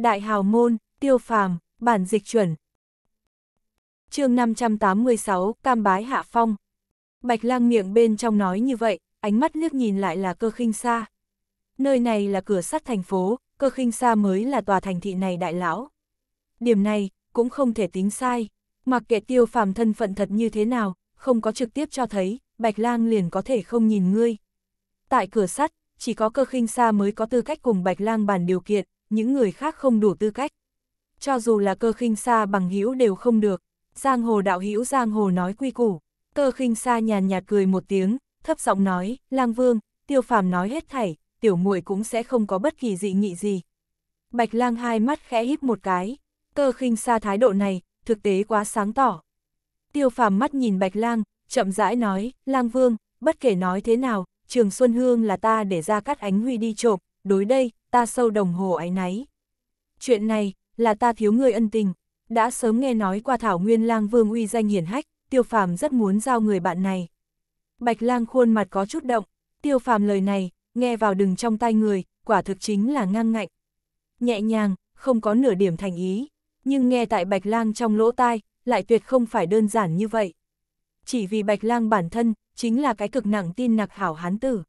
Đại hào môn, tiêu phàm, bản dịch chuẩn. chương 586, Cam Bái Hạ Phong. Bạch lang miệng bên trong nói như vậy, ánh mắt liếc nhìn lại là cơ khinh xa. Nơi này là cửa sắt thành phố, cơ khinh xa mới là tòa thành thị này đại lão. Điểm này, cũng không thể tính sai. Mặc kệ tiêu phàm thân phận thật như thế nào, không có trực tiếp cho thấy, Bạch lang liền có thể không nhìn ngươi. Tại cửa sắt, chỉ có cơ khinh xa mới có tư cách cùng Bạch lang bàn điều kiện, những người khác không đủ tư cách. Cho dù là cơ khinh xa bằng hữu đều không được, giang hồ đạo hữu giang hồ nói quy củ, cơ khinh xa nhàn nhạt cười một tiếng, thấp giọng nói, lang vương, tiêu phàm nói hết thảy, tiểu muội cũng sẽ không có bất kỳ dị nghị gì. Bạch lang hai mắt khẽ híp một cái, cơ khinh xa thái độ này, thực tế quá sáng tỏ. Tiêu phàm mắt nhìn bạch lang, chậm rãi nói, lang vương, bất kể nói thế nào, trường Xuân Hương là ta để ra cắt ánh huy đi trộm, đối đây, ta sâu đồng hồ ái náy. Chuyện này, là ta thiếu người ân tình, đã sớm nghe nói qua Thảo Nguyên Lang Vương uy danh hiển hách, Tiêu Phàm rất muốn giao người bạn này. Bạch Lang khuôn mặt có chút động, Tiêu Phàm lời này, nghe vào đừng trong tai người, quả thực chính là ngang ngạnh. Nhẹ nhàng, không có nửa điểm thành ý, nhưng nghe tại Bạch Lang trong lỗ tai, lại tuyệt không phải đơn giản như vậy. Chỉ vì Bạch Lang bản thân, chính là cái cực nặng tin nặc hảo hán tử.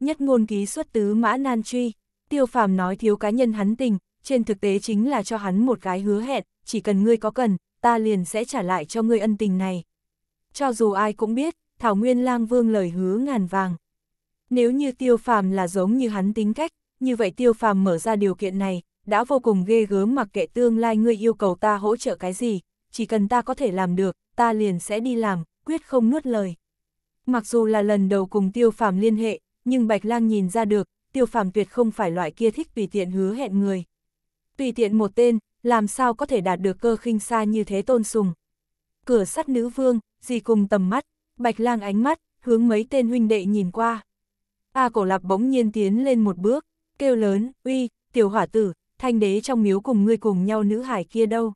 Nhất ngôn ký xuất tứ mã nan truy, tiêu phàm nói thiếu cá nhân hắn tình, trên thực tế chính là cho hắn một cái hứa hẹn, chỉ cần ngươi có cần, ta liền sẽ trả lại cho ngươi ân tình này. Cho dù ai cũng biết, Thảo Nguyên Lang Vương lời hứa ngàn vàng. Nếu như tiêu phàm là giống như hắn tính cách, như vậy tiêu phàm mở ra điều kiện này, đã vô cùng ghê gớm mặc kệ tương lai ngươi yêu cầu ta hỗ trợ cái gì, chỉ cần ta có thể làm được, ta liền sẽ đi làm, quyết không nuốt lời. Mặc dù là lần đầu cùng tiêu phàm liên hệ, nhưng Bạch Lang nhìn ra được, tiêu phàm tuyệt không phải loại kia thích tùy tiện hứa hẹn người. Tùy tiện một tên, làm sao có thể đạt được cơ khinh xa như thế tôn sùng. Cửa sắt nữ vương, gì cùng tầm mắt, Bạch Lang ánh mắt, hướng mấy tên huynh đệ nhìn qua. A cổ lạp bỗng nhiên tiến lên một bước, kêu lớn, uy, tiểu hỏa tử, thanh đế trong miếu cùng ngươi cùng nhau nữ hải kia đâu.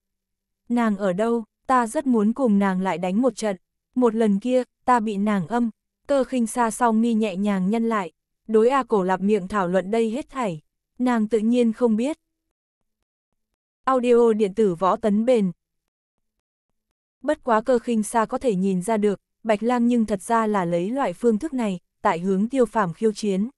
Nàng ở đâu, ta rất muốn cùng nàng lại đánh một trận, một lần kia, ta bị nàng âm, Cơ khinh xa song mi nhẹ nhàng nhân lại, đối A cổ lạp miệng thảo luận đây hết thảy, nàng tự nhiên không biết. Audio điện tử võ tấn bền. Bất quá cơ khinh xa có thể nhìn ra được, Bạch Lang nhưng thật ra là lấy loại phương thức này, tại hướng tiêu phàm khiêu chiến.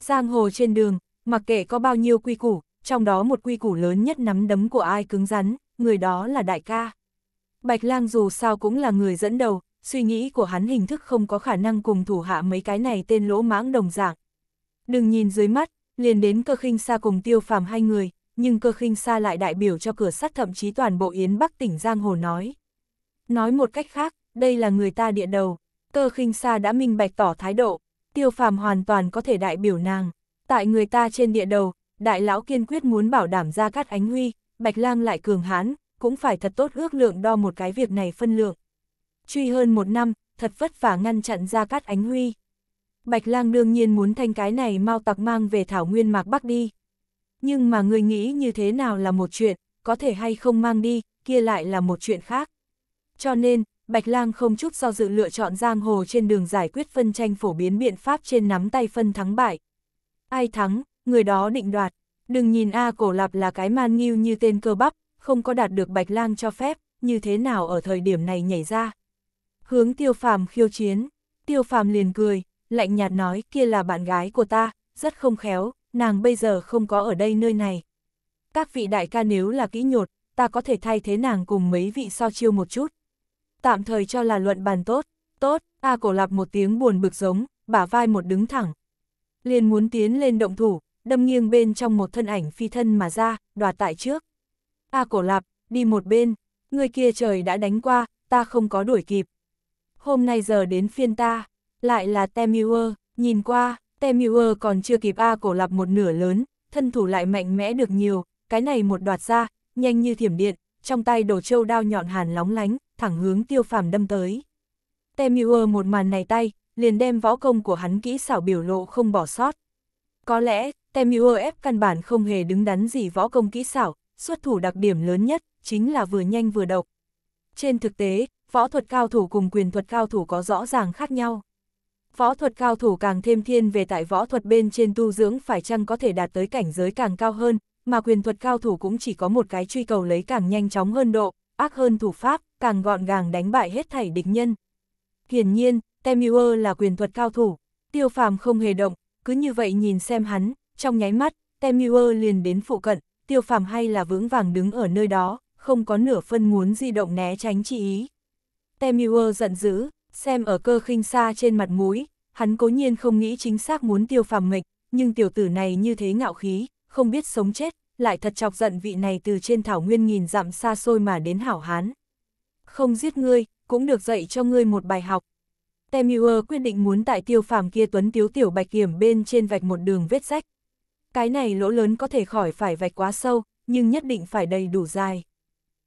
Giang hồ trên đường, mặc kệ có bao nhiêu quy củ, trong đó một quy củ lớn nhất nắm đấm của ai cứng rắn, người đó là đại ca. Bạch Lang dù sao cũng là người dẫn đầu, suy nghĩ của hắn hình thức không có khả năng cùng thủ hạ mấy cái này tên lỗ mãng đồng dạng. Đừng nhìn dưới mắt, liền đến cơ khinh xa cùng tiêu phàm hai người, nhưng cơ khinh xa lại đại biểu cho cửa sắt thậm chí toàn bộ Yến Bắc tỉnh Giang Hồ nói. Nói một cách khác, đây là người ta địa đầu, cơ khinh xa đã minh bạch tỏ thái độ, tiêu phàm hoàn toàn có thể đại biểu nàng. Tại người ta trên địa đầu, đại lão kiên quyết muốn bảo đảm ra cát ánh huy, bạch lang lại cường hán, cũng phải thật tốt ước lượng đo một cái việc này phân lượng truy hơn một năm, thật vất vả ngăn chặn ra cát ánh huy. Bạch lang đương nhiên muốn thanh cái này mau tặc mang về thảo nguyên mạc bắc đi. Nhưng mà người nghĩ như thế nào là một chuyện, có thể hay không mang đi, kia lại là một chuyện khác. Cho nên, Bạch lang không chút do dự lựa chọn giang hồ trên đường giải quyết phân tranh phổ biến biện pháp trên nắm tay phân thắng bại. Ai thắng, người đó định đoạt. Đừng nhìn A cổ lạp là cái man nghiêu như tên cơ bắp, không có đạt được Bạch lang cho phép, như thế nào ở thời điểm này nhảy ra. Hướng tiêu phàm khiêu chiến, tiêu phàm liền cười, lạnh nhạt nói kia là bạn gái của ta, rất không khéo, nàng bây giờ không có ở đây nơi này. Các vị đại ca nếu là kỹ nhột, ta có thể thay thế nàng cùng mấy vị so chiêu một chút. Tạm thời cho là luận bàn tốt, tốt, A cổ lạp một tiếng buồn bực giống, bả vai một đứng thẳng. Liền muốn tiến lên động thủ, đâm nghiêng bên trong một thân ảnh phi thân mà ra, đoạt tại trước. A cổ lạp, đi một bên, người kia trời đã đánh qua, ta không có đuổi kịp hôm nay giờ đến phiên ta, lại là Temuer, nhìn qua, Temuer còn chưa kịp A cổ lạp một nửa lớn, thân thủ lại mạnh mẽ được nhiều, cái này một đoạt ra, nhanh như thiểm điện, trong tay đồ châu đao nhọn hàn lóng lánh, thẳng hướng tiêu phàm đâm tới. Temuer một màn này tay, liền đem võ công của hắn kỹ xảo biểu lộ không bỏ sót. Có lẽ, Temuer ép căn bản không hề đứng đắn gì võ công kỹ xảo, xuất thủ đặc điểm lớn nhất, chính là vừa nhanh vừa độc. Trên thực tế, võ thuật cao thủ cùng quyền thuật cao thủ có rõ ràng khác nhau. Võ thuật cao thủ càng thêm thiên về tại võ thuật bên trên tu dưỡng phải chăng có thể đạt tới cảnh giới càng cao hơn, mà quyền thuật cao thủ cũng chỉ có một cái truy cầu lấy càng nhanh chóng hơn độ, ác hơn thủ pháp, càng gọn gàng đánh bại hết thảy địch nhân. Hiển nhiên, Temuer là quyền thuật cao thủ, tiêu phàm không hề động, cứ như vậy nhìn xem hắn, trong nháy mắt, Temuer liền đến phụ cận, tiêu phàm hay là vững vàng đứng ở nơi đó, không có nửa phân muốn di động né tránh chi ý. Temuer giận dữ, xem ở cơ khinh xa trên mặt mũi, hắn cố nhiên không nghĩ chính xác muốn tiêu phàm mịch, nhưng tiểu tử này như thế ngạo khí, không biết sống chết, lại thật chọc giận vị này từ trên thảo nguyên nghìn dặm xa xôi mà đến hảo hán. Không giết ngươi, cũng được dạy cho ngươi một bài học. Temuer quyết định muốn tại tiêu phàm kia tuấn tiếu tiểu bạch kiểm bên trên vạch một đường vết rách. Cái này lỗ lớn có thể khỏi phải vạch quá sâu, nhưng nhất định phải đầy đủ dài.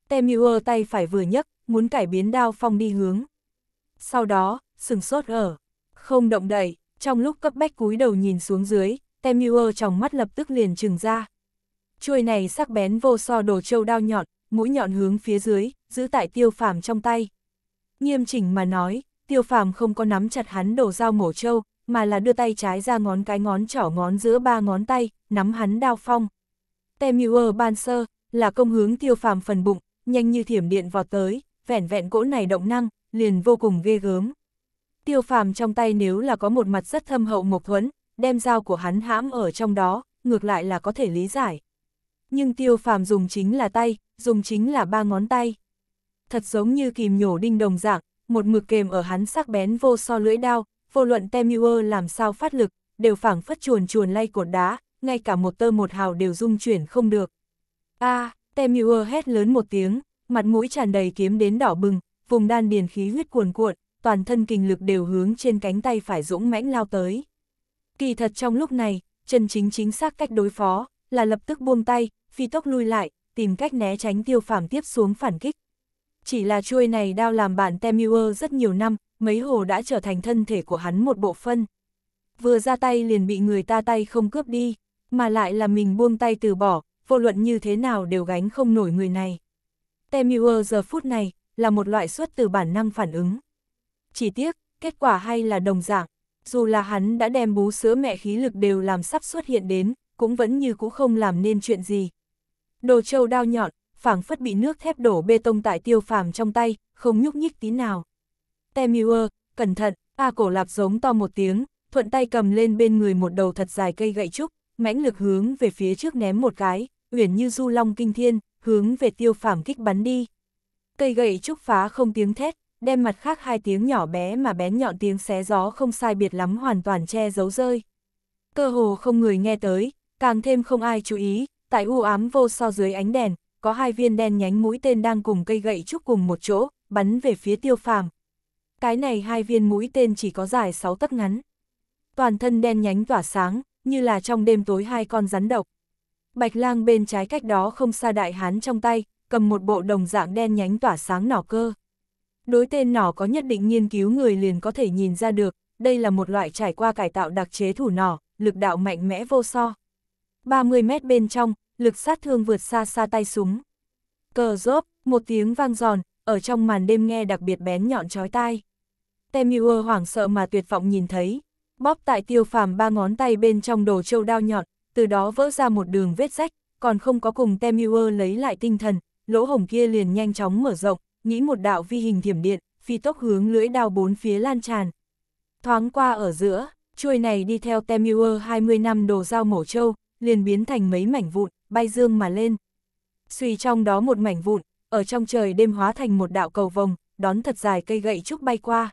Temuer tay phải vừa nhấc, muốn cải biến đao phong đi hướng. Sau đó, sừng sốt ở, không động đậy, trong lúc cấp bách cúi đầu nhìn xuống dưới, Temuer trong mắt lập tức liền trừng ra. Chuôi này sắc bén vô so đồ châu đao nhọn, mũi nhọn hướng phía dưới, giữ tại tiêu phàm trong tay. Nghiêm chỉnh mà nói, tiêu phàm không có nắm chặt hắn đổ dao mổ châu, mà là đưa tay trái ra ngón cái ngón trỏ ngón giữa ba ngón tay, nắm hắn đao phong. Temuer ban sơ, là công hướng tiêu phàm phần bụng, nhanh như thiểm điện vọt tới, vẻn vẹn cỗ này động năng, liền vô cùng ghê gớm. Tiêu phàm trong tay nếu là có một mặt rất thâm hậu mộc thuẫn, đem dao của hắn hãm ở trong đó, ngược lại là có thể lý giải. Nhưng tiêu phàm dùng chính là tay, dùng chính là ba ngón tay. Thật giống như kìm nhổ đinh đồng dạng, một mực kềm ở hắn sắc bén vô so lưỡi đao, vô luận Temuer làm sao phát lực, đều phảng phất chuồn chuồn lay cột đá, ngay cả một tơ một hào đều rung chuyển không được. A, à, Temuer hét lớn một tiếng, mặt mũi tràn đầy kiếm đến đỏ bừng, vùng đan điền khí huyết cuồn cuộn, toàn thân kinh lực đều hướng trên cánh tay phải dũng mãnh lao tới. Kỳ thật trong lúc này, chân chính chính xác cách đối phó, là lập tức buông tay, phi tốc lui lại, tìm cách né tránh tiêu phàm tiếp xuống phản kích. Chỉ là chuôi này đao làm bạn Temuer rất nhiều năm, mấy hồ đã trở thành thân thể của hắn một bộ phân. Vừa ra tay liền bị người ta tay không cướp đi, mà lại là mình buông tay từ bỏ, vô luận như thế nào đều gánh không nổi người này. Temuer giờ phút này là một loại xuất từ bản năng phản ứng. Chỉ tiếc, kết quả hay là đồng dạng, dù là hắn đã đem bú sữa mẹ khí lực đều làm sắp xuất hiện đến, cũng vẫn như cũ không làm nên chuyện gì. Đồ châu đao nhọn, phảng phất bị nước thép đổ bê tông tại tiêu phàm trong tay, không nhúc nhích tí nào. Temuer, cẩn thận, A cổ lạp giống to một tiếng, thuận tay cầm lên bên người một đầu thật dài cây gậy trúc, mãnh lực hướng về phía trước ném một cái, uyển như du long kinh thiên, hướng về tiêu phàm kích bắn đi. Cây gậy trúc phá không tiếng thét, đem mặt khác hai tiếng nhỏ bé mà bén nhọn tiếng xé gió không sai biệt lắm hoàn toàn che giấu rơi. Cơ hồ không người nghe tới, càng thêm không ai chú ý, tại u ám vô so dưới ánh đèn, có hai viên đen nhánh mũi tên đang cùng cây gậy trúc cùng một chỗ, bắn về phía tiêu phàm. Cái này hai viên mũi tên chỉ có dài 6 tấc ngắn. Toàn thân đen nhánh tỏa sáng, như là trong đêm tối hai con rắn độc. Bạch lang bên trái cách đó không xa đại hán trong tay, cầm một bộ đồng dạng đen nhánh tỏa sáng nỏ cơ. Đối tên nỏ có nhất định nghiên cứu người liền có thể nhìn ra được, đây là một loại trải qua cải tạo đặc chế thủ nỏ, lực đạo mạnh mẽ vô so. 30 mét bên trong, lực sát thương vượt xa xa tay súng. Cờ rốp, một tiếng vang giòn, ở trong màn đêm nghe đặc biệt bén nhọn chói tai. Temuer hoảng sợ mà tuyệt vọng nhìn thấy, bóp tại tiêu phàm ba ngón tay bên trong đồ châu đao nhọn, từ đó vỡ ra một đường vết rách, còn không có cùng Temuer lấy lại tinh thần, lỗ hổng kia liền nhanh chóng mở rộng, nghĩ một đạo vi hình thiểm điện, phi tốc hướng lưỡi đao bốn phía lan tràn. Thoáng qua ở giữa, chuôi này đi theo Temuer 20 năm đồ dao mổ trâu, liền biến thành mấy mảnh vụn, bay dương mà lên. Xùy trong đó một mảnh vụn, ở trong trời đêm hóa thành một đạo cầu vồng, đón thật dài cây gậy trúc bay qua.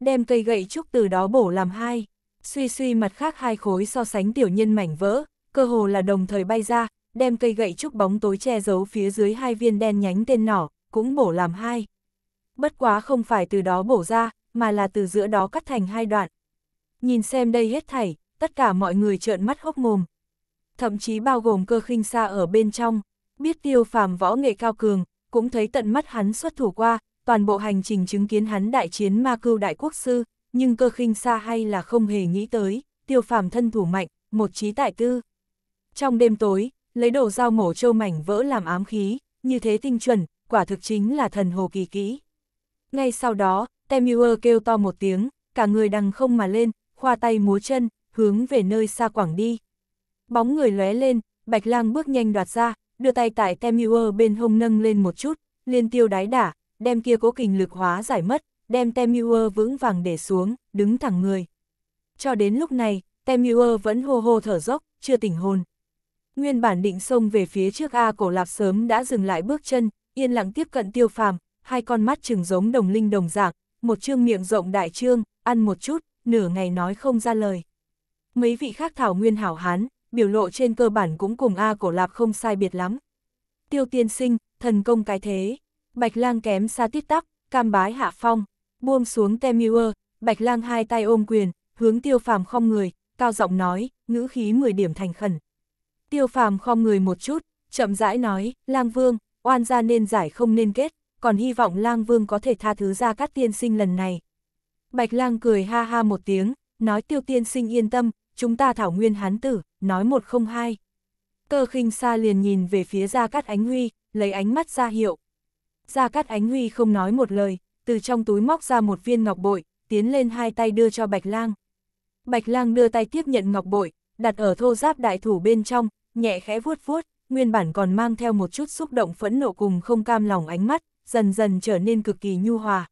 Đem cây gậy trúc từ đó bổ làm hai suy suy mặt khác hai khối so sánh tiểu nhân mảnh vỡ, cơ hồ là đồng thời bay ra, đem cây gậy trúc bóng tối che giấu phía dưới hai viên đen nhánh tên nỏ, cũng bổ làm hai. Bất quá không phải từ đó bổ ra, mà là từ giữa đó cắt thành hai đoạn. Nhìn xem đây hết thảy, tất cả mọi người trợn mắt hốc mồm. Thậm chí bao gồm cơ khinh xa ở bên trong, biết tiêu phàm võ nghệ cao cường, cũng thấy tận mắt hắn xuất thủ qua, toàn bộ hành trình chứng kiến hắn đại chiến ma cưu đại quốc sư, nhưng cơ khinh xa hay là không hề nghĩ tới, tiêu phàm thân thủ mạnh, một trí tại tư. Trong đêm tối, lấy đầu dao mổ châu mảnh vỡ làm ám khí, như thế tinh chuẩn, quả thực chính là thần hồ kỳ kỹ. Ngay sau đó, Temuer kêu to một tiếng, cả người đằng không mà lên, khoa tay múa chân, hướng về nơi xa quảng đi. Bóng người lóe lên, Bạch Lang bước nhanh đoạt ra, đưa tay tại Temuer bên hông nâng lên một chút, liên tiêu đái đả, đem kia cố kình lực hóa giải mất, đem Temuer vững vàng để xuống, đứng thẳng người. Cho đến lúc này, Temuer vẫn hô hô thở dốc, chưa tỉnh hồn. Nguyên bản định xông về phía trước A cổ lạp sớm đã dừng lại bước chân, yên lặng tiếp cận tiêu phàm, hai con mắt trừng giống đồng linh đồng dạng, một trương miệng rộng đại trương, ăn một chút, nửa ngày nói không ra lời. Mấy vị khác thảo nguyên hảo hán, biểu lộ trên cơ bản cũng cùng A cổ lạp không sai biệt lắm. Tiêu tiên sinh, thần công cái thế, bạch lang kém xa Tít Tắc, cam bái hạ phong. Buông xuống Temuer, Bạch Lang hai tay ôm quyền, hướng Tiêu Phàm khom người, cao giọng nói, ngữ khí 10 điểm thành khẩn. Tiêu Phàm khom người một chút, chậm rãi nói, Lang Vương, oan gia nên giải không nên kết, còn hy vọng Lang Vương có thể tha thứ ra các tiên sinh lần này. Bạch Lang cười ha ha một tiếng, nói Tiêu tiên sinh yên tâm, chúng ta thảo nguyên hán tử, nói một không hai. Cơ khinh xa liền nhìn về phía Gia Cát Ánh Huy, lấy ánh mắt ra hiệu. Gia Cát Ánh Huy không nói một lời, từ trong túi móc ra một viên ngọc bội, tiến lên hai tay đưa cho Bạch Lang. Bạch Lang đưa tay tiếp nhận ngọc bội, đặt ở thô giáp đại thủ bên trong, nhẹ khẽ vuốt vuốt, nguyên bản còn mang theo một chút xúc động phẫn nộ cùng không cam lòng ánh mắt, dần dần trở nên cực kỳ nhu hòa.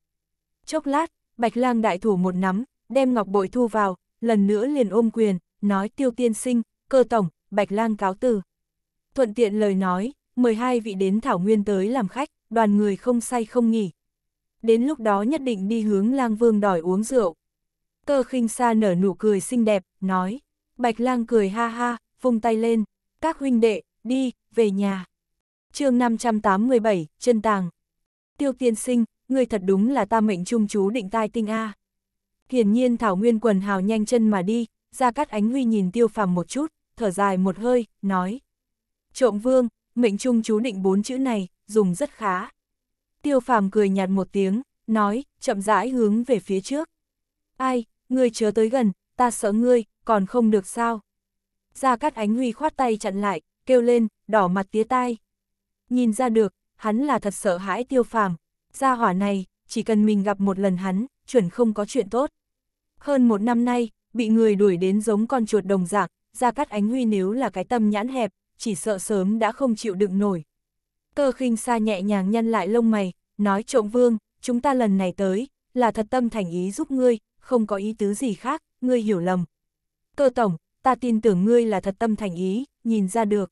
Chốc lát, Bạch Lang đại thủ một nắm, đem ngọc bội thu vào, lần nữa liền ôm quyền, nói tiêu tiên sinh, cơ tổng, Bạch Lang cáo từ. Thuận tiện lời nói, 12 vị đến Thảo Nguyên tới làm khách, đoàn người không say không nghỉ, đến lúc đó nhất định đi hướng lang vương đòi uống rượu. Cơ khinh xa nở nụ cười xinh đẹp, nói. Bạch lang cười ha ha, vung tay lên. Các huynh đệ, đi, về nhà. chương 587, chân tàng. Tiêu tiên sinh, người thật đúng là ta mệnh trung chú định tai tinh A. Hiển nhiên Thảo Nguyên quần hào nhanh chân mà đi, ra cắt ánh huy nhìn tiêu phàm một chút, thở dài một hơi, nói. Trộm vương, mệnh trung chú định bốn chữ này, dùng rất khá. Tiêu phàm cười nhạt một tiếng, nói, chậm rãi hướng về phía trước. Ai, ngươi chớ tới gần, ta sợ ngươi, còn không được sao. Gia Cát Ánh Huy khoát tay chặn lại, kêu lên, đỏ mặt tía tai. Nhìn ra được, hắn là thật sợ hãi tiêu phàm. Gia hỏa này, chỉ cần mình gặp một lần hắn, chuẩn không có chuyện tốt. Hơn một năm nay, bị người đuổi đến giống con chuột đồng dạng, Gia Cát Ánh Huy nếu là cái tâm nhãn hẹp, chỉ sợ sớm đã không chịu đựng nổi, Cơ khinh xa nhẹ nhàng nhăn lại lông mày, nói trộm vương, chúng ta lần này tới, là thật tâm thành ý giúp ngươi, không có ý tứ gì khác, ngươi hiểu lầm. Cơ tổng, ta tin tưởng ngươi là thật tâm thành ý, nhìn ra được.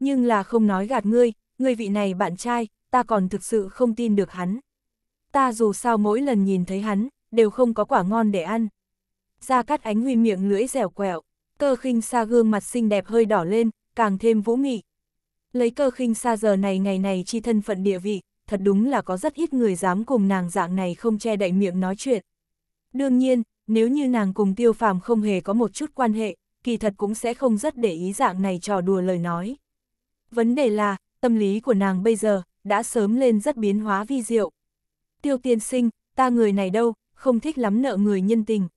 Nhưng là không nói gạt ngươi, ngươi vị này bạn trai, ta còn thực sự không tin được hắn. Ta dù sao mỗi lần nhìn thấy hắn, đều không có quả ngon để ăn. Ra cắt ánh huy miệng lưỡi dẻo quẹo, cơ khinh xa gương mặt xinh đẹp hơi đỏ lên, càng thêm vũ nghị lấy cơ khinh xa giờ này ngày này chi thân phận địa vị, thật đúng là có rất ít người dám cùng nàng dạng này không che đậy miệng nói chuyện. Đương nhiên, nếu như nàng cùng tiêu phàm không hề có một chút quan hệ, kỳ thật cũng sẽ không rất để ý dạng này trò đùa lời nói. Vấn đề là, tâm lý của nàng bây giờ, đã sớm lên rất biến hóa vi diệu. Tiêu tiên sinh, ta người này đâu, không thích lắm nợ người nhân tình.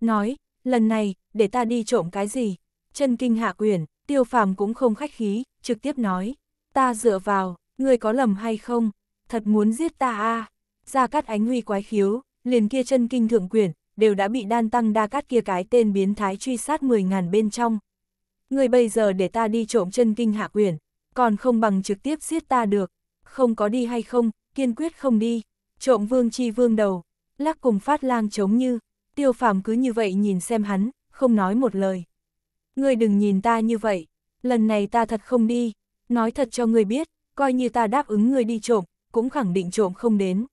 Nói, lần này, để ta đi trộm cái gì? Chân kinh hạ quyển, tiêu phàm cũng không khách khí, trực tiếp nói, ta dựa vào, ngươi có lầm hay không, thật muốn giết ta a à. Gia Cát Ánh Huy quái khiếu, liền kia chân kinh thượng quyển, đều đã bị đan tăng đa cát kia cái tên biến thái truy sát 10.000 bên trong. Ngươi bây giờ để ta đi trộm chân kinh hạ quyển, còn không bằng trực tiếp giết ta được, không có đi hay không, kiên quyết không đi, trộm vương chi vương đầu, lắc cùng phát lang chống như, tiêu phàm cứ như vậy nhìn xem hắn, không nói một lời. Ngươi đừng nhìn ta như vậy, lần này ta thật không đi, nói thật cho người biết, coi như ta đáp ứng người đi trộm, cũng khẳng định trộm không đến.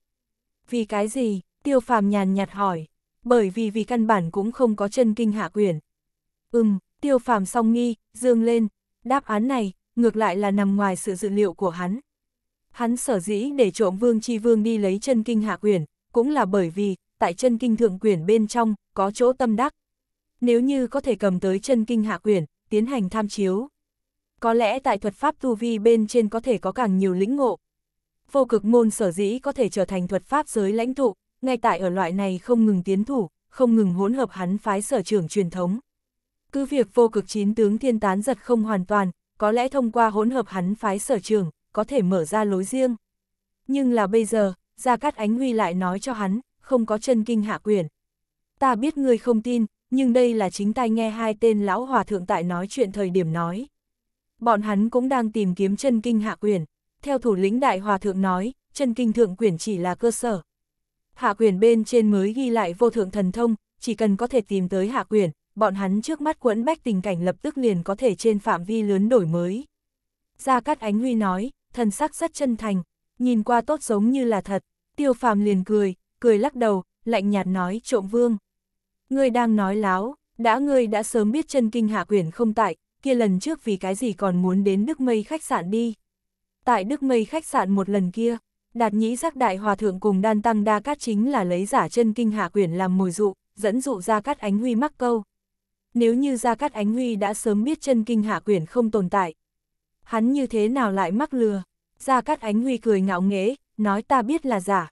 Vì cái gì? Tiêu phàm nhàn nhạt hỏi, bởi vì vì căn bản cũng không có chân kinh hạ quyển. Ừm, tiêu phàm song nghi, dương lên, đáp án này, ngược lại là nằm ngoài sự dự liệu của hắn. Hắn sở dĩ để trộm vương chi vương đi lấy chân kinh hạ quyển, cũng là bởi vì, tại chân kinh thượng quyển bên trong, có chỗ tâm đắc. Nếu như có thể cầm tới chân kinh hạ quyển, tiến hành tham chiếu, có lẽ tại thuật pháp tu vi bên trên có thể có càng nhiều lĩnh ngộ. Vô cực môn sở dĩ có thể trở thành thuật pháp giới lãnh tụ, ngay tại ở loại này không ngừng tiến thủ, không ngừng hỗn hợp hắn phái sở trưởng truyền thống. Cứ việc vô cực chín tướng thiên tán giật không hoàn toàn, có lẽ thông qua hỗn hợp hắn phái sở trưởng, có thể mở ra lối riêng. Nhưng là bây giờ, Gia Cát Ánh Huy lại nói cho hắn, không có chân kinh hạ quyền. Ta biết người không tin, nhưng đây là chính tay nghe hai tên lão hòa thượng tại nói chuyện thời điểm nói bọn hắn cũng đang tìm kiếm chân kinh hạ quyền Theo thủ lĩnh đại hòa thượng nói, chân kinh thượng quyền chỉ là cơ sở. Hạ quyền bên trên mới ghi lại vô thượng thần thông, chỉ cần có thể tìm tới hạ quyền bọn hắn trước mắt quẫn bách tình cảnh lập tức liền có thể trên phạm vi lớn đổi mới. Gia Cát Ánh Huy nói, thần sắc rất chân thành, nhìn qua tốt giống như là thật, tiêu phàm liền cười, cười lắc đầu, lạnh nhạt nói trộm vương. Ngươi đang nói láo, đã ngươi đã sớm biết chân kinh hạ quyền không tại, kia lần trước vì cái gì còn muốn đến Đức Mây khách sạn đi. Tại Đức Mây khách sạn một lần kia, đạt nhĩ giác đại hòa thượng cùng đan tăng đa cát chính là lấy giả chân kinh hạ quyển làm mồi dụ, dẫn dụ ra cát ánh huy mắc câu. Nếu như ra cát ánh huy đã sớm biết chân kinh hạ quyển không tồn tại, hắn như thế nào lại mắc lừa. Gia Cát Ánh Huy cười ngạo nghễ, nói ta biết là giả.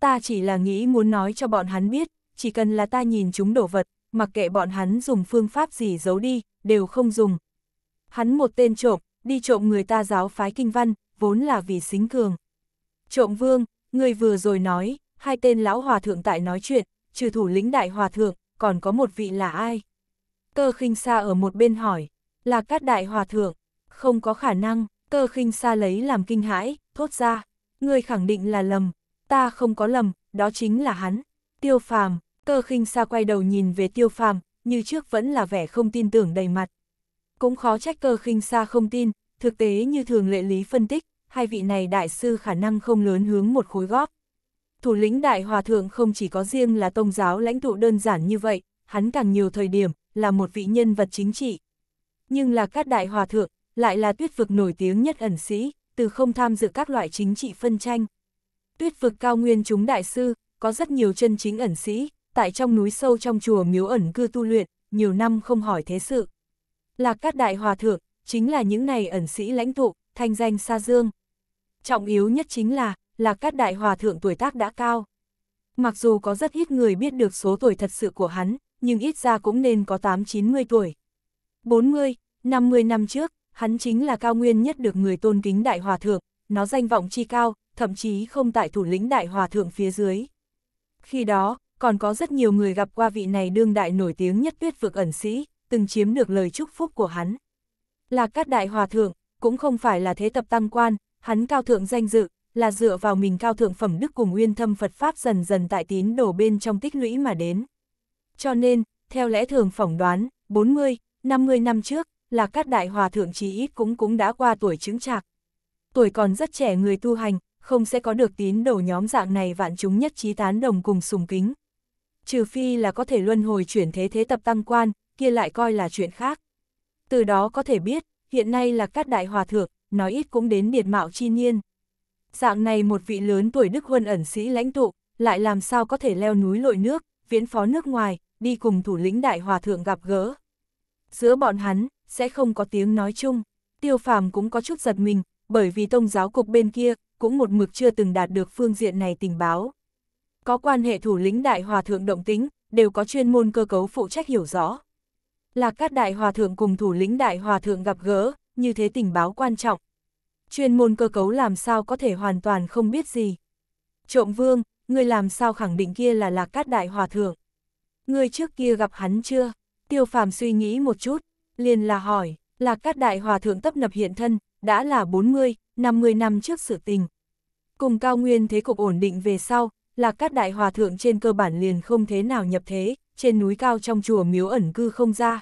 Ta chỉ là nghĩ muốn nói cho bọn hắn biết, chỉ cần là ta nhìn chúng đổ vật, mặc kệ bọn hắn dùng phương pháp gì giấu đi, đều không dùng. Hắn một tên trộm, đi trộm người ta giáo phái kinh văn, vốn là vì xính cường. Trộm vương, người vừa rồi nói, hai tên lão hòa thượng tại nói chuyện, trừ thủ lĩnh đại hòa thượng, còn có một vị là ai? Cơ khinh xa ở một bên hỏi, là các đại hòa thượng, không có khả năng, cơ khinh xa lấy làm kinh hãi, thốt ra, người khẳng định là lầm, ta không có lầm, đó chính là hắn, tiêu phàm, Cơ khinh xa quay đầu nhìn về tiêu phàm, như trước vẫn là vẻ không tin tưởng đầy mặt. Cũng khó trách cơ khinh xa không tin, thực tế như thường lệ lý phân tích, hai vị này đại sư khả năng không lớn hướng một khối góp. Thủ lĩnh đại hòa thượng không chỉ có riêng là tông giáo lãnh tụ đơn giản như vậy, hắn càng nhiều thời điểm là một vị nhân vật chính trị. Nhưng là các đại hòa thượng, lại là tuyết vực nổi tiếng nhất ẩn sĩ, từ không tham dự các loại chính trị phân tranh. Tuyết vực cao nguyên chúng đại sư, có rất nhiều chân chính ẩn sĩ, tại trong núi sâu trong chùa miếu ẩn cư tu luyện, nhiều năm không hỏi thế sự. Lạc các đại hòa thượng, chính là những này ẩn sĩ lãnh tụ, thanh danh xa dương. Trọng yếu nhất chính là, là các đại hòa thượng tuổi tác đã cao. Mặc dù có rất ít người biết được số tuổi thật sự của hắn, nhưng ít ra cũng nên có 8-90 tuổi. 40, 50 năm trước, hắn chính là cao nguyên nhất được người tôn kính đại hòa thượng, nó danh vọng chi cao, thậm chí không tại thủ lĩnh đại hòa thượng phía dưới. Khi đó, còn có rất nhiều người gặp qua vị này đương đại nổi tiếng nhất tuyết vực ẩn sĩ, từng chiếm được lời chúc phúc của hắn. Là các đại hòa thượng, cũng không phải là thế tập tăng quan, hắn cao thượng danh dự, là dựa vào mình cao thượng phẩm đức cùng uyên thâm Phật Pháp dần dần tại tín đổ bên trong tích lũy mà đến. Cho nên, theo lẽ thường phỏng đoán, 40, 50 năm trước, là các đại hòa thượng chí ít cũng cũng đã qua tuổi chứng trạc. Tuổi còn rất trẻ người tu hành, không sẽ có được tín đổ nhóm dạng này vạn chúng nhất trí tán đồng cùng sùng kính, trừ phi là có thể luân hồi chuyển thế thế tập tăng quan, kia lại coi là chuyện khác. Từ đó có thể biết, hiện nay là các đại hòa thượng, nói ít cũng đến điệt mạo chi niên. Dạng này một vị lớn tuổi Đức Huân ẩn sĩ lãnh tụ, lại làm sao có thể leo núi lội nước, viễn phó nước ngoài, đi cùng thủ lĩnh đại hòa thượng gặp gỡ. Giữa bọn hắn, sẽ không có tiếng nói chung, tiêu phàm cũng có chút giật mình, bởi vì tông giáo cục bên kia, cũng một mực chưa từng đạt được phương diện này tình báo có quan hệ thủ lĩnh đại hòa thượng động tính, đều có chuyên môn cơ cấu phụ trách hiểu rõ. Là các đại hòa thượng cùng thủ lĩnh đại hòa thượng gặp gỡ, như thế tình báo quan trọng. Chuyên môn cơ cấu làm sao có thể hoàn toàn không biết gì. Trộm vương, ngươi làm sao khẳng định kia là lạc cát đại hòa thượng. Ngươi trước kia gặp hắn chưa? Tiêu phàm suy nghĩ một chút, liền là hỏi, lạc cát đại hòa thượng tấp nập hiện thân, đã là 40, 50 năm trước sự tình. Cùng cao nguyên thế cục ổn định về sau, Lạc Cát Đại Hòa Thượng trên cơ bản liền không thế nào nhập thế, trên núi cao trong chùa miếu ẩn cư không ra.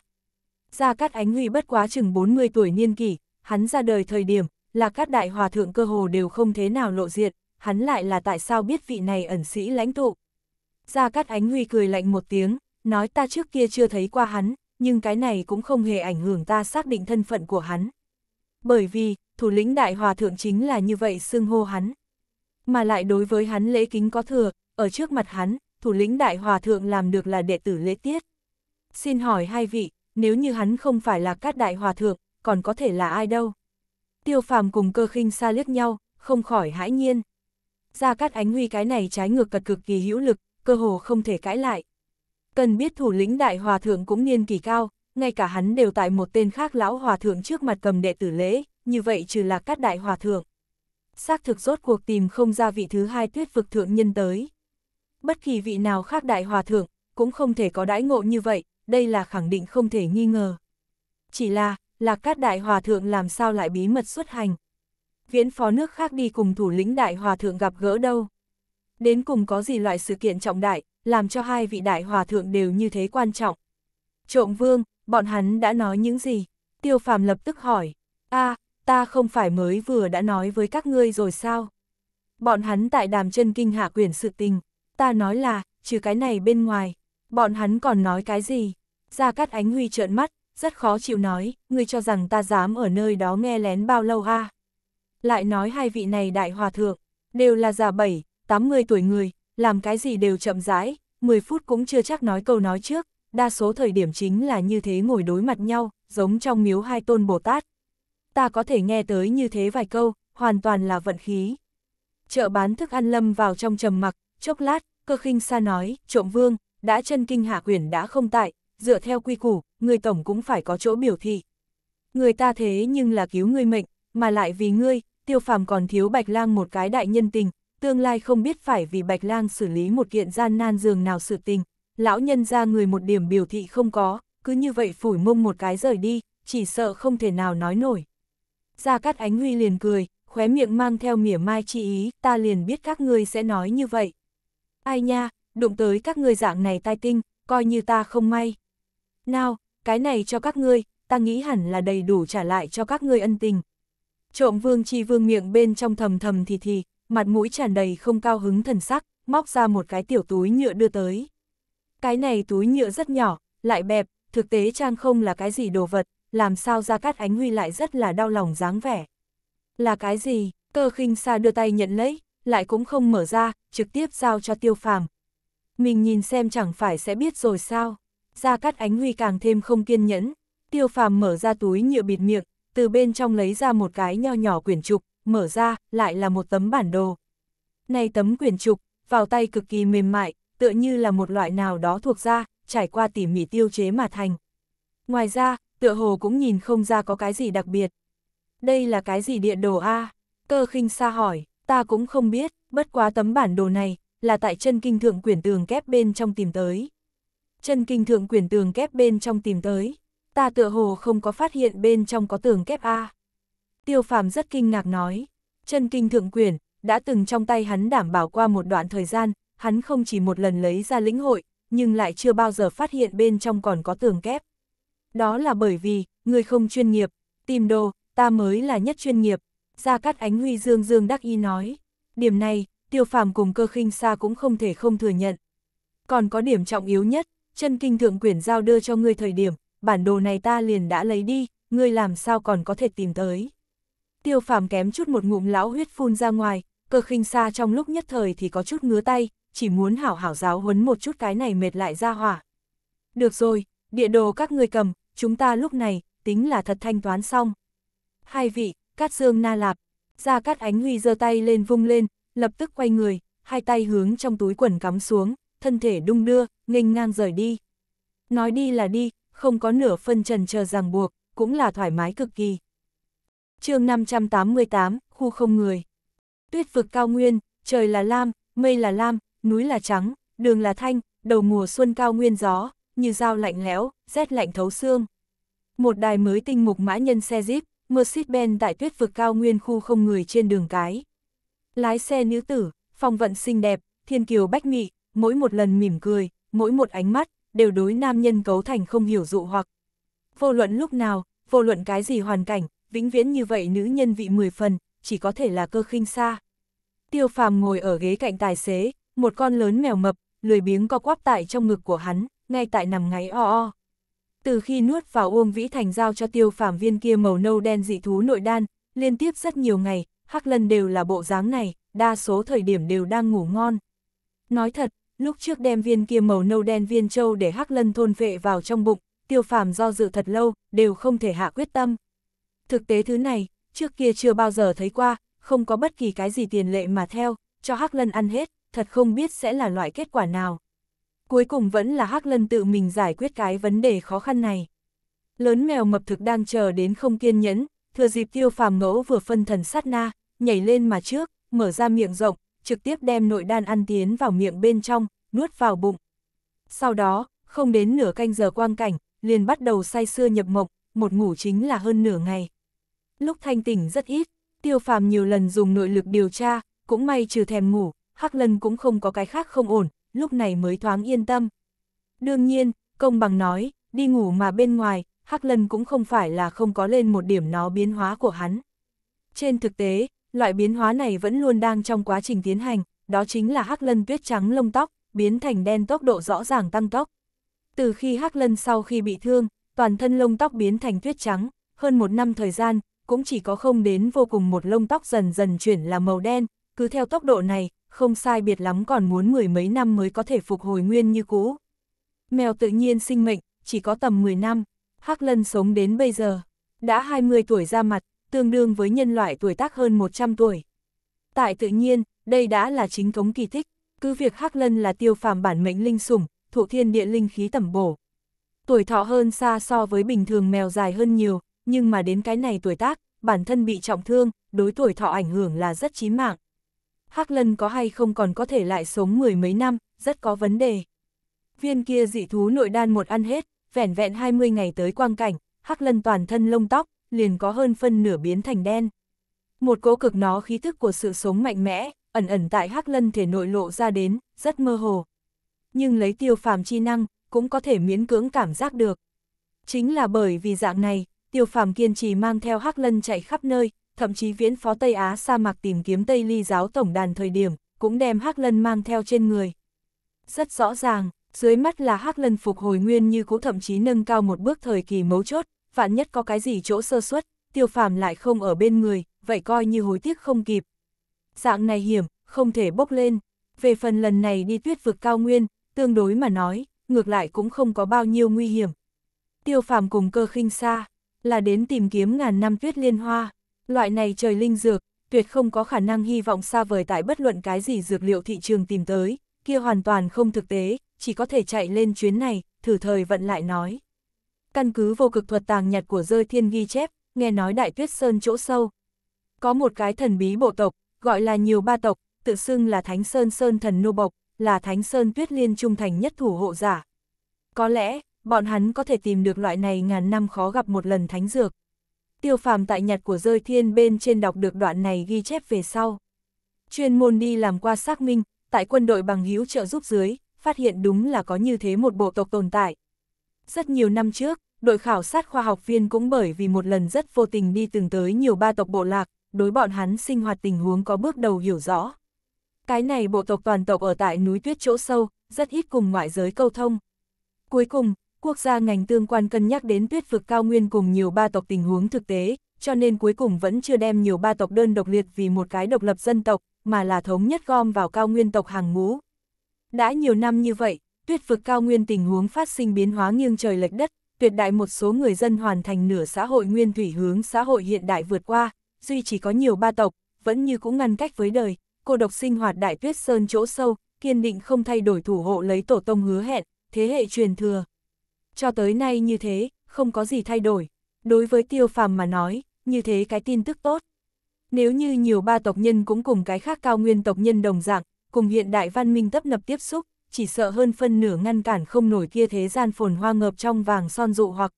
Gia Cát Ánh Huy bất quá chừng 40 tuổi niên kỷ, hắn ra đời thời điểm, Lạc Cát Đại Hòa Thượng cơ hồ đều không thế nào lộ diện, hắn lại là tại sao biết vị này ẩn sĩ lãnh tụ. Gia Cát Ánh Huy cười lạnh một tiếng, nói ta trước kia chưa thấy qua hắn, nhưng cái này cũng không hề ảnh hưởng ta xác định thân phận của hắn. Bởi vì, thủ lĩnh Đại Hòa Thượng chính là như vậy xưng hô hắn mà lại đối với hắn lễ kính có thừa, ở trước mặt hắn, thủ lĩnh đại hòa thượng làm được là đệ tử lễ tiết. Xin hỏi hai vị, nếu như hắn không phải là cát đại hòa thượng, còn có thể là ai đâu? Tiêu phàm cùng cơ khinh xa liếc nhau, không khỏi hãi nhiên. Ra cát ánh huy cái này trái ngược cật cực kỳ hữu lực, cơ hồ không thể cãi lại. Cần biết thủ lĩnh đại hòa thượng cũng niên kỳ cao, ngay cả hắn đều tại một tên khác lão hòa thượng trước mặt cầm đệ tử lễ, như vậy trừ là cát đại hòa thượng xác thực rốt cuộc tìm không ra vị thứ hai tuyết vực thượng nhân tới. Bất kỳ vị nào khác đại hòa thượng, cũng không thể có đãi ngộ như vậy, đây là khẳng định không thể nghi ngờ. Chỉ là, là các đại hòa thượng làm sao lại bí mật xuất hành. Viễn phó nước khác đi cùng thủ lĩnh đại hòa thượng gặp gỡ đâu. Đến cùng có gì loại sự kiện trọng đại, làm cho hai vị đại hòa thượng đều như thế quan trọng. Trộm vương, bọn hắn đã nói những gì? Tiêu phàm lập tức hỏi. a ta không phải mới vừa đã nói với các ngươi rồi sao? Bọn hắn tại đàm chân kinh hạ quyển sự tình, ta nói là, trừ cái này bên ngoài, bọn hắn còn nói cái gì? Gia Cát Ánh Huy trợn mắt, rất khó chịu nói, ngươi cho rằng ta dám ở nơi đó nghe lén bao lâu ha? Lại nói hai vị này đại hòa thượng, đều là già bảy, tám người tuổi người, làm cái gì đều chậm rãi, 10 phút cũng chưa chắc nói câu nói trước, đa số thời điểm chính là như thế ngồi đối mặt nhau, giống trong miếu hai tôn Bồ Tát, ta có thể nghe tới như thế vài câu, hoàn toàn là vận khí. Chợ bán thức ăn lâm vào trong trầm mặc, chốc lát, cơ khinh xa nói, trộm vương, đã chân kinh hạ quyển đã không tại, dựa theo quy củ, người tổng cũng phải có chỗ biểu thị. Người ta thế nhưng là cứu ngươi mệnh, mà lại vì ngươi, tiêu phàm còn thiếu bạch lang một cái đại nhân tình, tương lai không biết phải vì bạch lang xử lý một kiện gian nan dường nào sự tình. Lão nhân ra người một điểm biểu thị không có, cứ như vậy phủi mông một cái rời đi, chỉ sợ không thể nào nói nổi. Gia Cát Ánh Huy liền cười, khóe miệng mang theo mỉa mai chi ý, ta liền biết các ngươi sẽ nói như vậy. Ai nha, đụng tới các ngươi dạng này tai tinh, coi như ta không may. Nào, cái này cho các ngươi, ta nghĩ hẳn là đầy đủ trả lại cho các ngươi ân tình. Trộm vương chi vương miệng bên trong thầm thầm thì thì, mặt mũi tràn đầy không cao hứng thần sắc, móc ra một cái tiểu túi nhựa đưa tới. Cái này túi nhựa rất nhỏ, lại bẹp, thực tế trang không là cái gì đồ vật, làm sao ra cát ánh huy lại rất là đau lòng dáng vẻ. Là cái gì, cơ khinh xa đưa tay nhận lấy, lại cũng không mở ra, trực tiếp giao cho tiêu phàm. Mình nhìn xem chẳng phải sẽ biết rồi sao. Gia Cát Ánh Huy càng thêm không kiên nhẫn, tiêu phàm mở ra túi nhựa bịt miệng, từ bên trong lấy ra một cái nho nhỏ quyển trục, mở ra, lại là một tấm bản đồ. Này tấm quyển trục, vào tay cực kỳ mềm mại, tựa như là một loại nào đó thuộc ra, trải qua tỉ mỉ tiêu chế mà thành. Ngoài ra, tựa hồ cũng nhìn không ra có cái gì đặc biệt. Đây là cái gì địa đồ A? Cơ khinh xa hỏi, ta cũng không biết, bất quá tấm bản đồ này, là tại chân kinh thượng quyển tường kép bên trong tìm tới. Chân kinh thượng quyển tường kép bên trong tìm tới, ta tựa hồ không có phát hiện bên trong có tường kép A. Tiêu phàm rất kinh ngạc nói, chân kinh thượng quyển, đã từng trong tay hắn đảm bảo qua một đoạn thời gian, hắn không chỉ một lần lấy ra lĩnh hội, nhưng lại chưa bao giờ phát hiện bên trong còn có tường kép. Đó là bởi vì, người không chuyên nghiệp, tìm đồ, ta mới là nhất chuyên nghiệp. Gia Cát Ánh Huy Dương Dương đắc ý nói. Điểm này, tiêu phàm cùng cơ khinh xa cũng không thể không thừa nhận. Còn có điểm trọng yếu nhất, chân kinh thượng quyển giao đưa cho ngươi thời điểm, bản đồ này ta liền đã lấy đi, ngươi làm sao còn có thể tìm tới. Tiêu phàm kém chút một ngụm lão huyết phun ra ngoài, cơ khinh xa trong lúc nhất thời thì có chút ngứa tay, chỉ muốn hảo hảo giáo huấn một chút cái này mệt lại ra hỏa. Được rồi, địa đồ các ngươi cầm, chúng ta lúc này, tính là thật thanh toán xong. Hai vị, Cát Dương Na Lạp, ra Cát Ánh Huy giơ tay lên vung lên, lập tức quay người, hai tay hướng trong túi quần cắm xuống, thân thể đung đưa, nghênh ngang rời đi. Nói đi là đi, không có nửa phân trần chờ ràng buộc, cũng là thoải mái cực kỳ. chương 588, khu không người. Tuyết vực cao nguyên, trời là lam, mây là lam, núi là trắng, đường là thanh, đầu mùa xuân cao nguyên gió, như dao lạnh lẽo, rét lạnh thấu xương. Một đài mới tinh mục mã nhân xe Jeep, Mercedes-Benz tại tuyết vực cao nguyên khu không người trên đường cái. Lái xe nữ tử, phong vận xinh đẹp, thiên kiều bách mị, mỗi một lần mỉm cười, mỗi một ánh mắt, đều đối nam nhân cấu thành không hiểu dụ hoặc. Vô luận lúc nào, vô luận cái gì hoàn cảnh, vĩnh viễn như vậy nữ nhân vị mười phần, chỉ có thể là cơ khinh xa. Tiêu phàm ngồi ở ghế cạnh tài xế, một con lớn mèo mập, lười biếng co quắp tại trong ngực của hắn ngay tại nằm ngáy o o. Từ khi nuốt vào Uông Vĩ Thành giao cho tiêu phàm viên kia màu nâu đen dị thú nội đan, liên tiếp rất nhiều ngày, Hắc Lân đều là bộ dáng này, đa số thời điểm đều đang ngủ ngon. Nói thật, lúc trước đem viên kia màu nâu đen viên châu để Hắc Lân thôn vệ vào trong bụng, tiêu phàm do dự thật lâu, đều không thể hạ quyết tâm. Thực tế thứ này, trước kia chưa bao giờ thấy qua, không có bất kỳ cái gì tiền lệ mà theo, cho Hắc Lân ăn hết, thật không biết sẽ là loại kết quả nào cuối cùng vẫn là Hắc Lân tự mình giải quyết cái vấn đề khó khăn này. Lớn mèo mập thực đang chờ đến không kiên nhẫn, thừa dịp tiêu phàm ngẫu vừa phân thần sát na, nhảy lên mà trước, mở ra miệng rộng, trực tiếp đem nội đan ăn tiến vào miệng bên trong, nuốt vào bụng. Sau đó, không đến nửa canh giờ quang cảnh, liền bắt đầu say sưa nhập mộng, một ngủ chính là hơn nửa ngày. Lúc thanh tỉnh rất ít, tiêu phàm nhiều lần dùng nội lực điều tra, cũng may trừ thèm ngủ, Hắc Lân cũng không có cái khác không ổn, lúc này mới thoáng yên tâm. Đương nhiên, công bằng nói, đi ngủ mà bên ngoài, Hắc Lân cũng không phải là không có lên một điểm nó biến hóa của hắn. Trên thực tế, loại biến hóa này vẫn luôn đang trong quá trình tiến hành, đó chính là Hắc Lân tuyết trắng lông tóc, biến thành đen tốc độ rõ ràng tăng tốc. Từ khi Hắc Lân sau khi bị thương, toàn thân lông tóc biến thành tuyết trắng, hơn một năm thời gian, cũng chỉ có không đến vô cùng một lông tóc dần dần chuyển là màu đen, cứ theo tốc độ này, không sai biệt lắm còn muốn mười mấy năm mới có thể phục hồi nguyên như cũ. Mèo tự nhiên sinh mệnh, chỉ có tầm 10 năm, Hắc Lân sống đến bây giờ, đã 20 tuổi ra mặt, tương đương với nhân loại tuổi tác hơn 100 tuổi. Tại tự nhiên, đây đã là chính thống kỳ tích, cứ việc Hắc Lân là tiêu phàm bản mệnh linh sủng, thụ thiên địa linh khí tẩm bổ. Tuổi thọ hơn xa so với bình thường mèo dài hơn nhiều, nhưng mà đến cái này tuổi tác, bản thân bị trọng thương, đối tuổi thọ ảnh hưởng là rất chí mạng. Hắc Lân có hay không còn có thể lại sống mười mấy năm, rất có vấn đề. Viên kia dị thú nội đan một ăn hết, vẻn vẹn 20 ngày tới quang cảnh, Hắc Lân toàn thân lông tóc, liền có hơn phân nửa biến thành đen. Một cố cực nó khí thức của sự sống mạnh mẽ, ẩn ẩn tại Hắc Lân thể nội lộ ra đến, rất mơ hồ. Nhưng lấy tiêu phàm chi năng, cũng có thể miễn cưỡng cảm giác được. Chính là bởi vì dạng này, tiêu phàm kiên trì mang theo Hắc Lân chạy khắp nơi, thậm chí viễn phó Tây Á sa mạc tìm kiếm Tây Ly giáo tổng đàn thời điểm, cũng đem Hắc Lân mang theo trên người. Rất rõ ràng, dưới mắt là Hắc Lân phục hồi nguyên như cũ thậm chí nâng cao một bước thời kỳ mấu chốt, vạn nhất có cái gì chỗ sơ suất, tiêu phàm lại không ở bên người, vậy coi như hối tiếc không kịp. Dạng này hiểm, không thể bốc lên. Về phần lần này đi tuyết vực cao nguyên, tương đối mà nói, ngược lại cũng không có bao nhiêu nguy hiểm. Tiêu phàm cùng cơ khinh xa, là đến tìm kiếm ngàn năm tuyết liên hoa. Loại này trời linh dược, tuyệt không có khả năng hy vọng xa vời tại bất luận cái gì dược liệu thị trường tìm tới, kia hoàn toàn không thực tế, chỉ có thể chạy lên chuyến này, thử thời vận lại nói. Căn cứ vô cực thuật tàng nhặt của rơi thiên ghi chép, nghe nói đại tuyết sơn chỗ sâu. Có một cái thần bí bộ tộc, gọi là nhiều ba tộc, tự xưng là Thánh Sơn Sơn thần nô bộc, là Thánh Sơn tuyết liên trung thành nhất thủ hộ giả. Có lẽ, bọn hắn có thể tìm được loại này ngàn năm khó gặp một lần thánh dược tiêu phàm tại nhật của rơi thiên bên trên đọc được đoạn này ghi chép về sau. Chuyên môn đi làm qua xác minh, tại quân đội bằng hữu trợ giúp dưới, phát hiện đúng là có như thế một bộ tộc tồn tại. Rất nhiều năm trước, đội khảo sát khoa học viên cũng bởi vì một lần rất vô tình đi từng tới nhiều ba tộc bộ lạc, đối bọn hắn sinh hoạt tình huống có bước đầu hiểu rõ. Cái này bộ tộc toàn tộc ở tại núi tuyết chỗ sâu, rất ít cùng ngoại giới câu thông. Cuối cùng, quốc gia ngành tương quan cân nhắc đến tuyết vực cao nguyên cùng nhiều ba tộc tình huống thực tế, cho nên cuối cùng vẫn chưa đem nhiều ba tộc đơn độc liệt vì một cái độc lập dân tộc, mà là thống nhất gom vào cao nguyên tộc hàng ngũ. Đã nhiều năm như vậy, tuyết vực cao nguyên tình huống phát sinh biến hóa nghiêng trời lệch đất, tuyệt đại một số người dân hoàn thành nửa xã hội nguyên thủy hướng xã hội hiện đại vượt qua, duy chỉ có nhiều ba tộc, vẫn như cũng ngăn cách với đời, cô độc sinh hoạt đại tuyết sơn chỗ sâu, kiên định không thay đổi thủ hộ lấy tổ tông hứa hẹn, thế hệ truyền thừa cho tới nay như thế, không có gì thay đổi. Đối với tiêu phàm mà nói, như thế cái tin tức tốt. Nếu như nhiều ba tộc nhân cũng cùng cái khác cao nguyên tộc nhân đồng dạng, cùng hiện đại văn minh tấp nập tiếp xúc, chỉ sợ hơn phân nửa ngăn cản không nổi kia thế gian phồn hoa ngợp trong vàng son dụ hoặc.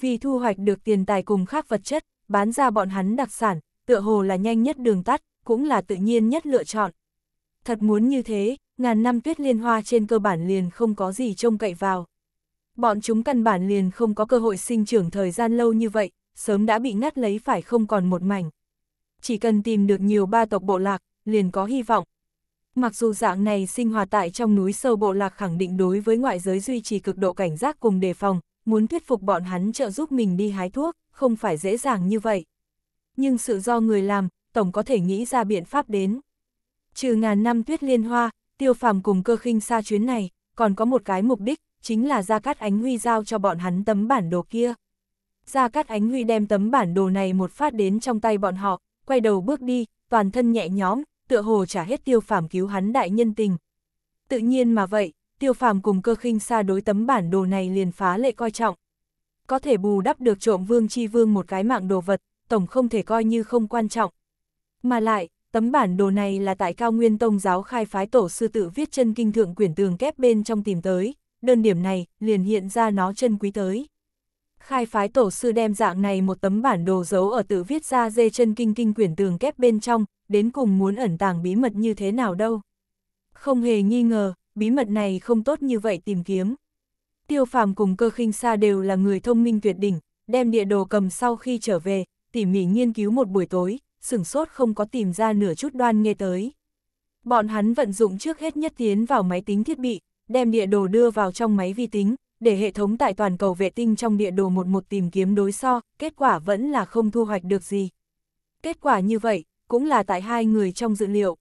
Vì thu hoạch được tiền tài cùng khác vật chất, bán ra bọn hắn đặc sản, tựa hồ là nhanh nhất đường tắt, cũng là tự nhiên nhất lựa chọn. Thật muốn như thế, ngàn năm tuyết liên hoa trên cơ bản liền không có gì trông cậy vào. Bọn chúng căn bản liền không có cơ hội sinh trưởng thời gian lâu như vậy, sớm đã bị ngắt lấy phải không còn một mảnh. Chỉ cần tìm được nhiều ba tộc bộ lạc, liền có hy vọng. Mặc dù dạng này sinh hoạt tại trong núi sâu bộ lạc khẳng định đối với ngoại giới duy trì cực độ cảnh giác cùng đề phòng, muốn thuyết phục bọn hắn trợ giúp mình đi hái thuốc, không phải dễ dàng như vậy. Nhưng sự do người làm, Tổng có thể nghĩ ra biện pháp đến. Trừ ngàn năm tuyết liên hoa, tiêu phàm cùng cơ khinh xa chuyến này, còn có một cái mục đích, chính là Gia Cát Ánh Huy giao cho bọn hắn tấm bản đồ kia. Gia Cát Ánh Huy đem tấm bản đồ này một phát đến trong tay bọn họ, quay đầu bước đi, toàn thân nhẹ nhõm, tựa hồ trả hết tiêu phàm cứu hắn đại nhân tình. Tự nhiên mà vậy, tiêu phàm cùng cơ khinh xa đối tấm bản đồ này liền phá lệ coi trọng. Có thể bù đắp được trộm vương chi vương một cái mạng đồ vật, tổng không thể coi như không quan trọng. Mà lại, tấm bản đồ này là tại cao nguyên tông giáo khai phái tổ sư tự viết chân kinh thượng quyển tường kép bên trong tìm tới đơn điểm này liền hiện ra nó chân quý tới. Khai phái tổ sư đem dạng này một tấm bản đồ giấu ở tự viết ra dê chân kinh kinh quyển tường kép bên trong, đến cùng muốn ẩn tàng bí mật như thế nào đâu. Không hề nghi ngờ, bí mật này không tốt như vậy tìm kiếm. Tiêu phàm cùng cơ khinh xa đều là người thông minh tuyệt đỉnh, đem địa đồ cầm sau khi trở về, tỉ mỉ nghiên cứu một buổi tối, sửng sốt không có tìm ra nửa chút đoan nghe tới. Bọn hắn vận dụng trước hết nhất tiến vào máy tính thiết bị, đem địa đồ đưa vào trong máy vi tính, để hệ thống tại toàn cầu vệ tinh trong địa đồ một một tìm kiếm đối so, kết quả vẫn là không thu hoạch được gì. Kết quả như vậy, cũng là tại hai người trong dữ liệu.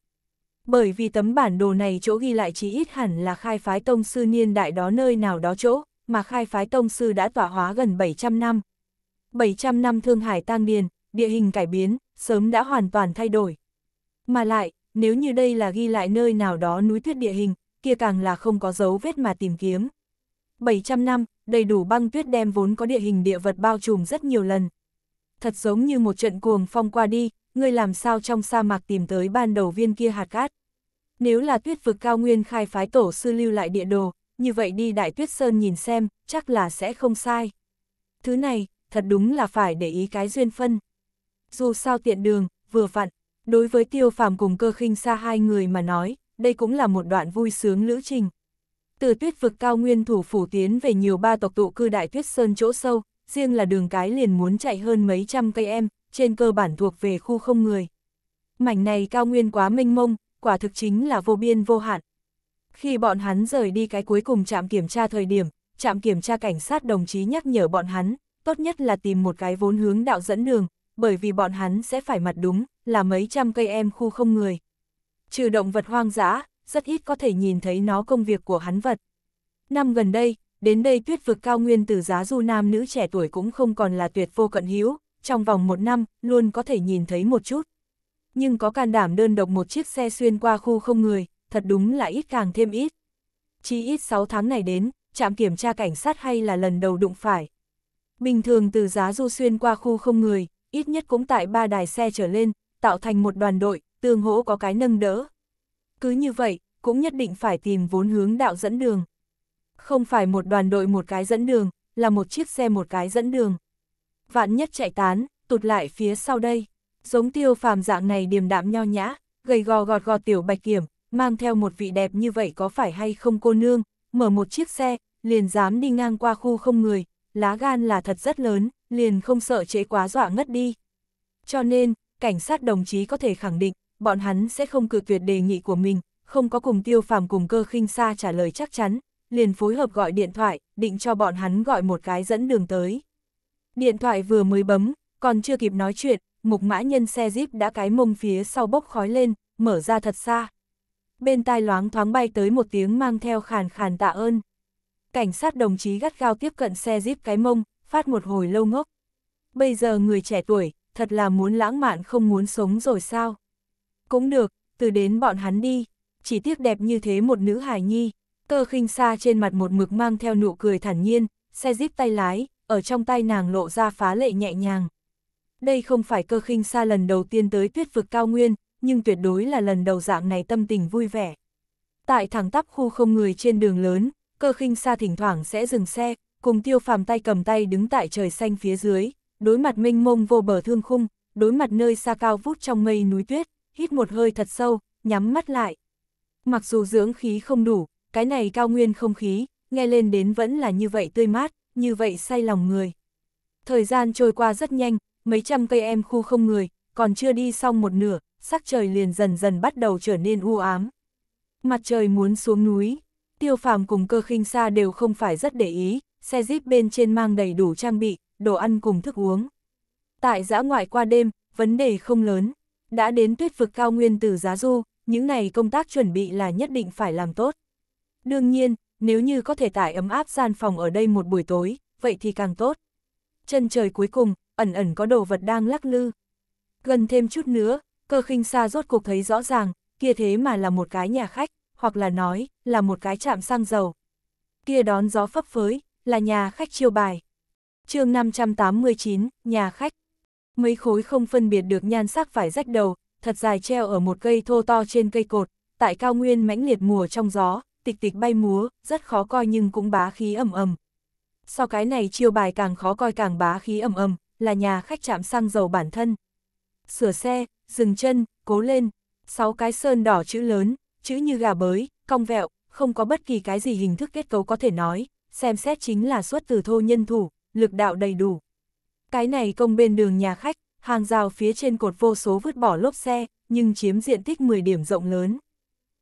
Bởi vì tấm bản đồ này chỗ ghi lại chỉ ít hẳn là khai phái tông sư niên đại đó nơi nào đó chỗ, mà khai phái tông sư đã tỏa hóa gần 700 năm. 700 năm Thương Hải tang điền, địa hình cải biến, sớm đã hoàn toàn thay đổi. Mà lại, nếu như đây là ghi lại nơi nào đó núi thuyết địa hình, kia càng là không có dấu vết mà tìm kiếm. 700 năm, đầy đủ băng tuyết đem vốn có địa hình địa vật bao trùm rất nhiều lần. Thật giống như một trận cuồng phong qua đi, ngươi làm sao trong sa mạc tìm tới ban đầu viên kia hạt cát. Nếu là tuyết vực cao nguyên khai phái tổ sư lưu lại địa đồ, như vậy đi Đại Tuyết Sơn nhìn xem, chắc là sẽ không sai. Thứ này, thật đúng là phải để ý cái duyên phân. Dù sao tiện đường, vừa vặn, đối với tiêu phàm cùng cơ khinh xa hai người mà nói, đây cũng là một đoạn vui sướng lữ trình. Từ tuyết vực cao nguyên thủ phủ tiến về nhiều ba tộc tụ cư đại tuyết sơn chỗ sâu, riêng là đường cái liền muốn chạy hơn mấy trăm cây em, trên cơ bản thuộc về khu không người. Mảnh này cao nguyên quá mênh mông, quả thực chính là vô biên vô hạn. Khi bọn hắn rời đi cái cuối cùng trạm kiểm tra thời điểm, trạm kiểm tra cảnh sát đồng chí nhắc nhở bọn hắn, tốt nhất là tìm một cái vốn hướng đạo dẫn đường, bởi vì bọn hắn sẽ phải mặt đúng, là mấy trăm cây em khu không người trừ động vật hoang dã, rất ít có thể nhìn thấy nó công việc của hắn vật. Năm gần đây, đến đây tuyết vực cao nguyên từ giá du nam nữ trẻ tuổi cũng không còn là tuyệt vô cận hữu, trong vòng một năm, luôn có thể nhìn thấy một chút. Nhưng có can đảm đơn độc một chiếc xe xuyên qua khu không người, thật đúng là ít càng thêm ít. Chỉ ít 6 tháng này đến, trạm kiểm tra cảnh sát hay là lần đầu đụng phải. Bình thường từ giá du xuyên qua khu không người, ít nhất cũng tại ba đài xe trở lên, tạo thành một đoàn đội, tương hỗ có cái nâng đỡ. Cứ như vậy, cũng nhất định phải tìm vốn hướng đạo dẫn đường. Không phải một đoàn đội một cái dẫn đường, là một chiếc xe một cái dẫn đường. Vạn nhất chạy tán, tụt lại phía sau đây. Giống tiêu phàm dạng này điềm đạm nho nhã, gầy gò gọt gọt tiểu bạch kiểm, mang theo một vị đẹp như vậy có phải hay không cô nương, mở một chiếc xe, liền dám đi ngang qua khu không người, lá gan là thật rất lớn, liền không sợ chế quá dọa ngất đi. Cho nên, cảnh sát đồng chí có thể khẳng định, bọn hắn sẽ không cự tuyệt đề nghị của mình, không có cùng tiêu phàm cùng cơ khinh xa trả lời chắc chắn, liền phối hợp gọi điện thoại, định cho bọn hắn gọi một cái dẫn đường tới. Điện thoại vừa mới bấm, còn chưa kịp nói chuyện, mục mã nhân xe Jeep đã cái mông phía sau bốc khói lên, mở ra thật xa. Bên tai loáng thoáng bay tới một tiếng mang theo khàn khàn tạ ơn. Cảnh sát đồng chí gắt gao tiếp cận xe Jeep cái mông, phát một hồi lâu ngốc. Bây giờ người trẻ tuổi, thật là muốn lãng mạn không muốn sống rồi sao? Cũng được, từ đến bọn hắn đi, chỉ tiếc đẹp như thế một nữ hài nhi. Cơ khinh xa trên mặt một mực mang theo nụ cười thản nhiên, xe díp tay lái, ở trong tay nàng lộ ra phá lệ nhẹ nhàng. Đây không phải cơ khinh xa lần đầu tiên tới tuyết vực cao nguyên, nhưng tuyệt đối là lần đầu dạng này tâm tình vui vẻ. Tại thẳng tắp khu không người trên đường lớn, cơ khinh xa thỉnh thoảng sẽ dừng xe, cùng tiêu phàm tay cầm tay đứng tại trời xanh phía dưới, đối mặt mênh mông vô bờ thương khung, đối mặt nơi xa cao vút trong mây núi tuyết, hít một hơi thật sâu, nhắm mắt lại. Mặc dù dưỡng khí không đủ, cái này cao nguyên không khí, nghe lên đến vẫn là như vậy tươi mát, như vậy say lòng người. Thời gian trôi qua rất nhanh, mấy trăm cây em khu không người, còn chưa đi xong một nửa, sắc trời liền dần dần bắt đầu trở nên u ám. Mặt trời muốn xuống núi, tiêu phàm cùng cơ khinh xa đều không phải rất để ý, xe jeep bên trên mang đầy đủ trang bị, đồ ăn cùng thức uống. Tại giã ngoại qua đêm, vấn đề không lớn đã đến tuyết vực cao nguyên từ giá du, những này công tác chuẩn bị là nhất định phải làm tốt. Đương nhiên, nếu như có thể tải ấm áp gian phòng ở đây một buổi tối, vậy thì càng tốt. Chân trời cuối cùng, ẩn ẩn có đồ vật đang lắc lư. Gần thêm chút nữa, cơ khinh xa rốt cuộc thấy rõ ràng, kia thế mà là một cái nhà khách, hoặc là nói, là một cái trạm xăng dầu. Kia đón gió phấp phới, là nhà khách chiêu bài. chương 589, nhà khách. Mấy khối không phân biệt được nhan sắc phải rách đầu, thật dài treo ở một cây thô to trên cây cột, tại cao nguyên mãnh liệt mùa trong gió, tịch tịch bay múa, rất khó coi nhưng cũng bá khí ầm ầm. Sau cái này chiêu bài càng khó coi càng bá khí ầm ầm, là nhà khách chạm xăng dầu bản thân. Sửa xe, dừng chân, cố lên, sáu cái sơn đỏ chữ lớn, chữ như gà bới, cong vẹo, không có bất kỳ cái gì hình thức kết cấu có thể nói, xem xét chính là xuất từ thô nhân thủ, lực đạo đầy đủ. Cái này công bên đường nhà khách, hàng rào phía trên cột vô số vứt bỏ lốp xe, nhưng chiếm diện tích 10 điểm rộng lớn.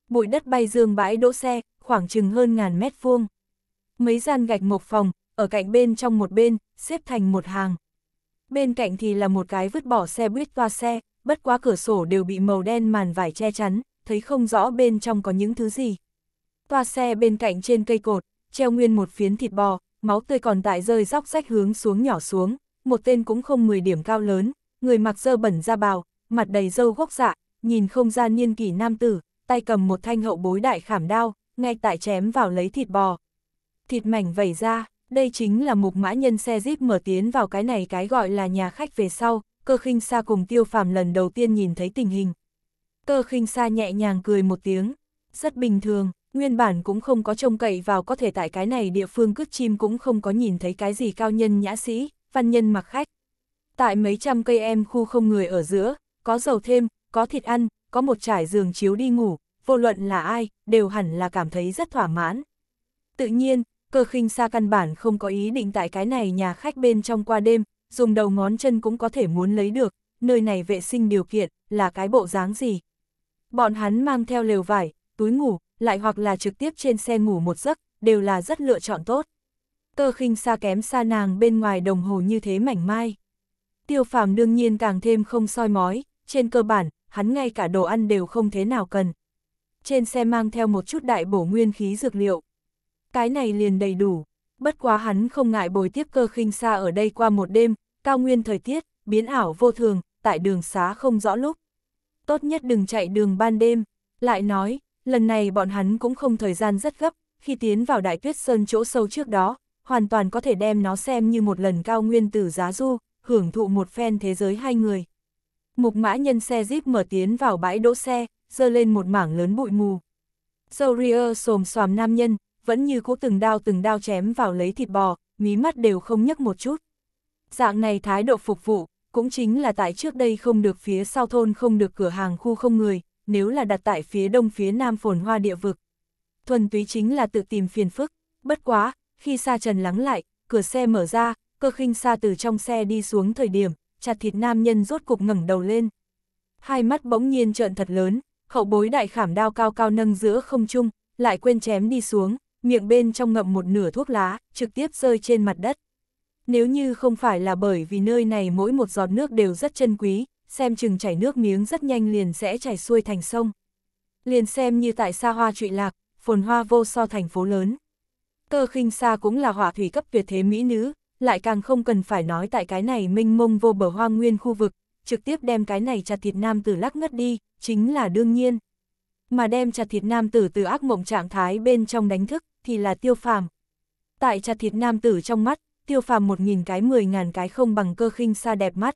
Bụi đất bay dương bãi đỗ xe, khoảng chừng hơn ngàn mét vuông. Mấy gian gạch một phòng, ở cạnh bên trong một bên, xếp thành một hàng. Bên cạnh thì là một cái vứt bỏ xe buýt toa xe, bất quá cửa sổ đều bị màu đen màn vải che chắn, thấy không rõ bên trong có những thứ gì. Toa xe bên cạnh trên cây cột, treo nguyên một phiến thịt bò, máu tươi còn tại rơi róc rách hướng xuống nhỏ xuống, một tên cũng không 10 điểm cao lớn, người mặc dơ bẩn da bào, mặt đầy râu gốc dạ, nhìn không ra niên kỷ nam tử, tay cầm một thanh hậu bối đại khảm đao, ngay tại chém vào lấy thịt bò. Thịt mảnh vẩy ra, đây chính là mục mã nhân xe jeep mở tiến vào cái này cái gọi là nhà khách về sau, cơ khinh xa cùng tiêu phàm lần đầu tiên nhìn thấy tình hình. Cơ khinh xa nhẹ nhàng cười một tiếng, rất bình thường, nguyên bản cũng không có trông cậy vào có thể tại cái này địa phương cướp chim cũng không có nhìn thấy cái gì cao nhân nhã sĩ, văn nhân mặc khách. Tại mấy trăm cây em khu không người ở giữa, có dầu thêm, có thịt ăn, có một trải giường chiếu đi ngủ, vô luận là ai, đều hẳn là cảm thấy rất thỏa mãn. Tự nhiên, cơ khinh xa căn bản không có ý định tại cái này nhà khách bên trong qua đêm, dùng đầu ngón chân cũng có thể muốn lấy được, nơi này vệ sinh điều kiện, là cái bộ dáng gì. Bọn hắn mang theo lều vải, túi ngủ, lại hoặc là trực tiếp trên xe ngủ một giấc, đều là rất lựa chọn tốt. Tơ khinh xa kém xa nàng bên ngoài đồng hồ như thế mảnh mai. Tiêu phàm đương nhiên càng thêm không soi mói, trên cơ bản, hắn ngay cả đồ ăn đều không thế nào cần. Trên xe mang theo một chút đại bổ nguyên khí dược liệu. Cái này liền đầy đủ, bất quá hắn không ngại bồi tiếp cơ khinh xa ở đây qua một đêm, cao nguyên thời tiết, biến ảo vô thường, tại đường xá không rõ lúc. Tốt nhất đừng chạy đường ban đêm, lại nói, lần này bọn hắn cũng không thời gian rất gấp, khi tiến vào đại tuyết sơn chỗ sâu trước đó, hoàn toàn có thể đem nó xem như một lần cao nguyên tử giá du, hưởng thụ một phen thế giới hai người. Mục mã nhân xe Jeep mở tiến vào bãi đỗ xe, dơ lên một mảng lớn bụi mù. Dâu xồm xòm nam nhân, vẫn như cũ từng đao từng đao chém vào lấy thịt bò, mí mắt đều không nhấc một chút. Dạng này thái độ phục vụ, cũng chính là tại trước đây không được phía sau thôn không được cửa hàng khu không người, nếu là đặt tại phía đông phía nam phồn hoa địa vực. Thuần túy chính là tự tìm phiền phức, bất quá, khi Sa Trần lắng lại, cửa xe mở ra, cơ khinh Sa từ trong xe đi xuống thời điểm, chặt thịt nam nhân rốt cục ngẩng đầu lên. Hai mắt bỗng nhiên trợn thật lớn, khẩu bối đại khảm đao cao cao nâng giữa không trung, lại quên chém đi xuống, miệng bên trong ngậm một nửa thuốc lá, trực tiếp rơi trên mặt đất. Nếu như không phải là bởi vì nơi này mỗi một giọt nước đều rất chân quý, xem chừng chảy nước miếng rất nhanh liền sẽ chảy xuôi thành sông. Liền xem như tại xa hoa trụy lạc, phồn hoa vô so thành phố lớn cơ khinh xa cũng là hỏa thủy cấp tuyệt thế mỹ nữ, lại càng không cần phải nói tại cái này Minh mông vô bờ hoang nguyên khu vực, trực tiếp đem cái này chặt thịt nam tử lắc ngất đi, chính là đương nhiên. Mà đem chặt thịt nam tử từ ác mộng trạng thái bên trong đánh thức, thì là tiêu phàm. Tại chặt thịt nam tử trong mắt, tiêu phàm một nghìn cái mười ngàn cái không bằng cơ khinh xa đẹp mắt.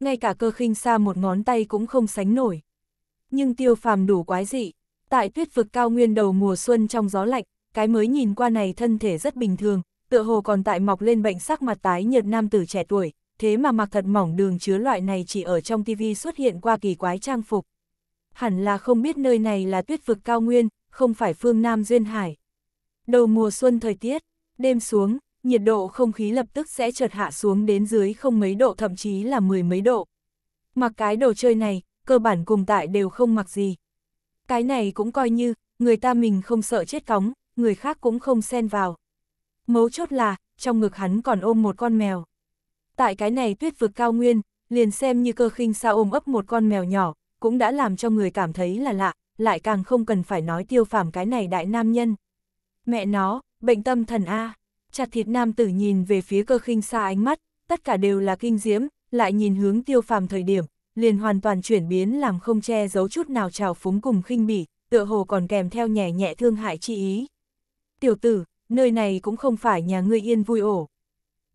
Ngay cả cơ khinh xa một ngón tay cũng không sánh nổi. Nhưng tiêu phàm đủ quái dị. Tại tuyết vực cao nguyên đầu mùa xuân trong gió lạnh, cái mới nhìn qua này thân thể rất bình thường, tựa hồ còn tại mọc lên bệnh sắc mặt tái nhợt nam tử trẻ tuổi, thế mà mặc thật mỏng đường chứa loại này chỉ ở trong tivi xuất hiện qua kỳ quái trang phục. Hẳn là không biết nơi này là tuyết vực cao nguyên, không phải phương Nam Duyên Hải. Đầu mùa xuân thời tiết, đêm xuống, nhiệt độ không khí lập tức sẽ chợt hạ xuống đến dưới không mấy độ thậm chí là mười mấy độ. Mặc cái đồ chơi này, cơ bản cùng tại đều không mặc gì. Cái này cũng coi như, người ta mình không sợ chết cóng, người khác cũng không xen vào. Mấu chốt là, trong ngực hắn còn ôm một con mèo. Tại cái này tuyết vực cao nguyên, liền xem như cơ khinh sao ôm ấp một con mèo nhỏ, cũng đã làm cho người cảm thấy là lạ, lại càng không cần phải nói tiêu phàm cái này đại nam nhân. Mẹ nó, bệnh tâm thần A, chặt thịt nam tử nhìn về phía cơ khinh xa ánh mắt, tất cả đều là kinh diễm, lại nhìn hướng tiêu phàm thời điểm, liền hoàn toàn chuyển biến làm không che giấu chút nào trào phúng cùng khinh bỉ, tựa hồ còn kèm theo nhẹ nhẹ thương hại chi ý tiểu tử, nơi này cũng không phải nhà ngươi yên vui ổ.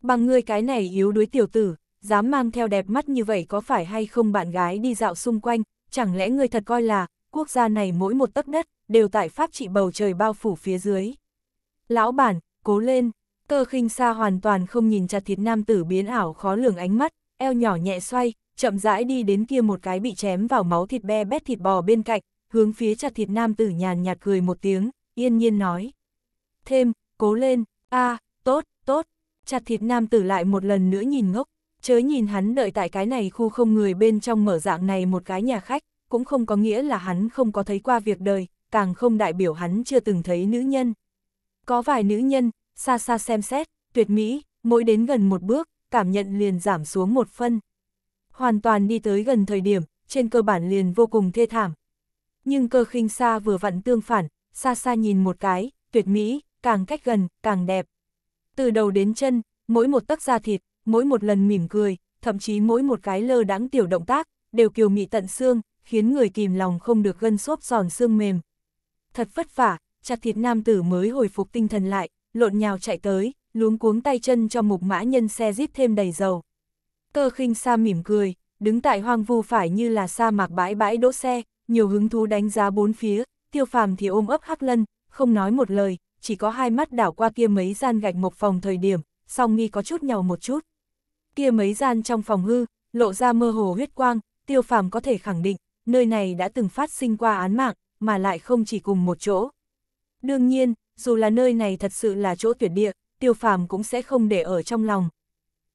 Bằng ngươi cái này yếu đuối tiểu tử, dám mang theo đẹp mắt như vậy có phải hay không bạn gái đi dạo xung quanh, chẳng lẽ ngươi thật coi là, quốc gia này mỗi một tấc đất, đều tại pháp trị bầu trời bao phủ phía dưới. Lão bản, cố lên, cơ khinh xa hoàn toàn không nhìn chặt thiệt nam tử biến ảo khó lường ánh mắt, eo nhỏ nhẹ xoay, chậm rãi đi đến kia một cái bị chém vào máu thịt be bét thịt bò bên cạnh, hướng phía chặt thiệt nam tử nhàn nhạt cười một tiếng, yên nhiên nói thêm, cố lên, a tốt, tốt, chặt thịt nam tử lại một lần nữa nhìn ngốc, chớ nhìn hắn đợi tại cái này khu không người bên trong mở dạng này một cái nhà khách, cũng không có nghĩa là hắn không có thấy qua việc đời, càng không đại biểu hắn chưa từng thấy nữ nhân. Có vài nữ nhân, xa xa xem xét, tuyệt mỹ, mỗi đến gần một bước, cảm nhận liền giảm xuống một phân. Hoàn toàn đi tới gần thời điểm, trên cơ bản liền vô cùng thê thảm. Nhưng cơ khinh xa vừa vặn tương phản, xa xa nhìn một cái, tuyệt mỹ, càng cách gần, càng đẹp. Từ đầu đến chân, mỗi một tấc da thịt, mỗi một lần mỉm cười, thậm chí mỗi một cái lơ đãng tiểu động tác, đều kiều mị tận xương, khiến người kìm lòng không được gân xốp giòn xương mềm. Thật vất vả, chặt thịt nam tử mới hồi phục tinh thần lại, lộn nhào chạy tới, luống cuống tay chân cho mục mã nhân xe díp thêm đầy dầu. Cơ khinh sa mỉm cười, đứng tại hoang vu phải như là sa mạc bãi bãi đỗ xe, nhiều hứng thú đánh giá bốn phía, tiêu phàm thì ôm ấp hắc lân, không nói một lời, chỉ có hai mắt đảo qua kia mấy gian gạch mộc phòng thời điểm, song nghi có chút nhàu một chút. Kia mấy gian trong phòng hư, lộ ra mơ hồ huyết quang, tiêu phàm có thể khẳng định, nơi này đã từng phát sinh qua án mạng, mà lại không chỉ cùng một chỗ. Đương nhiên, dù là nơi này thật sự là chỗ tuyệt địa, tiêu phàm cũng sẽ không để ở trong lòng.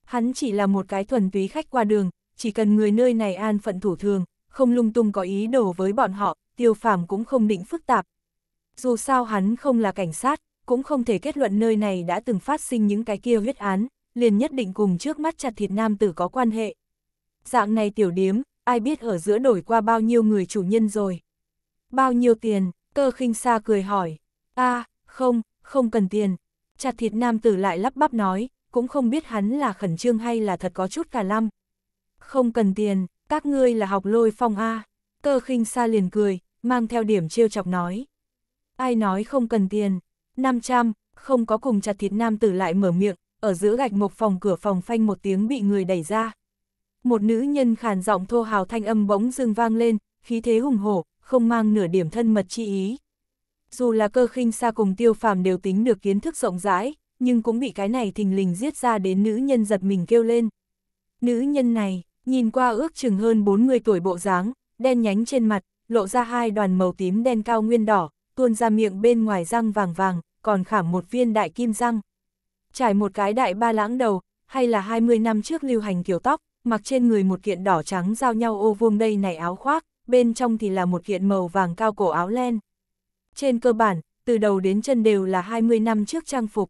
Hắn chỉ là một cái thuần túy khách qua đường, chỉ cần người nơi này an phận thủ thường, không lung tung có ý đồ với bọn họ, tiêu phàm cũng không định phức tạp, dù sao hắn không là cảnh sát, cũng không thể kết luận nơi này đã từng phát sinh những cái kia huyết án, liền nhất định cùng trước mắt chặt thịt nam tử có quan hệ. Dạng này tiểu điếm, ai biết ở giữa đổi qua bao nhiêu người chủ nhân rồi. Bao nhiêu tiền, cơ khinh xa cười hỏi. a không, không cần tiền. Chặt thịt nam tử lại lắp bắp nói, cũng không biết hắn là khẩn trương hay là thật có chút cả lăm. Không cần tiền, các ngươi là học lôi phong A. Cơ khinh xa liền cười, mang theo điểm trêu chọc nói. Ai nói không cần tiền? 500, không có cùng chặt thịt nam tử lại mở miệng, ở giữa gạch mộc phòng cửa phòng phanh một tiếng bị người đẩy ra. Một nữ nhân khàn giọng thô hào thanh âm bỗng dưng vang lên, khí thế hùng hổ, không mang nửa điểm thân mật chi ý. Dù là cơ khinh xa cùng tiêu phàm đều tính được kiến thức rộng rãi, nhưng cũng bị cái này thình lình giết ra đến nữ nhân giật mình kêu lên. Nữ nhân này, nhìn qua ước chừng hơn 40 tuổi bộ dáng, đen nhánh trên mặt, lộ ra hai đoàn màu tím đen cao nguyên đỏ, tuôn ra miệng bên ngoài răng vàng vàng, còn khảm một viên đại kim răng. Trải một cái đại ba lãng đầu, hay là 20 năm trước lưu hành kiểu tóc, mặc trên người một kiện đỏ trắng giao nhau ô vuông đây này áo khoác, bên trong thì là một kiện màu vàng cao cổ áo len. Trên cơ bản, từ đầu đến chân đều là 20 năm trước trang phục.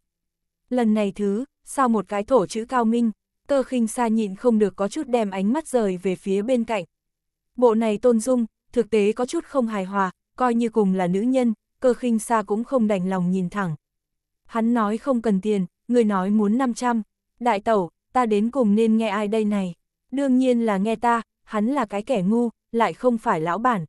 Lần này thứ, sau một cái thổ chữ cao minh, cơ khinh xa nhịn không được có chút đem ánh mắt rời về phía bên cạnh. Bộ này tôn dung, thực tế có chút không hài hòa, coi như cùng là nữ nhân, cơ khinh xa cũng không đành lòng nhìn thẳng. Hắn nói không cần tiền, người nói muốn 500, đại tẩu, ta đến cùng nên nghe ai đây này, đương nhiên là nghe ta, hắn là cái kẻ ngu, lại không phải lão bản.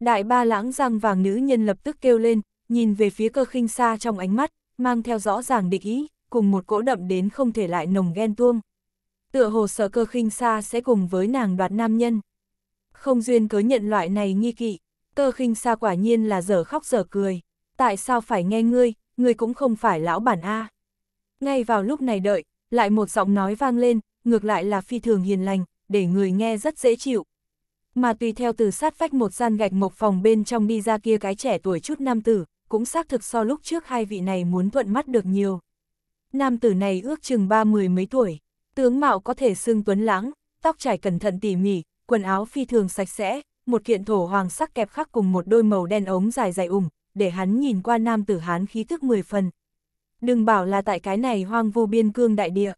Đại ba lãng răng vàng nữ nhân lập tức kêu lên, nhìn về phía cơ khinh xa trong ánh mắt, mang theo rõ ràng địch ý, cùng một cỗ đậm đến không thể lại nồng ghen tuông. Tựa hồ sợ cơ khinh xa sẽ cùng với nàng đoạt nam nhân. Không duyên cớ nhận loại này nghi kỵ. Tơ khinh xa quả nhiên là giờ khóc giờ cười. Tại sao phải nghe ngươi, ngươi cũng không phải lão bản A. Ngay vào lúc này đợi, lại một giọng nói vang lên, ngược lại là phi thường hiền lành, để người nghe rất dễ chịu. Mà tùy theo từ sát vách một gian gạch mộc phòng bên trong đi ra kia cái trẻ tuổi chút nam tử, cũng xác thực so lúc trước hai vị này muốn thuận mắt được nhiều. Nam tử này ước chừng ba mười mấy tuổi, tướng mạo có thể xưng tuấn lãng, tóc trải cẩn thận tỉ mỉ, quần áo phi thường sạch sẽ, một kiện thổ hoàng sắc kẹp khắc cùng một đôi màu đen ống dài dài ủng, để hắn nhìn qua nam tử hán khí thức mười phần. Đừng bảo là tại cái này hoang vu biên cương đại địa.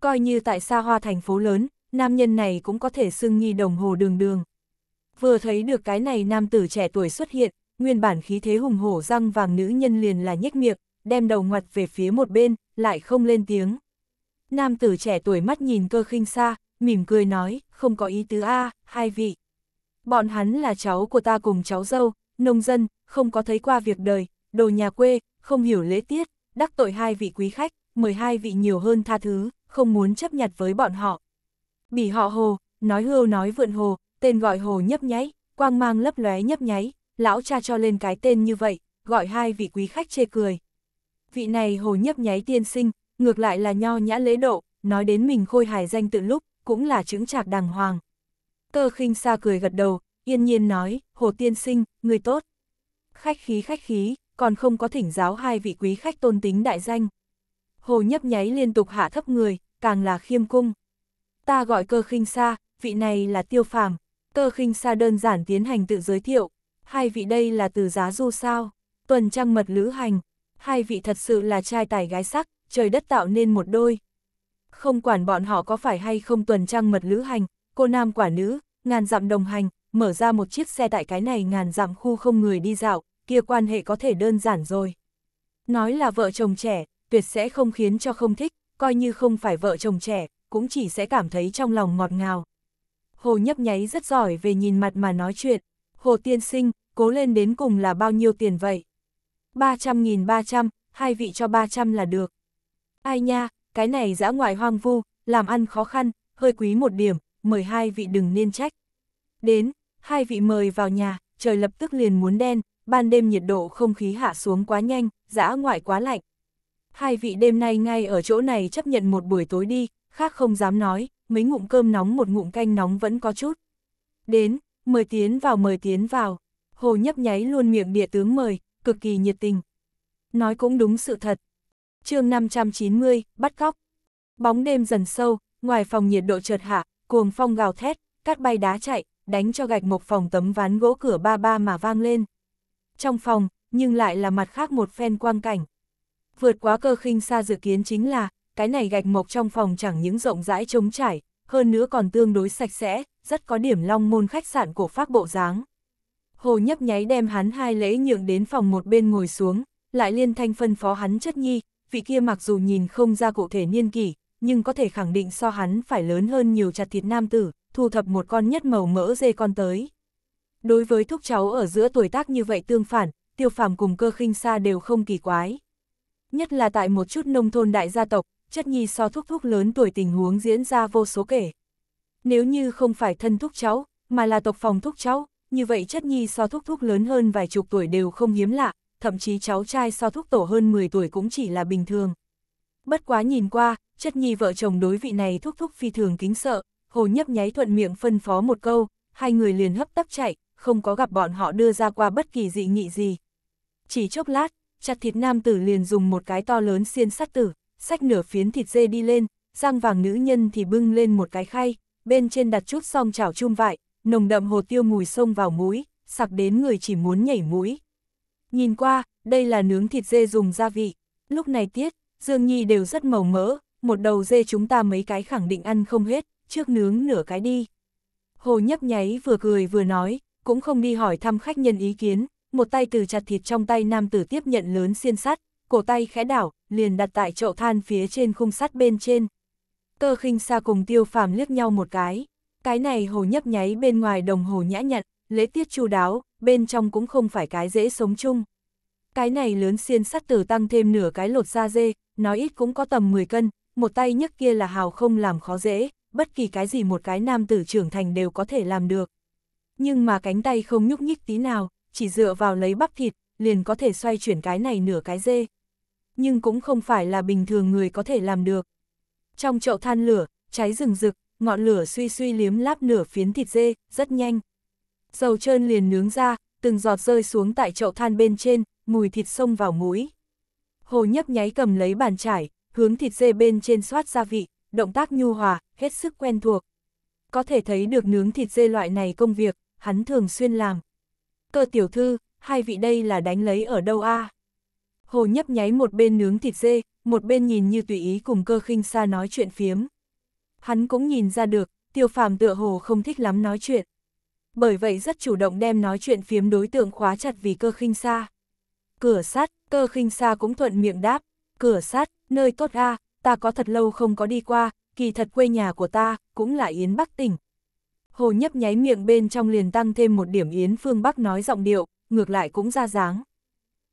Coi như tại xa hoa thành phố lớn, nam nhân này cũng có thể xưng nghi đồng hồ đường đường. Vừa thấy được cái này nam tử trẻ tuổi xuất hiện, nguyên bản khí thế hùng hổ răng vàng nữ nhân liền là nhếch miệng, đem đầu ngoặt về phía một bên, lại không lên tiếng. Nam tử trẻ tuổi mắt nhìn cơ khinh xa, mỉm cười nói, không có ý tứ a hai vị. Bọn hắn là cháu của ta cùng cháu dâu, nông dân, không có thấy qua việc đời, đồ nhà quê, không hiểu lễ tiết, đắc tội hai vị quý khách, mời hai vị nhiều hơn tha thứ, không muốn chấp nhặt với bọn họ. Bỉ họ hồ, nói hưu nói vượn hồ, tên gọi hồ nhấp nháy, quang mang lấp lóe nhấp nháy, lão cha cho lên cái tên như vậy, gọi hai vị quý khách chê cười. Vị này hồ nhấp nháy tiên sinh, ngược lại là nho nhã lễ độ, nói đến mình khôi hài danh tự lúc, cũng là chứng trạc đàng hoàng. Cơ khinh xa cười gật đầu, yên nhiên nói, Hồ Tiên Sinh, người tốt. Khách khí khách khí, còn không có thỉnh giáo hai vị quý khách tôn tính đại danh. Hồ nhấp nháy liên tục hạ thấp người, càng là khiêm cung. Ta gọi cơ khinh xa, vị này là tiêu phàm, cơ khinh xa đơn giản tiến hành tự giới thiệu. Hai vị đây là từ giá du sao, tuần trăng mật lữ hành, hai vị thật sự là trai tài gái sắc, trời đất tạo nên một đôi. Không quản bọn họ có phải hay không tuần trăng mật lữ hành, cô nam quả nữ, ngàn dặm đồng hành, mở ra một chiếc xe tại cái này ngàn dặm khu không người đi dạo, kia quan hệ có thể đơn giản rồi. Nói là vợ chồng trẻ, tuyệt sẽ không khiến cho không thích, coi như không phải vợ chồng trẻ, cũng chỉ sẽ cảm thấy trong lòng ngọt ngào. Hồ nhấp nháy rất giỏi về nhìn mặt mà nói chuyện. Hồ tiên sinh, cố lên đến cùng là bao nhiêu tiền vậy? 300.300, hai vị cho 300 là được. Ai nha, cái này dã ngoại hoang vu, làm ăn khó khăn, hơi quý một điểm, mời hai vị đừng nên trách. Đến, hai vị mời vào nhà, trời lập tức liền muốn đen, ban đêm nhiệt độ không khí hạ xuống quá nhanh, giã ngoại quá lạnh. Hai vị đêm nay ngay ở chỗ này chấp nhận một buổi tối đi, khác không dám nói, mấy ngụm cơm nóng một ngụm canh nóng vẫn có chút. Đến, mời tiến vào mời tiến vào, hồ nhấp nháy luôn miệng địa tướng mời, cực kỳ nhiệt tình. Nói cũng đúng sự thật. chương 590, bắt cóc. Bóng đêm dần sâu, ngoài phòng nhiệt độ chợt hạ, Cuồng phong gào thét, cát bay đá chạy, đánh cho gạch một phòng tấm ván gỗ cửa ba ba mà vang lên. Trong phòng, nhưng lại là mặt khác một phen quang cảnh. Vượt quá cơ khinh xa dự kiến chính là, cái này gạch mộc trong phòng chẳng những rộng rãi trống trải, hơn nữa còn tương đối sạch sẽ, rất có điểm long môn khách sạn của phác bộ dáng. Hồ nhấp nháy đem hắn hai lễ nhượng đến phòng một bên ngồi xuống, lại liên thanh phân phó hắn chất nhi, vị kia mặc dù nhìn không ra cụ thể niên kỷ, nhưng có thể khẳng định so hắn phải lớn hơn nhiều chặt thịt nam tử, thu thập một con nhất màu mỡ dê con tới. Đối với thúc cháu ở giữa tuổi tác như vậy tương phản, tiêu phàm cùng cơ khinh xa đều không kỳ quái. Nhất là tại một chút nông thôn đại gia tộc, chất nhi so thúc thúc lớn tuổi tình huống diễn ra vô số kể. Nếu như không phải thân thúc cháu, mà là tộc phòng thúc cháu, như vậy chất nhi so thúc thúc lớn hơn vài chục tuổi đều không hiếm lạ, thậm chí cháu trai so thúc tổ hơn 10 tuổi cũng chỉ là bình thường. Bất quá nhìn qua, chất nhi vợ chồng đối vị này thúc thúc phi thường kính sợ, hồ nhấp nháy thuận miệng phân phó một câu, hai người liền hấp tấp chạy, không có gặp bọn họ đưa ra qua bất kỳ dị nghị gì. Chỉ chốc lát, chặt thịt nam tử liền dùng một cái to lớn xiên sắt tử, sách nửa phiến thịt dê đi lên, răng vàng nữ nhân thì bưng lên một cái khay, bên trên đặt chút song chảo chum vại, nồng đậm hồ tiêu mùi sông vào mũi, sặc đến người chỉ muốn nhảy mũi. Nhìn qua, đây là nướng thịt dê dùng gia vị, lúc này tiết, Dương Nhi đều rất màu mỡ, một đầu dê chúng ta mấy cái khẳng định ăn không hết, trước nướng nửa cái đi. Hồ nhấp nháy vừa cười vừa nói, cũng không đi hỏi thăm khách nhân ý kiến, một tay từ chặt thịt trong tay nam tử tiếp nhận lớn xiên sắt, cổ tay khẽ đảo, liền đặt tại chậu than phía trên khung sắt bên trên. Cơ khinh xa cùng tiêu phàm liếc nhau một cái, cái này hồ nhấp nháy bên ngoài đồng hồ nhã nhặn, lễ tiết chu đáo, bên trong cũng không phải cái dễ sống chung. Cái này lớn xiên sắt tử tăng thêm nửa cái lột da dê, nói ít cũng có tầm 10 cân, một tay nhấc kia là hào không làm khó dễ, bất kỳ cái gì một cái nam tử trưởng thành đều có thể làm được. Nhưng mà cánh tay không nhúc nhích tí nào, chỉ dựa vào lấy bắp thịt, liền có thể xoay chuyển cái này nửa cái dê. Nhưng cũng không phải là bình thường người có thể làm được. Trong chậu than lửa, cháy rừng rực, ngọn lửa suy suy liếm láp nửa phiến thịt dê, rất nhanh. Dầu trơn liền nướng ra, từng giọt rơi xuống tại chậu than bên trên, mùi thịt sông vào mũi. Hồ nhấp nháy cầm lấy bàn chải, hướng thịt dê bên trên xoát gia vị, động tác nhu hòa, hết sức quen thuộc. Có thể thấy được nướng thịt dê loại này công việc, hắn thường xuyên làm. Cơ tiểu thư, hai vị đây là đánh lấy ở đâu a? À? Hồ nhấp nháy một bên nướng thịt dê, một bên nhìn như tùy ý cùng cơ khinh xa nói chuyện phiếm. Hắn cũng nhìn ra được, tiêu phàm tựa hồ không thích lắm nói chuyện. Bởi vậy rất chủ động đem nói chuyện phiếm đối tượng khóa chặt vì cơ khinh xa. Cửa sắt, Cơ khinh xa cũng thuận miệng đáp, cửa sát, nơi tốt a, ta có thật lâu không có đi qua, kỳ thật quê nhà của ta, cũng là Yến Bắc tỉnh. Hồ nhấp nháy miệng bên trong liền tăng thêm một điểm Yến phương Bắc nói giọng điệu, ngược lại cũng ra dáng.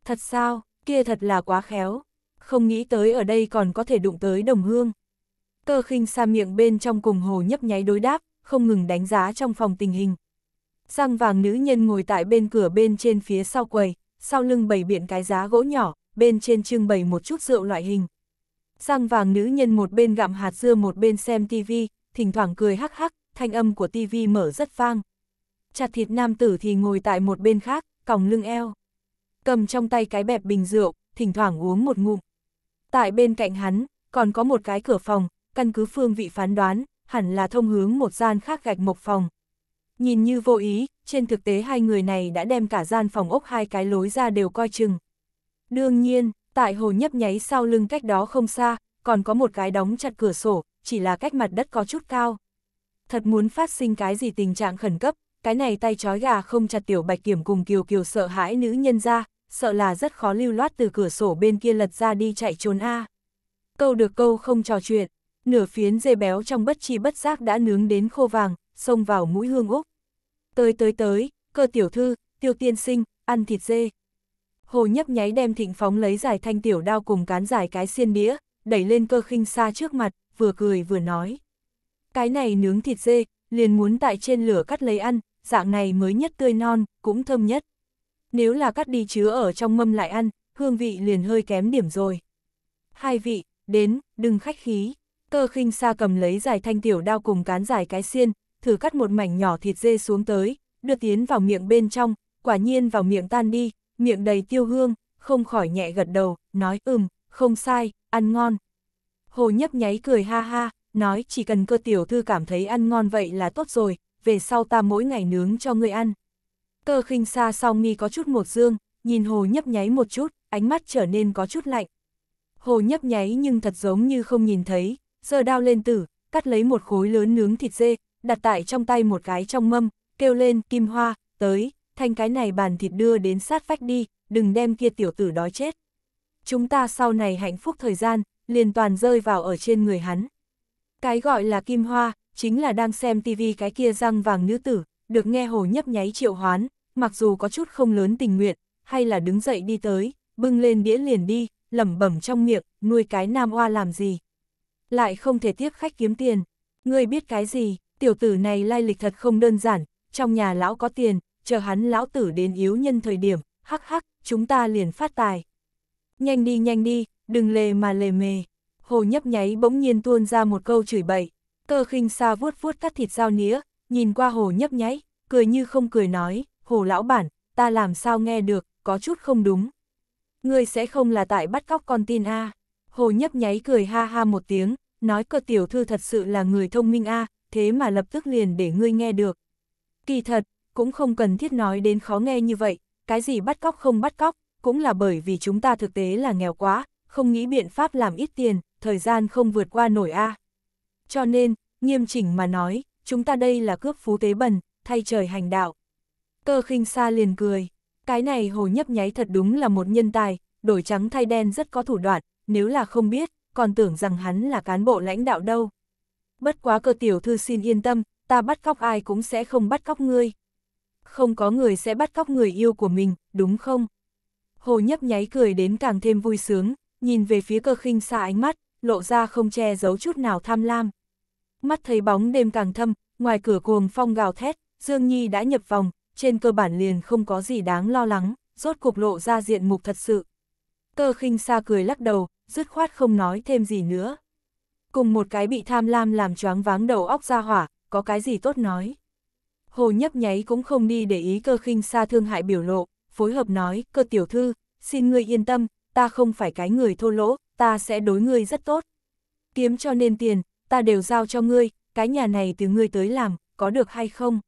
Thật sao, kia thật là quá khéo, không nghĩ tới ở đây còn có thể đụng tới đồng hương. Cơ khinh xa miệng bên trong cùng hồ nhấp nháy đối đáp, không ngừng đánh giá trong phòng tình hình. Sang vàng nữ nhân ngồi tại bên cửa bên trên phía sau quầy, sau lưng bày biện cái giá gỗ nhỏ, bên trên trưng bày một chút rượu loại hình. sang vàng nữ nhân một bên gặm hạt dưa một bên xem tivi, thỉnh thoảng cười hắc hắc, thanh âm của tivi mở rất vang. Chặt thịt nam tử thì ngồi tại một bên khác, còng lưng eo. Cầm trong tay cái bẹp bình rượu, thỉnh thoảng uống một ngụm. Tại bên cạnh hắn, còn có một cái cửa phòng, căn cứ phương vị phán đoán, hẳn là thông hướng một gian khác gạch mộc phòng. Nhìn như vô ý, trên thực tế hai người này đã đem cả gian phòng ốc hai cái lối ra đều coi chừng. Đương nhiên, tại hồ nhấp nháy sau lưng cách đó không xa, còn có một cái đóng chặt cửa sổ, chỉ là cách mặt đất có chút cao. Thật muốn phát sinh cái gì tình trạng khẩn cấp, cái này tay chói gà không chặt tiểu bạch kiểm cùng kiều kiều sợ hãi nữ nhân ra, sợ là rất khó lưu loát từ cửa sổ bên kia lật ra đi chạy trốn A. Câu được câu không trò chuyện, nửa phiến dê béo trong bất chi bất giác đã nướng đến khô vàng, xông vào mũi hương Úc. Tới tới tới, cơ tiểu thư, tiêu tiên sinh, ăn thịt dê. Hồ nhấp nháy đem thịnh phóng lấy giải thanh tiểu đao cùng cán giải cái xiên đĩa, đẩy lên cơ khinh xa trước mặt, vừa cười vừa nói. Cái này nướng thịt dê, liền muốn tại trên lửa cắt lấy ăn, dạng này mới nhất tươi non, cũng thơm nhất. Nếu là cắt đi chứa ở trong mâm lại ăn, hương vị liền hơi kém điểm rồi. Hai vị, đến, đừng khách khí. Cơ khinh xa cầm lấy giải thanh tiểu đao cùng cán giải cái xiên, thử cắt một mảnh nhỏ thịt dê xuống tới, đưa tiến vào miệng bên trong, quả nhiên vào miệng tan đi, miệng đầy tiêu hương, không khỏi nhẹ gật đầu, nói ừm, không sai, ăn ngon. Hồ nhấp nháy cười ha ha, nói chỉ cần cơ tiểu thư cảm thấy ăn ngon vậy là tốt rồi, về sau ta mỗi ngày nướng cho người ăn. Cơ khinh xa song nghi có chút một dương, nhìn hồ nhấp nháy một chút, ánh mắt trở nên có chút lạnh. Hồ nhấp nháy nhưng thật giống như không nhìn thấy, giơ đao lên tử, cắt lấy một khối lớn nướng thịt dê, đặt tại trong tay một cái trong mâm, kêu lên kim hoa, tới, thanh cái này bàn thịt đưa đến sát vách đi, đừng đem kia tiểu tử đói chết. Chúng ta sau này hạnh phúc thời gian, liền toàn rơi vào ở trên người hắn. Cái gọi là kim hoa, chính là đang xem tivi cái kia răng vàng nữ tử, được nghe hồ nhấp nháy triệu hoán, mặc dù có chút không lớn tình nguyện, hay là đứng dậy đi tới, bưng lên đĩa liền đi, lẩm bẩm trong miệng, nuôi cái nam hoa làm gì. Lại không thể tiếp khách kiếm tiền, ngươi biết cái gì, tiểu tử này lai lịch thật không đơn giản, trong nhà lão có tiền, chờ hắn lão tử đến yếu nhân thời điểm, hắc hắc, chúng ta liền phát tài. Nhanh đi nhanh đi, đừng lề mà lề mề. Hồ nhấp nháy bỗng nhiên tuôn ra một câu chửi bậy, cơ khinh xa vuốt vuốt cắt thịt dao nĩa, nhìn qua hồ nhấp nháy, cười như không cười nói, hồ lão bản, ta làm sao nghe được, có chút không đúng. Ngươi sẽ không là tại bắt cóc con tin a Hồ nhấp nháy cười ha ha một tiếng, nói cơ tiểu thư thật sự là người thông minh a thế mà lập tức liền để ngươi nghe được. Kỳ thật, cũng không cần thiết nói đến khó nghe như vậy, cái gì bắt cóc không bắt cóc, cũng là bởi vì chúng ta thực tế là nghèo quá, không nghĩ biện pháp làm ít tiền, thời gian không vượt qua nổi a. Cho nên, nghiêm chỉnh mà nói, chúng ta đây là cướp phú tế bần, thay trời hành đạo. Cơ khinh xa liền cười, cái này hồ nhấp nháy thật đúng là một nhân tài, đổi trắng thay đen rất có thủ đoạn, nếu là không biết, còn tưởng rằng hắn là cán bộ lãnh đạo đâu bất quá cơ tiểu thư xin yên tâm, ta bắt cóc ai cũng sẽ không bắt cóc ngươi. Không có người sẽ bắt cóc người yêu của mình, đúng không? Hồ nhấp nháy cười đến càng thêm vui sướng, nhìn về phía cơ khinh xa ánh mắt, lộ ra không che giấu chút nào tham lam. Mắt thấy bóng đêm càng thâm, ngoài cửa cuồng phong gào thét, Dương Nhi đã nhập vòng, trên cơ bản liền không có gì đáng lo lắng, rốt cục lộ ra diện mục thật sự. Cơ khinh xa cười lắc đầu, dứt khoát không nói thêm gì nữa cùng một cái bị tham lam làm choáng váng đầu óc ra hỏa, có cái gì tốt nói. Hồ nhấp nháy cũng không đi để ý cơ khinh xa thương hại biểu lộ, phối hợp nói, cơ tiểu thư, xin ngươi yên tâm, ta không phải cái người thô lỗ, ta sẽ đối ngươi rất tốt. Kiếm cho nên tiền, ta đều giao cho ngươi, cái nhà này từ ngươi tới làm, có được hay không?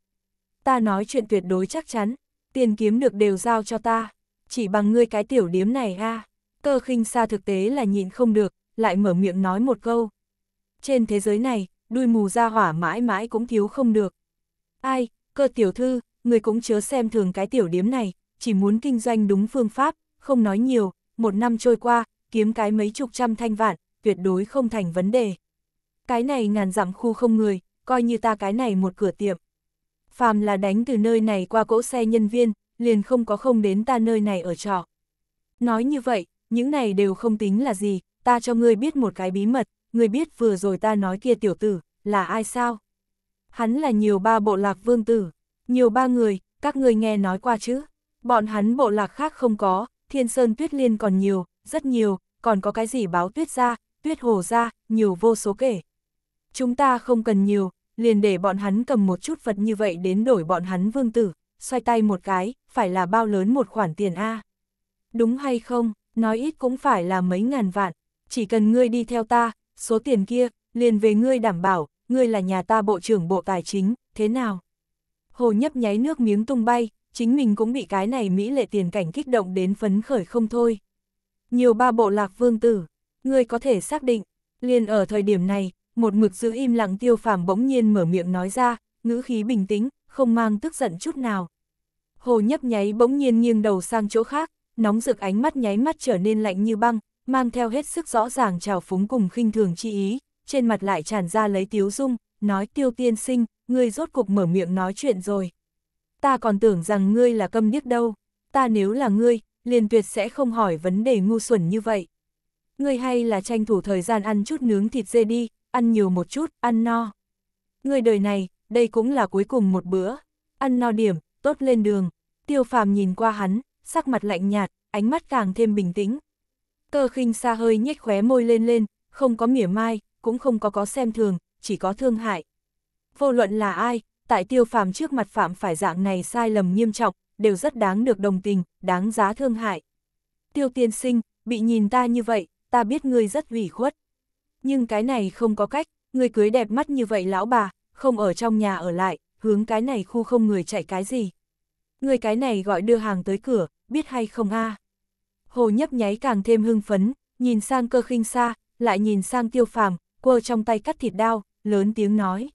Ta nói chuyện tuyệt đối chắc chắn, tiền kiếm được đều giao cho ta, chỉ bằng ngươi cái tiểu điếm này ha. Cơ khinh xa thực tế là nhịn không được, lại mở miệng nói một câu trên thế giới này, đuôi mù ra hỏa mãi mãi cũng thiếu không được. Ai, cơ tiểu thư, người cũng chớ xem thường cái tiểu điếm này, chỉ muốn kinh doanh đúng phương pháp, không nói nhiều, một năm trôi qua, kiếm cái mấy chục trăm thanh vạn, tuyệt đối không thành vấn đề. Cái này ngàn dặm khu không người, coi như ta cái này một cửa tiệm. Phàm là đánh từ nơi này qua cỗ xe nhân viên, liền không có không đến ta nơi này ở trọ. Nói như vậy, những này đều không tính là gì, ta cho ngươi biết một cái bí mật, người biết vừa rồi ta nói kia tiểu tử, là ai sao? Hắn là nhiều ba bộ lạc vương tử, nhiều ba người, các người nghe nói qua chứ? Bọn hắn bộ lạc khác không có, thiên sơn tuyết liên còn nhiều, rất nhiều, còn có cái gì báo tuyết ra, tuyết hồ ra, nhiều vô số kể. Chúng ta không cần nhiều, liền để bọn hắn cầm một chút vật như vậy đến đổi bọn hắn vương tử, xoay tay một cái, phải là bao lớn một khoản tiền A. Đúng hay không, nói ít cũng phải là mấy ngàn vạn, chỉ cần ngươi đi theo ta, số tiền kia, liền về ngươi đảm bảo, ngươi là nhà ta bộ trưởng bộ tài chính, thế nào? Hồ nhấp nháy nước miếng tung bay, chính mình cũng bị cái này mỹ lệ tiền cảnh kích động đến phấn khởi không thôi. Nhiều ba bộ lạc vương tử, ngươi có thể xác định, liền ở thời điểm này, một mực giữ im lặng tiêu phàm bỗng nhiên mở miệng nói ra, ngữ khí bình tĩnh, không mang tức giận chút nào. Hồ nhấp nháy bỗng nhiên nghiêng đầu sang chỗ khác, nóng rực ánh mắt nháy mắt trở nên lạnh như băng, mang theo hết sức rõ ràng trào phúng cùng khinh thường chi ý, trên mặt lại tràn ra lấy tiếu dung, nói tiêu tiên sinh, ngươi rốt cục mở miệng nói chuyện rồi. Ta còn tưởng rằng ngươi là câm điếc đâu, ta nếu là ngươi, liền tuyệt sẽ không hỏi vấn đề ngu xuẩn như vậy. Ngươi hay là tranh thủ thời gian ăn chút nướng thịt dê đi, ăn nhiều một chút, ăn no. Ngươi đời này, đây cũng là cuối cùng một bữa, ăn no điểm, tốt lên đường. Tiêu phàm nhìn qua hắn, sắc mặt lạnh nhạt, ánh mắt càng thêm bình tĩnh, Cơ khinh xa hơi nhếch khóe môi lên lên, không có mỉa mai, cũng không có có xem thường, chỉ có thương hại. Vô luận là ai, tại tiêu phàm trước mặt phạm phải dạng này sai lầm nghiêm trọng, đều rất đáng được đồng tình, đáng giá thương hại. Tiêu tiên sinh, bị nhìn ta như vậy, ta biết ngươi rất ủy khuất. Nhưng cái này không có cách, ngươi cưới đẹp mắt như vậy lão bà, không ở trong nhà ở lại, hướng cái này khu không người chạy cái gì. Ngươi cái này gọi đưa hàng tới cửa, biết hay không a? À? Hồ nhấp nháy càng thêm hưng phấn, nhìn sang cơ khinh xa, lại nhìn sang tiêu phàm, quơ trong tay cắt thịt đao, lớn tiếng nói.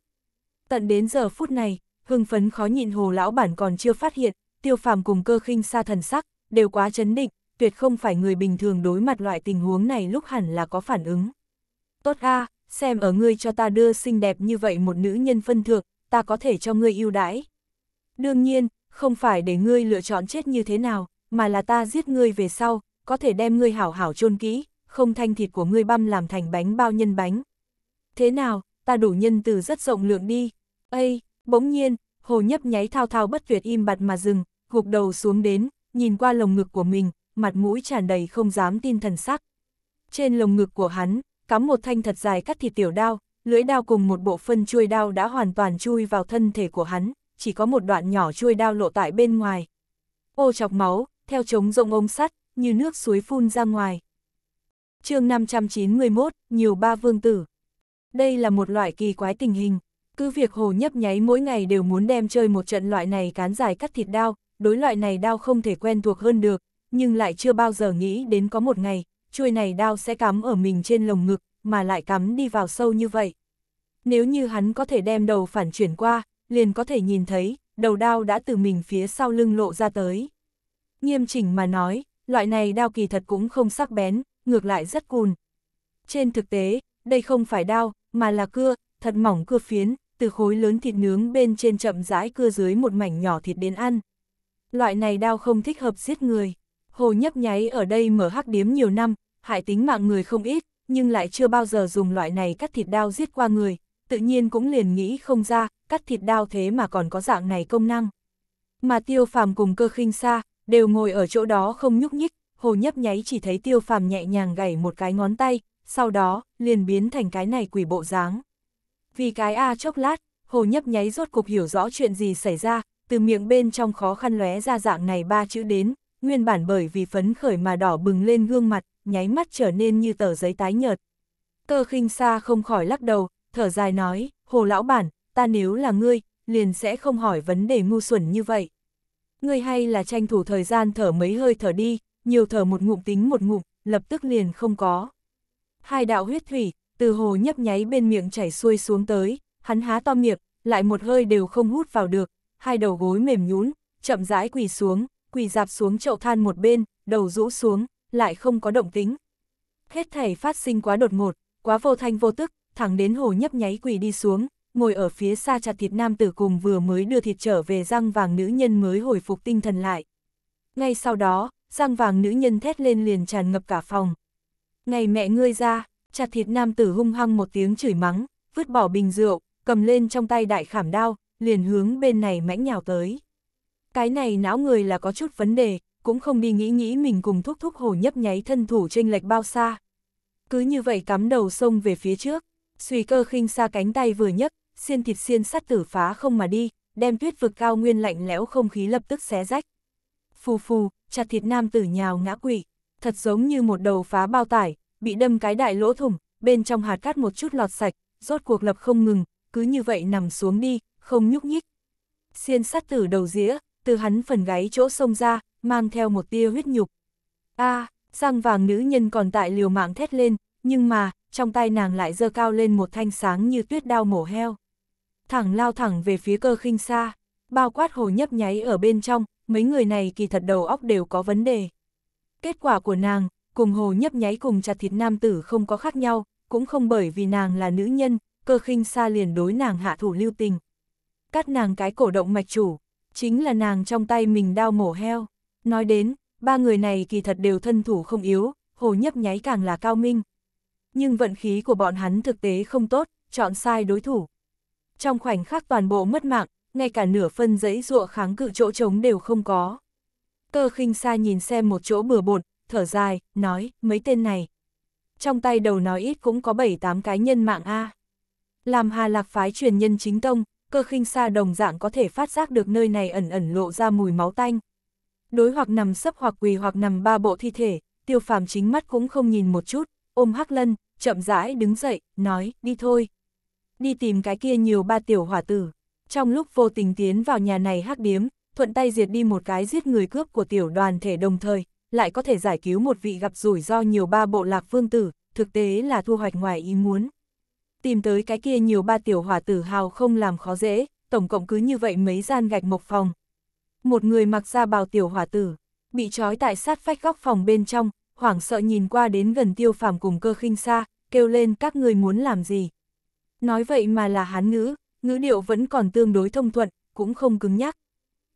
Tận đến giờ phút này, hưng phấn khó nhịn hồ lão bản còn chưa phát hiện, tiêu phàm cùng cơ khinh xa thần sắc, đều quá chấn định, tuyệt không phải người bình thường đối mặt loại tình huống này lúc hẳn là có phản ứng. Tốt a, xem ở ngươi cho ta đưa xinh đẹp như vậy một nữ nhân phân thượng, ta có thể cho ngươi ưu đãi. Đương nhiên, không phải để ngươi lựa chọn chết như thế nào, mà là ta giết ngươi về sau, có thể đem ngươi hảo hảo chôn kỹ, không thanh thịt của ngươi băm làm thành bánh bao nhân bánh. Thế nào, ta đủ nhân từ rất rộng lượng đi. Ây, bỗng nhiên, hồ nhấp nháy thao thao bất tuyệt im bặt mà dừng, gục đầu xuống đến, nhìn qua lồng ngực của mình, mặt mũi tràn đầy không dám tin thần sắc. Trên lồng ngực của hắn, cắm một thanh thật dài cắt thịt tiểu đao, lưỡi đao cùng một bộ phân chuôi đao đã hoàn toàn chui vào thân thể của hắn, chỉ có một đoạn nhỏ chuôi đao lộ tại bên ngoài. Ô chọc máu, theo trống rộng ống sắt, như nước suối phun ra ngoài. chương 591, nhiều ba vương tử. Đây là một loại kỳ quái tình hình, cứ việc hồ nhấp nháy mỗi ngày đều muốn đem chơi một trận loại này cán dài cắt thịt đao, đối loại này đao không thể quen thuộc hơn được, nhưng lại chưa bao giờ nghĩ đến có một ngày, chuôi này đao sẽ cắm ở mình trên lồng ngực, mà lại cắm đi vào sâu như vậy. Nếu như hắn có thể đem đầu phản chuyển qua, liền có thể nhìn thấy, đầu đao đã từ mình phía sau lưng lộ ra tới. Nghiêm chỉnh mà nói, loại này đao kỳ thật cũng không sắc bén, ngược lại rất cùn. Trên thực tế, đây không phải đao, mà là cưa, thật mỏng cưa phiến, từ khối lớn thịt nướng bên trên chậm rãi cưa dưới một mảnh nhỏ thịt đến ăn. Loại này đao không thích hợp giết người. Hồ nhấp nháy ở đây mở hắc điếm nhiều năm, hại tính mạng người không ít, nhưng lại chưa bao giờ dùng loại này cắt thịt đao giết qua người, tự nhiên cũng liền nghĩ không ra, cắt thịt đao thế mà còn có dạng này công năng. Mà tiêu phàm cùng cơ khinh xa, đều ngồi ở chỗ đó không nhúc nhích, hồ nhấp nháy chỉ thấy tiêu phàm nhẹ nhàng gảy một cái ngón tay, sau đó, liền biến thành cái này quỷ bộ dáng. Vì cái A chốc lát, hồ nhấp nháy rốt cục hiểu rõ chuyện gì xảy ra, từ miệng bên trong khó khăn lóe ra dạng này ba chữ đến, nguyên bản bởi vì phấn khởi mà đỏ bừng lên gương mặt, nháy mắt trở nên như tờ giấy tái nhợt. cơ khinh xa không khỏi lắc đầu, thở dài nói, hồ lão bản, ta nếu là ngươi, liền sẽ không hỏi vấn đề ngu xuẩn như vậy ngươi hay là tranh thủ thời gian thở mấy hơi thở đi, nhiều thở một ngụm tính một ngụm, lập tức liền không có. Hai đạo huyết thủy, từ hồ nhấp nháy bên miệng chảy xuôi xuống tới, hắn há to miệng, lại một hơi đều không hút vào được, hai đầu gối mềm nhún, chậm rãi quỳ xuống, quỳ dạp xuống chậu than một bên, đầu rũ xuống, lại không có động tính. Hết thảy phát sinh quá đột ngột, quá vô thanh vô tức, thẳng đến hồ nhấp nháy quỳ đi xuống, ngồi ở phía xa chặt thịt nam tử cùng vừa mới đưa thịt trở về răng vàng nữ nhân mới hồi phục tinh thần lại. Ngay sau đó, răng vàng nữ nhân thét lên liền tràn ngập cả phòng. Ngày mẹ ngươi ra, chặt thịt nam tử hung hăng một tiếng chửi mắng, vứt bỏ bình rượu, cầm lên trong tay đại khảm đao, liền hướng bên này mãnh nhào tới. Cái này não người là có chút vấn đề, cũng không đi nghĩ nghĩ mình cùng thúc thúc hồ nhấp nháy thân thủ chênh lệch bao xa. Cứ như vậy cắm đầu sông về phía trước, suy cơ khinh xa cánh tay vừa nhấc, xiên thịt xiên sắt tử phá không mà đi, đem tuyết vực cao nguyên lạnh lẽo không khí lập tức xé rách. Phù phù, chặt thịt nam tử nhào ngã quỵ, thật giống như một đầu phá bao tải, bị đâm cái đại lỗ thủng, bên trong hạt cát một chút lọt sạch, rốt cuộc lập không ngừng, cứ như vậy nằm xuống đi, không nhúc nhích. Xiên sắt tử đầu dĩa, từ hắn phần gáy chỗ sông ra, mang theo một tia huyết nhục. A, à, răng vàng nữ nhân còn tại liều mạng thét lên, nhưng mà, trong tay nàng lại giơ cao lên một thanh sáng như tuyết đao mổ heo thẳng lao thẳng về phía cơ khinh xa, bao quát hồ nhấp nháy ở bên trong, mấy người này kỳ thật đầu óc đều có vấn đề. Kết quả của nàng, cùng hồ nhấp nháy cùng chặt thịt nam tử không có khác nhau, cũng không bởi vì nàng là nữ nhân, cơ khinh xa liền đối nàng hạ thủ lưu tình. Cắt nàng cái cổ động mạch chủ, chính là nàng trong tay mình đao mổ heo. Nói đến, ba người này kỳ thật đều thân thủ không yếu, hồ nhấp nháy càng là cao minh. Nhưng vận khí của bọn hắn thực tế không tốt, chọn sai đối thủ trong khoảnh khắc toàn bộ mất mạng, ngay cả nửa phân giấy ruộng kháng cự chỗ trống đều không có. Cơ khinh sa nhìn xem một chỗ bừa bộn thở dài, nói, mấy tên này. Trong tay đầu nói ít cũng có 7-8 cái nhân mạng A. Làm hà lạc phái truyền nhân chính tông, cơ khinh sa đồng dạng có thể phát giác được nơi này ẩn ẩn lộ ra mùi máu tanh. Đối hoặc nằm sấp hoặc quỳ hoặc nằm ba bộ thi thể, tiêu phàm chính mắt cũng không nhìn một chút, ôm hắc lân, chậm rãi đứng dậy, nói, đi thôi, đi tìm cái kia nhiều ba tiểu hỏa tử. Trong lúc vô tình tiến vào nhà này hắc điếm, thuận tay diệt đi một cái giết người cướp của tiểu đoàn thể đồng thời, lại có thể giải cứu một vị gặp rủi ro nhiều ba bộ lạc phương tử, thực tế là thu hoạch ngoài ý muốn. Tìm tới cái kia nhiều ba tiểu hỏa tử hào không làm khó dễ, tổng cộng cứ như vậy mấy gian gạch mộc phòng. Một người mặc ra bào tiểu hỏa tử, bị trói tại sát phách góc phòng bên trong, hoảng sợ nhìn qua đến gần tiêu phàm cùng cơ khinh xa, kêu lên các người muốn làm gì. Nói vậy mà là hán ngữ, ngữ điệu vẫn còn tương đối thông thuận, cũng không cứng nhắc.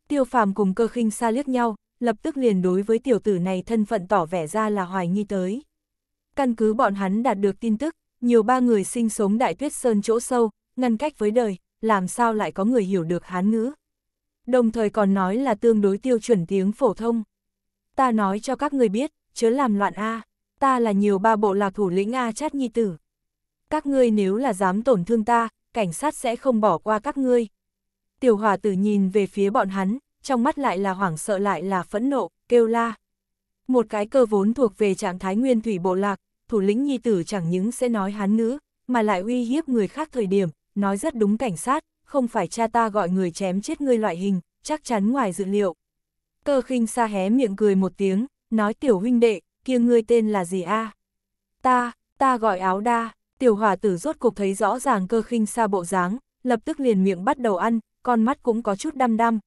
Tiêu phàm cùng cơ khinh xa liếc nhau, lập tức liền đối với tiểu tử này thân phận tỏ vẻ ra là hoài nghi tới. Căn cứ bọn hắn đạt được tin tức, nhiều ba người sinh sống đại tuyết sơn chỗ sâu, ngăn cách với đời, làm sao lại có người hiểu được hán ngữ. Đồng thời còn nói là tương đối tiêu chuẩn tiếng phổ thông. Ta nói cho các người biết, chớ làm loạn A, ta là nhiều ba bộ lạc thủ lĩnh A chát nhi tử các ngươi nếu là dám tổn thương ta, cảnh sát sẽ không bỏ qua các ngươi. Tiểu hòa tử nhìn về phía bọn hắn, trong mắt lại là hoảng sợ lại là phẫn nộ, kêu la. Một cái cơ vốn thuộc về trạng thái nguyên thủy bộ lạc, thủ lĩnh nhi tử chẳng những sẽ nói hắn ngữ, mà lại uy hiếp người khác thời điểm, nói rất đúng cảnh sát, không phải cha ta gọi người chém chết ngươi loại hình, chắc chắn ngoài dự liệu. Cơ khinh xa hé miệng cười một tiếng, nói tiểu huynh đệ, kia ngươi tên là gì a? Ta, ta gọi áo đa, tiểu Hòa tử rốt cục thấy rõ ràng cơ khinh xa bộ dáng, lập tức liền miệng bắt đầu ăn, con mắt cũng có chút đăm đăm.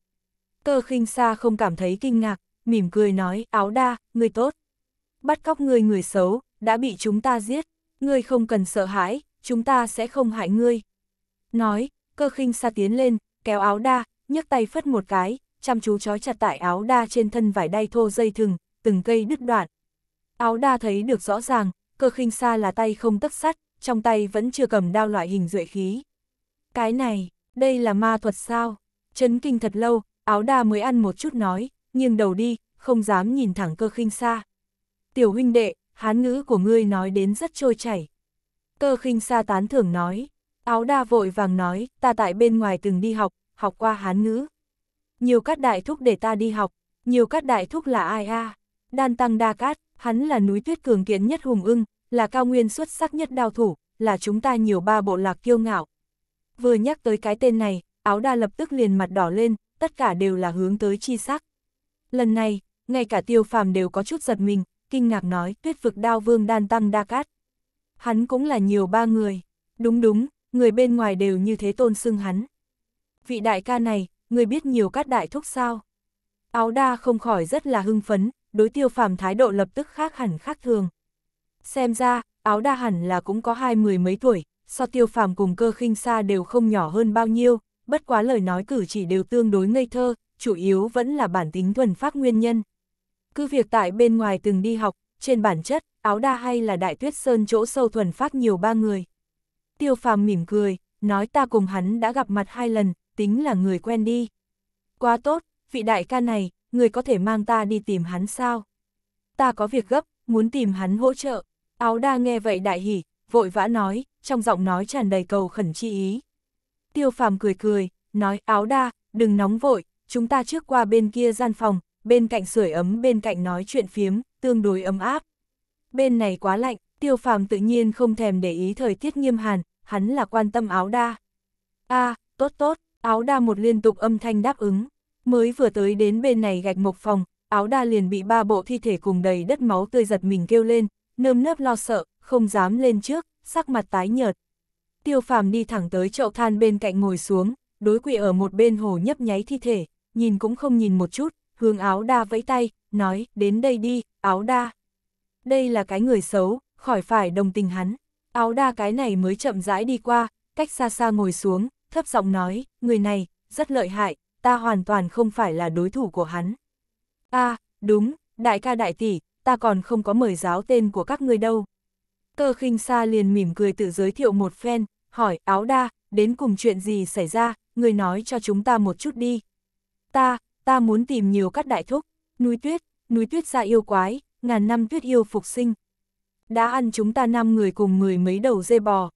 Cơ khinh xa không cảm thấy kinh ngạc, mỉm cười nói, áo đa, người tốt. Bắt cóc người người xấu, đã bị chúng ta giết, ngươi không cần sợ hãi, chúng ta sẽ không hại ngươi. Nói, cơ khinh xa tiến lên, kéo áo đa, nhấc tay phất một cái, chăm chú trói chặt tại áo đa trên thân vải đai thô dây thừng, từng cây đứt đoạn. Áo đa thấy được rõ ràng, cơ khinh xa là tay không tất sắt, trong tay vẫn chưa cầm đao loại hình duệ khí. Cái này, đây là ma thuật sao? Chấn kinh thật lâu, áo đa mới ăn một chút nói, nghiêng đầu đi, không dám nhìn thẳng cơ khinh xa. Tiểu huynh đệ, hán ngữ của ngươi nói đến rất trôi chảy. Cơ khinh xa tán thưởng nói, áo đa vội vàng nói, ta tại bên ngoài từng đi học, học qua hán ngữ. Nhiều các đại thúc để ta đi học, nhiều các đại thúc là ai a? Đan tăng đa cát, hắn là núi tuyết cường kiến nhất hùng ưng, là cao nguyên xuất sắc nhất đao thủ, là chúng ta nhiều ba bộ lạc kiêu ngạo. Vừa nhắc tới cái tên này, áo đa lập tức liền mặt đỏ lên, tất cả đều là hướng tới chi sắc. Lần này, ngay cả tiêu phàm đều có chút giật mình, kinh ngạc nói tuyết vực đao vương đan tăng đa cát. Hắn cũng là nhiều ba người. Đúng đúng, người bên ngoài đều như thế tôn xưng hắn. Vị đại ca này, người biết nhiều các đại thúc sao? Áo đa không khỏi rất là hưng phấn, đối tiêu phàm thái độ lập tức khác hẳn khác thường. Xem ra, áo đa hẳn là cũng có hai mười mấy tuổi, so tiêu phàm cùng cơ khinh xa đều không nhỏ hơn bao nhiêu, bất quá lời nói cử chỉ đều tương đối ngây thơ, chủ yếu vẫn là bản tính thuần phát nguyên nhân. Cứ việc tại bên ngoài từng đi học, trên bản chất, áo đa hay là đại tuyết sơn chỗ sâu thuần phát nhiều ba người. Tiêu phàm mỉm cười, nói ta cùng hắn đã gặp mặt hai lần, tính là người quen đi. Quá tốt, vị đại ca này, người có thể mang ta đi tìm hắn sao? Ta có việc gấp, muốn tìm hắn hỗ trợ. Áo đa nghe vậy đại hỉ, vội vã nói, trong giọng nói tràn đầy cầu khẩn chi ý. Tiêu phàm cười cười, nói, áo đa, đừng nóng vội, chúng ta trước qua bên kia gian phòng, bên cạnh sưởi ấm bên cạnh nói chuyện phiếm, tương đối ấm áp. Bên này quá lạnh, tiêu phàm tự nhiên không thèm để ý thời tiết nghiêm hàn, hắn là quan tâm áo đa. a tốt tốt, áo đa một liên tục âm thanh đáp ứng. Mới vừa tới đến bên này gạch mộc phòng, áo đa liền bị ba bộ thi thể cùng đầy đất máu tươi giật mình kêu lên, nơm nớp lo sợ, không dám lên trước, sắc mặt tái nhợt. Tiêu phàm đi thẳng tới chậu than bên cạnh ngồi xuống, đối quỷ ở một bên hồ nhấp nháy thi thể, nhìn cũng không nhìn một chút, hướng áo đa vẫy tay, nói, đến đây đi, áo đa. Đây là cái người xấu, khỏi phải đồng tình hắn. Áo đa cái này mới chậm rãi đi qua, cách xa xa ngồi xuống, thấp giọng nói, người này, rất lợi hại, ta hoàn toàn không phải là đối thủ của hắn. a à, đúng, đại ca đại tỷ, ta còn không có mời giáo tên của các ngươi đâu. Cơ khinh xa liền mỉm cười tự giới thiệu một phen, hỏi, áo đa, đến cùng chuyện gì xảy ra, người nói cho chúng ta một chút đi. Ta, ta muốn tìm nhiều các đại thúc, núi tuyết, núi tuyết ra yêu quái, ngàn năm tuyết yêu phục sinh. Đã ăn chúng ta năm người cùng mười mấy đầu dê bò.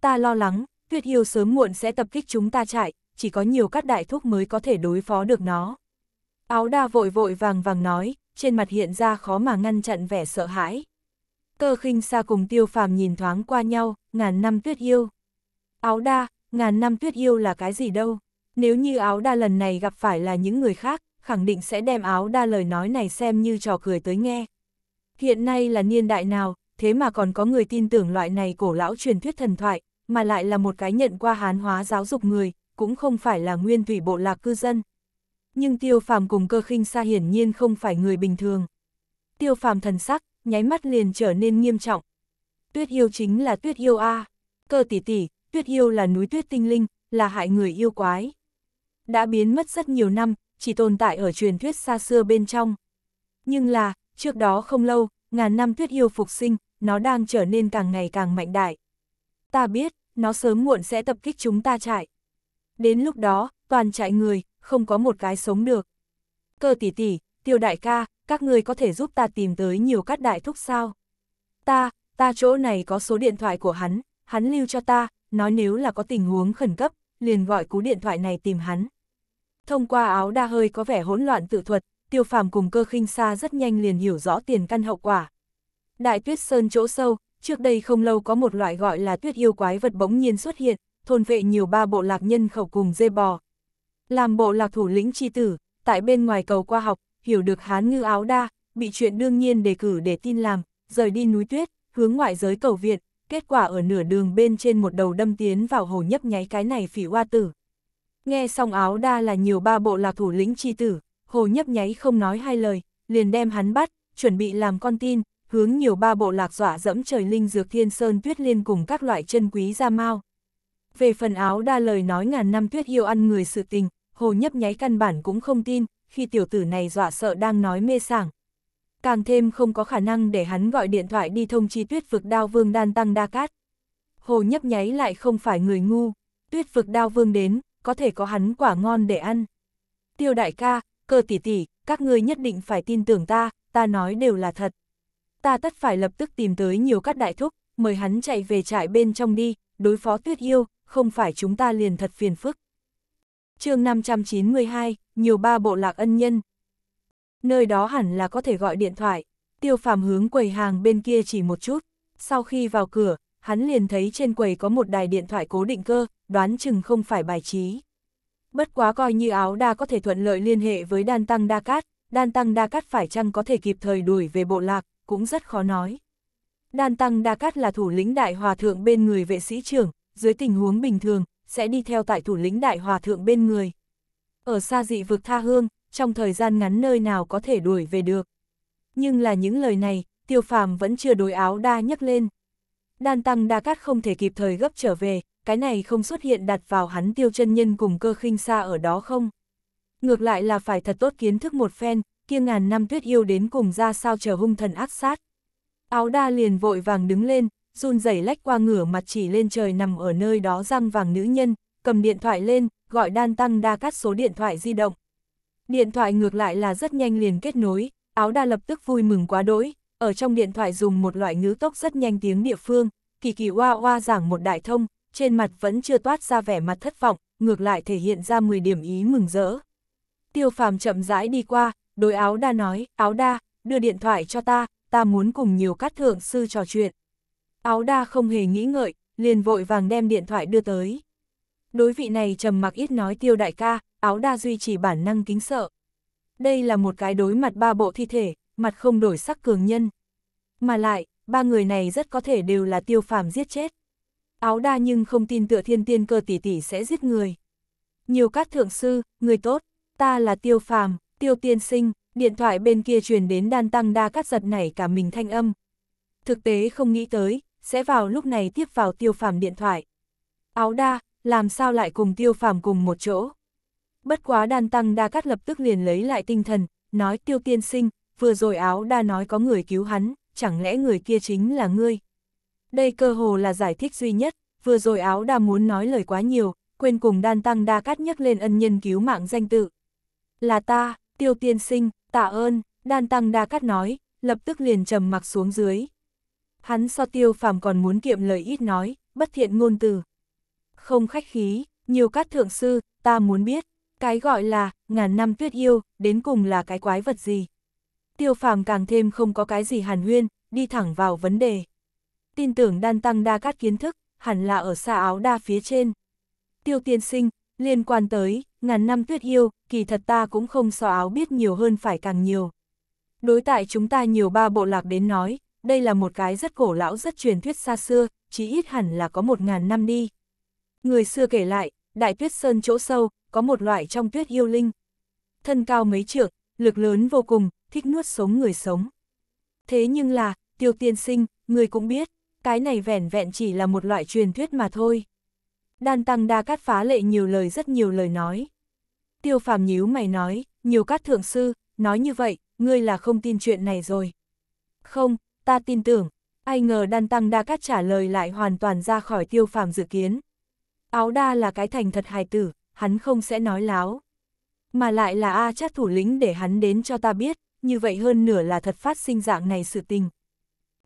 Ta lo lắng, tuyết yêu sớm muộn sẽ tập kích chúng ta chạy, chỉ có nhiều các đại thúc mới có thể đối phó được nó. Áo đa vội vội vàng vàng nói, trên mặt hiện ra khó mà ngăn chặn vẻ sợ hãi. Cơ khinh xa cùng tiêu phàm nhìn thoáng qua nhau, ngàn năm tuyết yêu. Áo đa, ngàn năm tuyết yêu là cái gì đâu. Nếu như áo đa lần này gặp phải là những người khác, khẳng định sẽ đem áo đa lời nói này xem như trò cười tới nghe. Hiện nay là niên đại nào, thế mà còn có người tin tưởng loại này cổ lão truyền thuyết thần thoại, mà lại là một cái nhận qua hán hóa giáo dục người, cũng không phải là nguyên thủy bộ lạc cư dân nhưng tiêu phàm cùng cơ khinh xa hiển nhiên không phải người bình thường. Tiêu phàm thần sắc, nháy mắt liền trở nên nghiêm trọng. Tuyết yêu chính là tuyết yêu A, cơ tỷ tỷ, tuyết yêu là núi tuyết tinh linh, là hại người yêu quái. Đã biến mất rất nhiều năm, chỉ tồn tại ở truyền thuyết xa xưa bên trong. Nhưng là, trước đó không lâu, ngàn năm tuyết yêu phục sinh, nó đang trở nên càng ngày càng mạnh đại. Ta biết, nó sớm muộn sẽ tập kích chúng ta chạy. Đến lúc đó, toàn trại người, không có một cái sống được. Cơ tỷ tỷ, tiêu đại ca, các người có thể giúp ta tìm tới nhiều cát đại thúc sao? Ta, ta chỗ này có số điện thoại của hắn, hắn lưu cho ta, nói nếu là có tình huống khẩn cấp, liền gọi cú điện thoại này tìm hắn. Thông qua áo đa hơi có vẻ hỗn loạn tự thuật, tiêu phàm cùng cơ khinh xa rất nhanh liền hiểu rõ tiền căn hậu quả. Đại tuyết sơn chỗ sâu, trước đây không lâu có một loại gọi là tuyết yêu quái vật bỗng nhiên xuất hiện, thôn vệ nhiều ba bộ lạc nhân khẩu cùng dê bò, làm bộ lạc thủ lĩnh chi tử, tại bên ngoài cầu qua học, hiểu được hán ngư áo đa, bị chuyện đương nhiên đề cử để tin làm, rời đi núi tuyết, hướng ngoại giới cầu viện, kết quả ở nửa đường bên trên một đầu đâm tiến vào hồ nhấp nháy cái này phỉ hoa tử. Nghe xong áo đa là nhiều ba bộ lạc thủ lĩnh chi tử, hồ nhấp nháy không nói hai lời, liền đem hắn bắt, chuẩn bị làm con tin, hướng nhiều ba bộ lạc dọa dẫm trời linh dược thiên sơn tuyết liên cùng các loại chân quý ra mau. Về phần áo đa lời nói ngàn năm tuyết yêu ăn người sự tình, Hồ nhấp nháy căn bản cũng không tin, khi tiểu tử này dọa sợ đang nói mê sảng. Càng thêm không có khả năng để hắn gọi điện thoại đi thông chi tuyết vực đao vương đan tăng đa cát. Hồ nhấp nháy lại không phải người ngu, tuyết vực đao vương đến, có thể có hắn quả ngon để ăn. Tiêu đại ca, cơ tỷ tỷ, các ngươi nhất định phải tin tưởng ta, ta nói đều là thật. Ta tất phải lập tức tìm tới nhiều các đại thúc, mời hắn chạy về trại bên trong đi, đối phó tuyết yêu, không phải chúng ta liền thật phiền phức chương 592, nhiều ba bộ lạc ân nhân. Nơi đó hẳn là có thể gọi điện thoại, tiêu phàm hướng quầy hàng bên kia chỉ một chút. Sau khi vào cửa, hắn liền thấy trên quầy có một đài điện thoại cố định cơ, đoán chừng không phải bài trí. Bất quá coi như áo đa có thể thuận lợi liên hệ với đan tăng đa cát, đan tăng đa cát phải chăng có thể kịp thời đuổi về bộ lạc, cũng rất khó nói. Đan tăng đa cát là thủ lĩnh đại hòa thượng bên người vệ sĩ trưởng, dưới tình huống bình thường, sẽ đi theo tại thủ lĩnh đại hòa thượng bên người. Ở xa dị vực tha hương, trong thời gian ngắn nơi nào có thể đuổi về được. Nhưng là những lời này, tiêu phàm vẫn chưa đối áo đa nhấc lên. Đan tăng đa cát không thể kịp thời gấp trở về, cái này không xuất hiện đặt vào hắn tiêu chân nhân cùng cơ khinh xa ở đó không. Ngược lại là phải thật tốt kiến thức một phen, kia ngàn năm tuyết yêu đến cùng ra sao chờ hung thần ác sát. Áo đa liền vội vàng đứng lên, run rẩy lách qua ngửa mặt chỉ lên trời nằm ở nơi đó răng vàng nữ nhân, cầm điện thoại lên, gọi đan tăng đa cắt số điện thoại di động. Điện thoại ngược lại là rất nhanh liền kết nối, áo đa lập tức vui mừng quá đỗi, ở trong điện thoại dùng một loại ngữ tốc rất nhanh tiếng địa phương, kỳ kỳ hoa hoa giảng một đại thông, trên mặt vẫn chưa toát ra vẻ mặt thất vọng, ngược lại thể hiện ra 10 điểm ý mừng rỡ. Tiêu phàm chậm rãi đi qua, đối áo đa nói, áo đa, đưa điện thoại cho ta, ta muốn cùng nhiều cát thượng sư trò chuyện. Áo đa không hề nghĩ ngợi, liền vội vàng đem điện thoại đưa tới. Đối vị này trầm mặc ít nói tiêu đại ca, áo đa duy trì bản năng kính sợ. Đây là một cái đối mặt ba bộ thi thể, mặt không đổi sắc cường nhân. Mà lại, ba người này rất có thể đều là tiêu phàm giết chết. Áo đa nhưng không tin tựa thiên tiên cơ tỷ tỷ sẽ giết người. Nhiều các thượng sư, người tốt, ta là tiêu phàm, tiêu tiên sinh, điện thoại bên kia truyền đến đan tăng đa cắt giật nảy cả mình thanh âm. Thực tế không nghĩ tới, sẽ vào lúc này tiếp vào tiêu phàm điện thoại. Áo đa, làm sao lại cùng tiêu phàm cùng một chỗ? Bất quá đan tăng đa cắt lập tức liền lấy lại tinh thần, nói tiêu tiên sinh, vừa rồi áo đa nói có người cứu hắn, chẳng lẽ người kia chính là ngươi? Đây cơ hồ là giải thích duy nhất, vừa rồi áo đa muốn nói lời quá nhiều, quên cùng đan tăng đa cắt nhắc lên ân nhân cứu mạng danh tự. Là ta, tiêu tiên sinh, tạ ơn, đan tăng đa cắt nói, lập tức liền trầm mặc xuống dưới, Hắn so tiêu phàm còn muốn kiệm lời ít nói, bất thiện ngôn từ. Không khách khí, nhiều các thượng sư, ta muốn biết, cái gọi là, ngàn năm tuyết yêu, đến cùng là cái quái vật gì. Tiêu phàm càng thêm không có cái gì hàn huyên, đi thẳng vào vấn đề. Tin tưởng đan tăng đa các kiến thức, hẳn là ở xa áo đa phía trên. Tiêu tiên sinh, liên quan tới, ngàn năm tuyết yêu, kỳ thật ta cũng không so áo biết nhiều hơn phải càng nhiều. Đối tại chúng ta nhiều ba bộ lạc đến nói, đây là một cái rất cổ lão rất truyền thuyết xa xưa, chí ít hẳn là có một ngàn năm đi. Người xưa kể lại, đại tuyết sơn chỗ sâu, có một loại trong tuyết yêu linh. Thân cao mấy trượng, lực lớn vô cùng, thích nuốt sống người sống. Thế nhưng là, tiêu tiên sinh, người cũng biết, cái này vẻn vẹn chỉ là một loại truyền thuyết mà thôi. Đan tăng đa cát phá lệ nhiều lời rất nhiều lời nói. Tiêu phàm nhíu mày nói, nhiều cát thượng sư, nói như vậy, ngươi là không tin chuyện này rồi. Không, ta tin tưởng, ai ngờ đan tăng đa cát trả lời lại hoàn toàn ra khỏi tiêu phàm dự kiến. Áo đa là cái thành thật hài tử, hắn không sẽ nói láo. Mà lại là A chát thủ lĩnh để hắn đến cho ta biết, như vậy hơn nửa là thật phát sinh dạng này sự tình.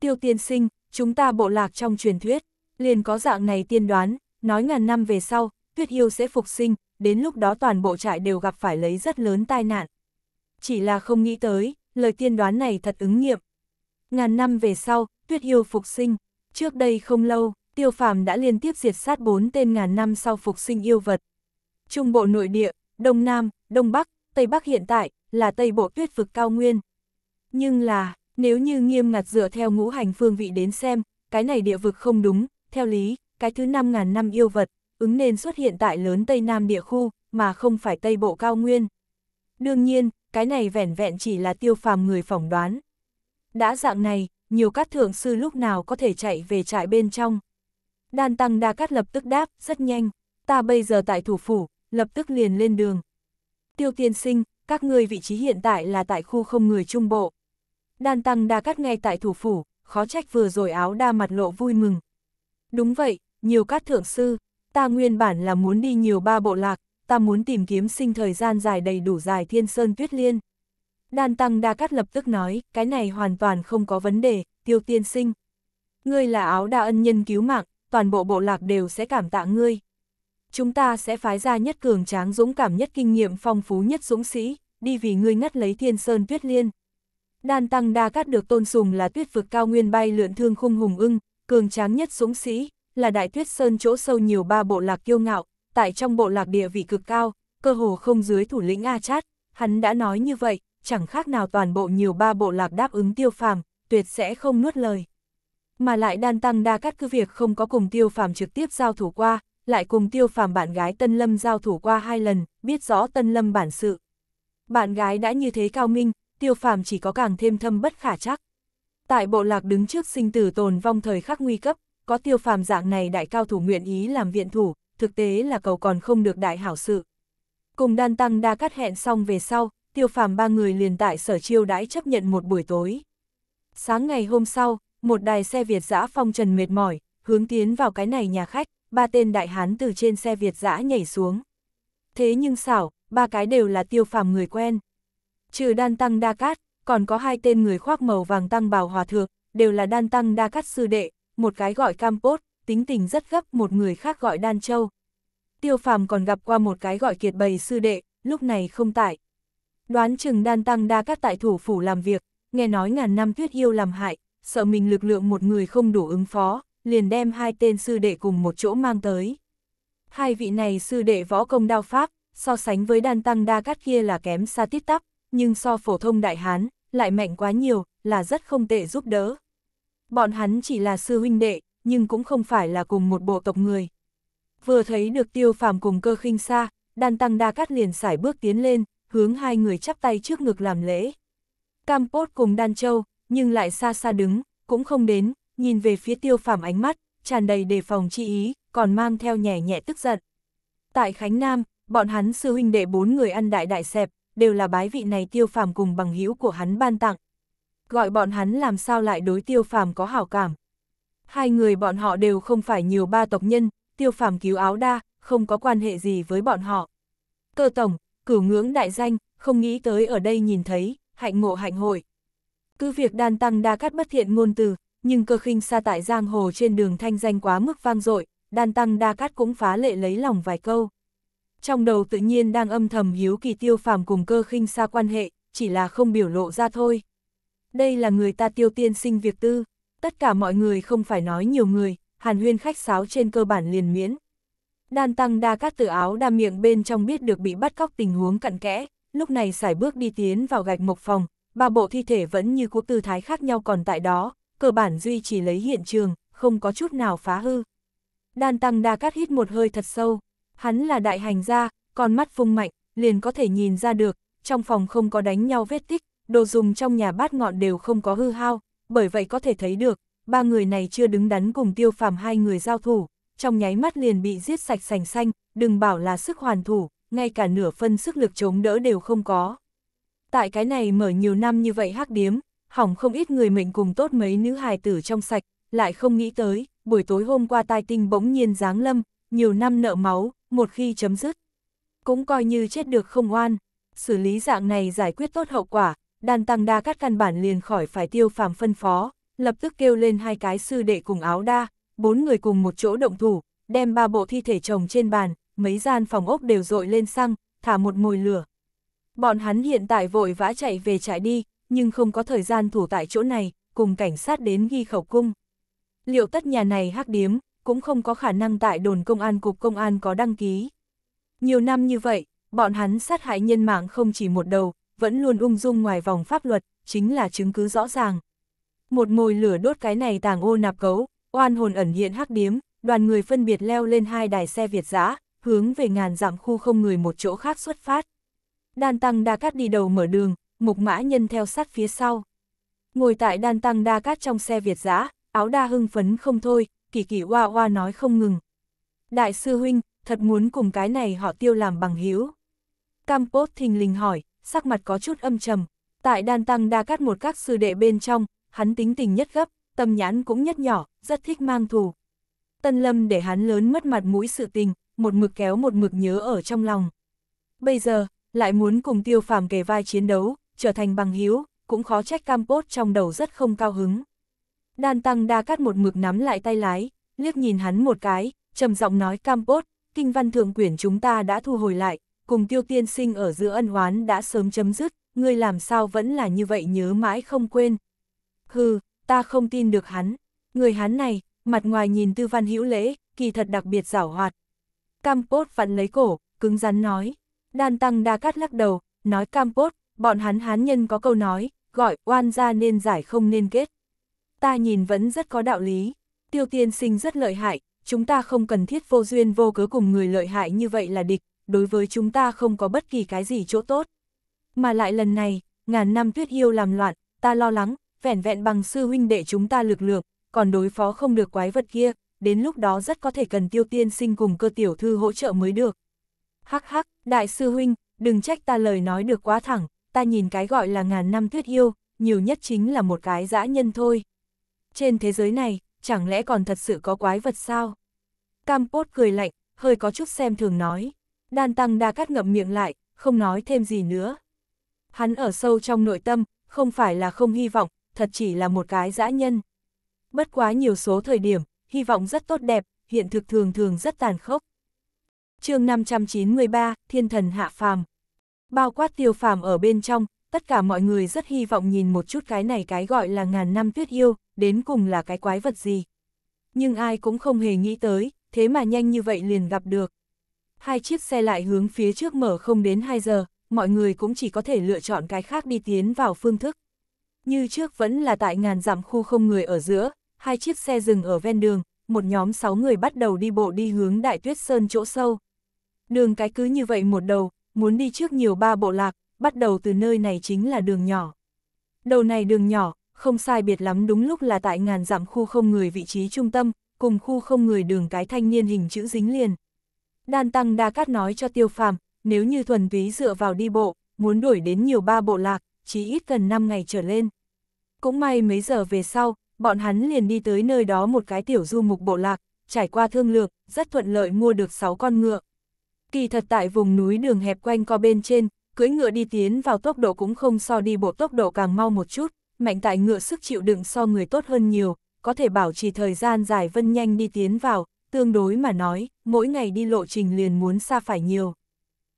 Tiêu tiên sinh, chúng ta bộ lạc trong truyền thuyết, liền có dạng này tiên đoán, nói ngàn năm về sau, tuyết yêu sẽ phục sinh, đến lúc đó toàn bộ trại đều gặp phải lấy rất lớn tai nạn. Chỉ là không nghĩ tới, lời tiên đoán này thật ứng nghiệm, ngàn năm về sau, tuyết yêu phục sinh. Trước đây không lâu, tiêu phàm đã liên tiếp diệt sát bốn tên ngàn năm sau phục sinh yêu vật. Trung bộ nội địa, Đông Nam, Đông Bắc, Tây Bắc hiện tại là Tây Bộ tuyết vực cao nguyên. Nhưng là, nếu như nghiêm ngặt dựa theo ngũ hành phương vị đến xem, cái này địa vực không đúng, theo lý, cái thứ năm ngàn năm yêu vật, ứng nên xuất hiện tại lớn Tây Nam địa khu, mà không phải Tây Bộ cao nguyên. Đương nhiên, cái này vẻn vẹn chỉ là tiêu phàm người phỏng đoán. Đã dạng này, nhiều các thượng sư lúc nào có thể chạy về trại bên trong. Đan Tăng Đa Cát lập tức đáp, rất nhanh, ta bây giờ tại thủ phủ, lập tức liền lên đường. Tiêu tiên sinh, các ngươi vị trí hiện tại là tại khu không người trung bộ. Đan Tăng Đa Cát ngay tại thủ phủ, khó trách vừa rồi áo đa mặt lộ vui mừng. Đúng vậy, nhiều các thượng sư, ta nguyên bản là muốn đi nhiều ba bộ lạc, ta muốn tìm kiếm sinh thời gian dài đầy đủ dài thiên sơn tuyết liên. Đan Tăng Đa Cát lập tức nói, cái này hoàn toàn không có vấn đề, tiêu tiên sinh. Ngươi là áo đa ân nhân cứu mạng, toàn bộ bộ lạc đều sẽ cảm tạ ngươi. Chúng ta sẽ phái ra nhất cường tráng dũng cảm nhất kinh nghiệm phong phú nhất dũng sĩ, đi vì ngươi ngắt lấy thiên sơn tuyết liên. Đan Tăng Đa Cát được tôn sùng là tuyết vực cao nguyên bay lượn thương khung hùng ưng, cường tráng nhất dũng sĩ, là đại tuyết sơn chỗ sâu nhiều ba bộ lạc kiêu ngạo, tại trong bộ lạc địa vị cực cao, cơ hồ không dưới thủ lĩnh A Chát, hắn đã nói như vậy, chẳng khác nào toàn bộ nhiều ba bộ lạc đáp ứng tiêu phàm, tuyệt sẽ không nuốt lời. Mà lại đan tăng đa cắt cứ việc không có cùng tiêu phàm trực tiếp giao thủ qua, lại cùng tiêu phàm bạn gái Tân Lâm giao thủ qua hai lần, biết rõ Tân Lâm bản sự. Bạn gái đã như thế cao minh, tiêu phàm chỉ có càng thêm thâm bất khả chắc. Tại bộ lạc đứng trước sinh tử tồn vong thời khắc nguy cấp, có tiêu phàm dạng này đại cao thủ nguyện ý làm viện thủ, thực tế là cầu còn không được đại hảo sự. Cùng đan tăng đa cắt hẹn xong về sau, tiêu phàm ba người liền tại sở chiêu đãi chấp nhận một buổi tối. Sáng ngày hôm sau, một đài xe Việt giã phong trần mệt mỏi, hướng tiến vào cái này nhà khách, ba tên đại hán từ trên xe Việt giã nhảy xuống. Thế nhưng xảo, ba cái đều là tiêu phàm người quen. Trừ đan tăng đa cát, còn có hai tên người khoác màu vàng tăng bào hòa thượng, đều là đan tăng đa cát sư đệ, một cái gọi Cam Campos, tính tình rất gấp, một người khác gọi đan châu. Tiêu phàm còn gặp qua một cái gọi kiệt bầy sư đệ, lúc này không tại. Đoán chừng đan tăng đa các tại thủ phủ làm việc, nghe nói ngàn năm tuyết yêu làm hại, sợ mình lực lượng một người không đủ ứng phó, liền đem hai tên sư đệ cùng một chỗ mang tới. Hai vị này sư đệ võ công đao pháp, so sánh với đan tăng đa cát kia là kém xa tít tắp, nhưng so phổ thông đại hán, lại mạnh quá nhiều, là rất không tệ giúp đỡ. Bọn hắn chỉ là sư huynh đệ, nhưng cũng không phải là cùng một bộ tộc người. Vừa thấy được tiêu phàm cùng cơ khinh xa, đan tăng đa cát liền sải bước tiến lên, hướng hai người chắp tay trước ngực làm lễ. Campos cùng Đan Châu, nhưng lại xa xa đứng, cũng không đến, nhìn về phía tiêu phàm ánh mắt, tràn đầy đề phòng chi ý, còn mang theo nhẹ nhẹ tức giận. Tại Khánh Nam, bọn hắn sư huynh đệ bốn người ăn đại đại xẹp, đều là bái vị này tiêu phàm cùng bằng hữu của hắn ban tặng. Gọi bọn hắn làm sao lại đối tiêu phàm có hảo cảm. Hai người bọn họ đều không phải nhiều ba tộc nhân, tiêu phàm cứu áo đa, không có quan hệ gì với bọn họ. Cơ tổng, cửu ngưỡng đại danh, không nghĩ tới ở đây nhìn thấy, hạnh ngộ hạnh hội. Cứ việc đan tăng đa cắt bất thiện ngôn từ, nhưng cơ khinh xa tại giang hồ trên đường thanh danh quá mức vang dội, đan tăng đa cắt cũng phá lệ lấy lòng vài câu. Trong đầu tự nhiên đang âm thầm hiếu kỳ tiêu phàm cùng cơ khinh xa quan hệ, chỉ là không biểu lộ ra thôi. Đây là người ta tiêu tiên sinh việc tư, tất cả mọi người không phải nói nhiều người, hàn huyên khách sáo trên cơ bản liền miễn, Đan tăng đa cát từ áo đa miệng bên trong biết được bị bắt cóc tình huống cặn kẽ, lúc này xài bước đi tiến vào gạch mộc phòng, ba bộ thi thể vẫn như cũ tư thái khác nhau còn tại đó, cơ bản duy trì lấy hiện trường, không có chút nào phá hư. Đan tăng đa cát hít một hơi thật sâu, hắn là đại hành gia, con mắt phung mạnh, liền có thể nhìn ra được, trong phòng không có đánh nhau vết tích, đồ dùng trong nhà bát ngọn đều không có hư hao, bởi vậy có thể thấy được, ba người này chưa đứng đắn cùng tiêu phàm hai người giao thủ, trong nháy mắt liền bị giết sạch sành xanh, đừng bảo là sức hoàn thủ, ngay cả nửa phân sức lực chống đỡ đều không có. Tại cái này mở nhiều năm như vậy hắc điếm, hỏng không ít người mệnh cùng tốt mấy nữ hài tử trong sạch, lại không nghĩ tới, buổi tối hôm qua tai tinh bỗng nhiên giáng lâm, nhiều năm nợ máu, một khi chấm dứt. Cũng coi như chết được không oan, xử lý dạng này giải quyết tốt hậu quả, đàn tăng đa cắt căn bản liền khỏi phải tiêu phàm phân phó, lập tức kêu lên hai cái sư đệ cùng áo đa, bốn người cùng một chỗ động thủ, đem ba bộ thi thể chồng trên bàn, mấy gian phòng ốc đều dội lên xăng, thả một mồi lửa. Bọn hắn hiện tại vội vã chạy về trại đi, nhưng không có thời gian thủ tại chỗ này, cùng cảnh sát đến ghi khẩu cung. Liệu tất nhà này hắc điếm, cũng không có khả năng tại đồn công an cục công an có đăng ký. Nhiều năm như vậy, bọn hắn sát hại nhân mạng không chỉ một đầu, vẫn luôn ung dung ngoài vòng pháp luật, chính là chứng cứ rõ ràng. Một mồi lửa đốt cái này tàng ô nạp gấu oan hồn ẩn hiện hắc điếm, đoàn người phân biệt leo lên hai đài xe Việt giã, hướng về ngàn dặm khu không người một chỗ khác xuất phát. Đan Tăng Đa Cát đi đầu mở đường, mục mã nhân theo sát phía sau. Ngồi tại Đan Tăng Đa Cát trong xe Việt giã, áo đa hưng phấn không thôi, kỳ kỳ oa oa nói không ngừng. Đại sư huynh, thật muốn cùng cái này họ tiêu làm bằng hiếu. Campos thình lình hỏi, sắc mặt có chút âm trầm. Tại Đan Tăng Đa Cát một các sư đệ bên trong, hắn tính tình nhất gấp, tâm nhãn cũng nhất nhỏ, rất thích mang thù. Tân Lâm để hắn lớn mất mặt mũi sự tình, một mực kéo một mực nhớ ở trong lòng. Bây giờ, lại muốn cùng tiêu phàm kề vai chiến đấu, trở thành bằng hiếu, cũng khó trách cam Campos trong đầu rất không cao hứng. Đan Tăng Đa cắt một mực nắm lại tay lái, liếc nhìn hắn một cái, trầm giọng nói cam Campos, kinh văn thượng quyển chúng ta đã thu hồi lại, cùng tiêu tiên sinh ở giữa ân oán đã sớm chấm dứt, ngươi làm sao vẫn là như vậy nhớ mãi không quên. Hừ, ta không tin được hắn. Người hắn này, mặt ngoài nhìn tư văn hữu lễ, kỳ thật đặc biệt giảo hoạt. Campos vặn lấy cổ, cứng rắn nói. Đan tăng đa cắt lắc đầu, nói Campos, bọn hắn hán nhân có câu nói, gọi oan gia nên giải không nên kết. Ta nhìn vẫn rất có đạo lý. Tiêu tiên sinh rất lợi hại, chúng ta không cần thiết vô duyên vô cớ cùng người lợi hại như vậy là địch, đối với chúng ta không có bất kỳ cái gì chỗ tốt. Mà lại lần này, ngàn năm tuyết yêu làm loạn, ta lo lắng, vẻn vẹn bằng sư huynh đệ chúng ta lực lượng, còn đối phó không được quái vật kia, đến lúc đó rất có thể cần tiêu tiên sinh cùng cơ tiểu thư hỗ trợ mới được. Hắc hắc, đại sư huynh, đừng trách ta lời nói được quá thẳng, ta nhìn cái gọi là ngàn năm thuyết yêu, nhiều nhất chính là một cái dã nhân thôi. Trên thế giới này, chẳng lẽ còn thật sự có quái vật sao? Campos cười lạnh, hơi có chút xem thường nói. Đan tăng đa cắt ngậm miệng lại, không nói thêm gì nữa. Hắn ở sâu trong nội tâm, không phải là không hy vọng, thật chỉ là một cái dã nhân. Bất quá nhiều số thời điểm, hy vọng rất tốt đẹp, hiện thực thường thường rất tàn khốc. chương 593, Thiên thần hạ phàm. Bao quát tiêu phàm ở bên trong, tất cả mọi người rất hy vọng nhìn một chút cái này cái gọi là ngàn năm tuyết yêu, đến cùng là cái quái vật gì. Nhưng ai cũng không hề nghĩ tới, thế mà nhanh như vậy liền gặp được. Hai chiếc xe lại hướng phía trước mở không đến 2 giờ, mọi người cũng chỉ có thể lựa chọn cái khác đi tiến vào phương thức. Như trước vẫn là tại ngàn dặm khu không người ở giữa, hai chiếc xe dừng ở ven đường, một nhóm sáu người bắt đầu đi bộ đi hướng Đại Tuyết Sơn chỗ sâu. Đường cái cứ như vậy một đầu, muốn đi trước nhiều ba bộ lạc, bắt đầu từ nơi này chính là đường nhỏ. Đầu này đường nhỏ, không sai biệt lắm đúng lúc là tại ngàn dặm khu không người vị trí trung tâm, cùng khu không người đường cái thanh niên hình chữ dính liền. Đan Tăng Đa Cát nói cho Tiêu Phàm, nếu như thuần túy dựa vào đi bộ, muốn đuổi đến nhiều ba bộ lạc, chỉ ít cần 5 ngày trở lên. Cũng may mấy giờ về sau, bọn hắn liền đi tới nơi đó một cái tiểu du mục bộ lạc, trải qua thương lược, rất thuận lợi mua được 6 con ngựa. Kỳ thật tại vùng núi đường hẹp quanh co bên trên, cưỡi ngựa đi tiến vào tốc độ cũng không so đi bộ tốc độ càng mau một chút, mạnh tại ngựa sức chịu đựng so người tốt hơn nhiều, có thể bảo trì thời gian dài vân nhanh đi tiến vào, tương đối mà nói, mỗi ngày đi lộ trình liền muốn xa phải nhiều.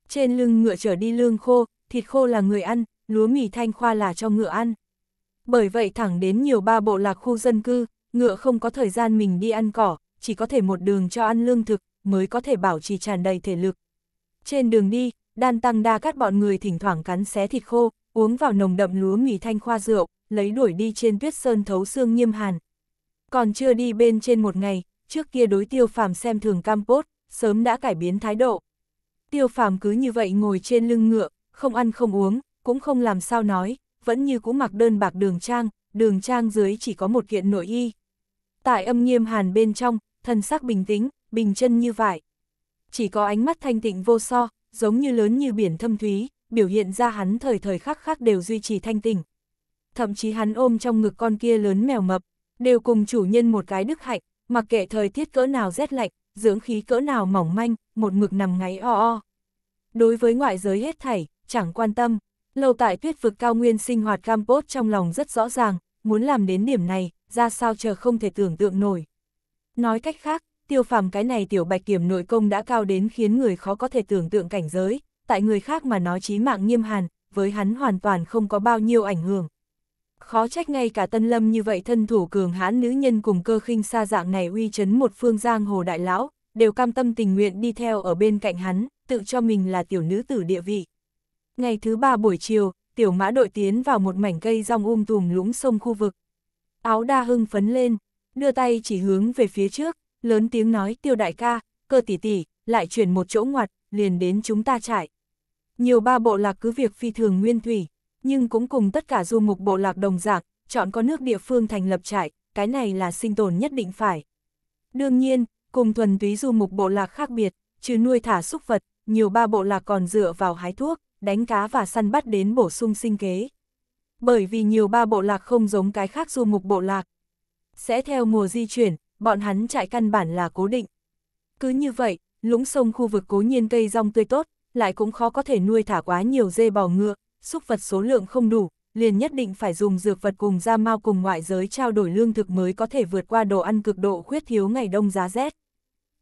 Trên lưng ngựa trở đi lương khô, thịt khô là người ăn, lúa mì thanh khoa là cho ngựa ăn bởi vậy thẳng đến nhiều ba bộ lạc khu dân cư, ngựa không có thời gian mình đi ăn cỏ, chỉ có thể một đường cho ăn lương thực, mới có thể bảo trì tràn đầy thể lực. Trên đường đi, đan tăng đa cắt bọn người thỉnh thoảng cắn xé thịt khô, uống vào nồng đậm lúa mì thanh khoa rượu, lấy đuổi đi trên tuyết sơn thấu xương nghiêm hàn. Còn chưa đi bên trên một ngày, trước kia đối tiêu phàm xem thường campốt, sớm đã cải biến thái độ. Tiêu phàm cứ như vậy ngồi trên lưng ngựa, không ăn không uống, cũng không làm sao nói, vẫn như cũ mặc đơn bạc đường trang, đường trang dưới chỉ có một kiện nội y. Tại âm nghiêm hàn bên trong, thân sắc bình tĩnh, bình chân như vải. Chỉ có ánh mắt thanh tịnh vô so, giống như lớn như biển thâm thúy, biểu hiện ra hắn thời thời khắc khắc đều duy trì thanh tịnh. Thậm chí hắn ôm trong ngực con kia lớn mèo mập, đều cùng chủ nhân một cái đức hạnh, mặc kệ thời tiết cỡ nào rét lạnh, dưỡng khí cỡ nào mỏng manh, một mực nằm ngáy o o. Đối với ngoại giới hết thảy, chẳng quan tâm. Lâu tại tuyết vực cao nguyên sinh hoạt campos trong lòng rất rõ ràng, muốn làm đến điểm này, ra sao chờ không thể tưởng tượng nổi. Nói cách khác, tiêu phàm cái này tiểu bạch kiểm nội công đã cao đến khiến người khó có thể tưởng tượng cảnh giới, tại người khác mà nói chí mạng nghiêm hàn, với hắn hoàn toàn không có bao nhiêu ảnh hưởng. Khó trách ngay cả tân lâm như vậy thân thủ cường hãn nữ nhân cùng cơ khinh xa dạng này uy chấn một phương giang hồ đại lão, đều cam tâm tình nguyện đi theo ở bên cạnh hắn, tự cho mình là tiểu nữ tử địa vị. Ngày thứ ba buổi chiều, tiểu mã đội tiến vào một mảnh cây rong um tùm lũng sông khu vực. Áo đa hưng phấn lên, đưa tay chỉ hướng về phía trước, lớn tiếng nói tiêu đại ca, cơ tỷ tỷ, lại chuyển một chỗ ngoặt, liền đến chúng ta trải. Nhiều ba bộ lạc cứ việc phi thường nguyên thủy, nhưng cũng cùng tất cả du mục bộ lạc đồng dạng, chọn có nước địa phương thành lập trại, cái này là sinh tồn nhất định phải. Đương nhiên, cùng thuần túy du mục bộ lạc khác biệt, trừ nuôi thả súc vật, nhiều ba bộ lạc còn dựa vào hái thuốc, đánh cá và săn bắt đến bổ sung sinh kế. Bởi vì nhiều ba bộ lạc không giống cái khác du mục bộ lạc. Sẽ theo mùa di chuyển, bọn hắn trại căn bản là cố định. Cứ như vậy, lũng sông khu vực cố nhiên cây rong tươi tốt, lại cũng khó có thể nuôi thả quá nhiều dê bò ngựa, xúc vật số lượng không đủ, liền nhất định phải dùng dược vật cùng da mao cùng ngoại giới trao đổi lương thực mới có thể vượt qua đồ ăn cực độ khuyết thiếu ngày đông giá rét.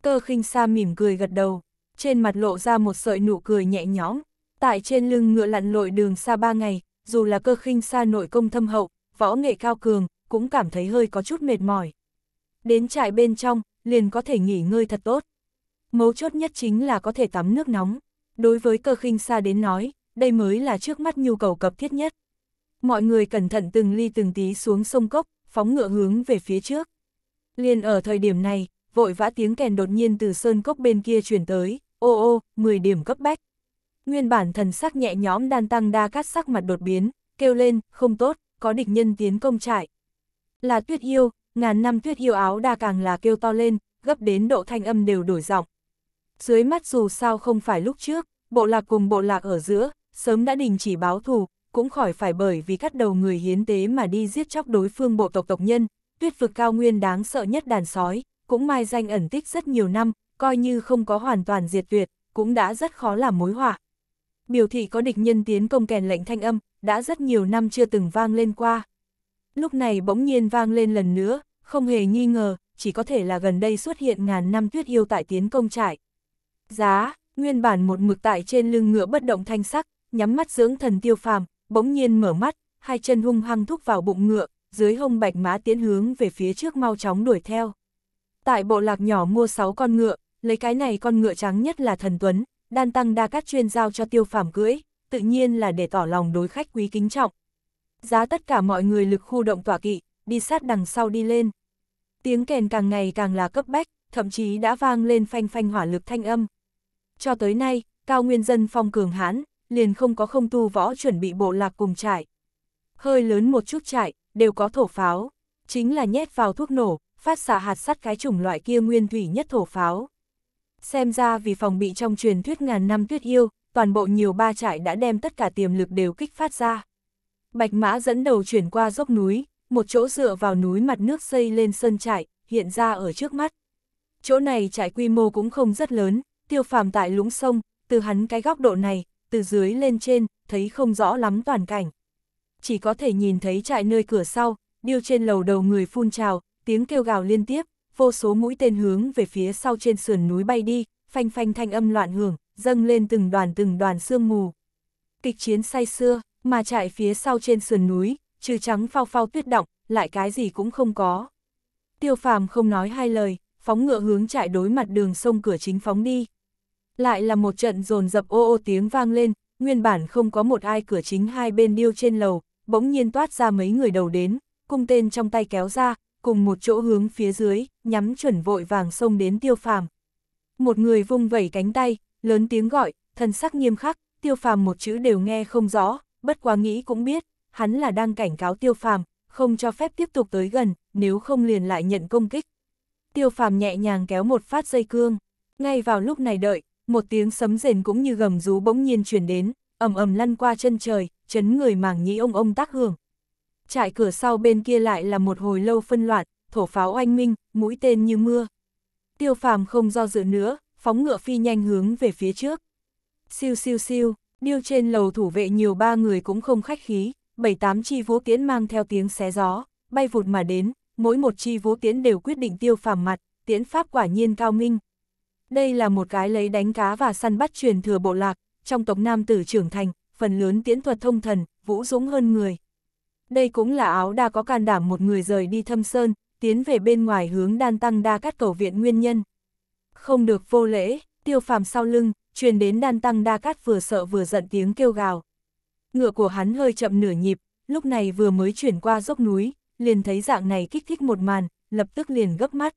Cơ khinh sa mỉm cười gật đầu, trên mặt lộ ra một sợi nụ cười nhẹ nhõm, tại trên lưng ngựa lặn lội đường xa ba ngày, dù là cơ khinh xa nội công thâm hậu, võ nghệ cao cường, cũng cảm thấy hơi có chút mệt mỏi. Đến trại bên trong, liền có thể nghỉ ngơi thật tốt. Mấu chốt nhất chính là có thể tắm nước nóng. Đối với cơ khinh xa đến nói, đây mới là trước mắt nhu cầu cập thiết nhất. Mọi người cẩn thận từng ly từng tí xuống sông cốc, phóng ngựa hướng về phía trước. Liền ở thời điểm này, vội vã tiếng kèn đột nhiên từ sơn cốc bên kia chuyển tới, ô ô, 10 điểm cấp bách, nguyên bản thần sắc nhẹ nhõm đan tăng đa cát sắc mặt đột biến, kêu lên, không tốt, có địch nhân tiến công trại. Là tuyết yêu, ngàn năm tuyết yêu áo đa càng là kêu to lên, gấp đến độ thanh âm đều đổi giọng. Dưới mắt dù sao không phải lúc trước, bộ lạc cùng bộ lạc ở giữa, sớm đã đình chỉ báo thù, cũng khỏi phải bởi vì cắt đầu người hiến tế mà đi giết chóc đối phương bộ tộc tộc nhân, tuyết vực cao nguyên đáng sợ nhất đàn sói, cũng mai danh ẩn tích rất nhiều năm, coi như không có hoàn toàn diệt tuyệt, cũng đã rất khó làm mối họa biểu thị có địch nhân tiến công kèn lệnh thanh âm, đã rất nhiều năm chưa từng vang lên qua. Lúc này bỗng nhiên vang lên lần nữa, không hề nghi ngờ, chỉ có thể là gần đây xuất hiện ngàn năm tuyết yêu tại tiến công trại. Giá, nguyên bản một mực tại trên lưng ngựa bất động thanh sắc, nhắm mắt dưỡng thần tiêu phàm, bỗng nhiên mở mắt, hai chân hung hăng thúc vào bụng ngựa, dưới hông bạch mã tiến hướng về phía trước mau chóng đuổi theo. Tại bộ lạc nhỏ mua 6 con ngựa, lấy cái này con ngựa trắng nhất là thần tuấn, đan tăng đa cát chuyên giao cho tiêu phàm cưỡi, tự nhiên là để tỏ lòng đối khách quý kính trọng. Giá tất cả mọi người lực khu động tỏa kỵ, đi sát đằng sau đi lên. Tiếng kèn càng ngày càng là cấp bách, thậm chí đã vang lên phanh phanh hỏa lực thanh âm. Cho tới nay, cao nguyên dân phong cường hãn, liền không có không tu võ chuẩn bị bộ lạc cùng trại. Hơi lớn một chút trại, đều có thổ pháo, chính là nhét vào thuốc nổ, phát xạ hạt sắt cái chủng loại kia nguyên thủy nhất thổ pháo xem ra vì phòng bị trong truyền thuyết ngàn năm tuyết yêu, toàn bộ nhiều ba trại đã đem tất cả tiềm lực đều kích phát ra. Bạch mã dẫn đầu chuyển qua dốc núi, một chỗ dựa vào núi mặt nước xây lên sơn trại, hiện ra ở trước mắt. Chỗ này trại quy mô cũng không rất lớn, tiêu phàm tại lũng sông, từ hắn cái góc độ này, từ dưới lên trên, thấy không rõ lắm toàn cảnh. Chỉ có thể nhìn thấy trại nơi cửa sau, điêu trên lầu đầu người phun trào, tiếng kêu gào liên tiếp vô số mũi tên hướng về phía sau trên sườn núi bay đi, phanh phanh thanh âm loạn hưởng, dâng lên từng đoàn từng đoàn sương mù. Kịch chiến say xưa, mà chạy phía sau trên sườn núi, trừ trắng phao phao tuyết động, lại cái gì cũng không có. Tiêu phàm không nói hai lời, phóng ngựa hướng chạy đối mặt đường sông cửa chính phóng đi. Lại là một trận rồn dập ô ô tiếng vang lên, nguyên bản không có một ai cửa chính hai bên điêu trên lầu, bỗng nhiên toát ra mấy người đầu đến, cung tên trong tay kéo ra, cùng một chỗ hướng phía dưới, nhắm chuẩn vội vàng xông đến tiêu phàm. Một người vung vẩy cánh tay, lớn tiếng gọi, thần sắc nghiêm khắc, tiêu phàm một chữ đều nghe không rõ, bất quá nghĩ cũng biết, hắn là đang cảnh cáo tiêu phàm, không cho phép tiếp tục tới gần, nếu không liền lại nhận công kích. Tiêu phàm nhẹ nhàng kéo một phát dây cương, ngay vào lúc này đợi, một tiếng sấm rền cũng như gầm rú bỗng nhiên chuyển đến, ầm ầm lăn qua chân trời, chấn người màng nhĩ ông ông tác hưởng, trại cửa sau bên kia lại là một hồi lâu phân loạn, thổ pháo oanh minh, mũi tên như mưa. Tiêu phàm không do dự nữa, phóng ngựa phi nhanh hướng về phía trước. Siêu siêu siêu, điêu trên lầu thủ vệ nhiều ba người cũng không khách khí, bảy tám chi vũ tiễn mang theo tiếng xé gió, bay vụt mà đến, mỗi một chi vũ tiễn đều quyết định tiêu phàm mặt, tiễn pháp quả nhiên cao minh. Đây là một cái lấy đánh cá và săn bắt truyền thừa bộ lạc, trong tộc nam tử trưởng thành, phần lớn tiễn thuật thông thần, vũ dũng hơn người. Đây cũng là áo đa có can đảm một người rời đi thâm sơn, tiến về bên ngoài hướng đan tăng đa cắt cầu viện nguyên nhân. Không được vô lễ, tiêu phàm sau lưng, truyền đến đan tăng đa cắt vừa sợ vừa giận tiếng kêu gào. Ngựa của hắn hơi chậm nửa nhịp, lúc này vừa mới chuyển qua dốc núi, liền thấy dạng này kích thích một màn, lập tức liền gấp mắt.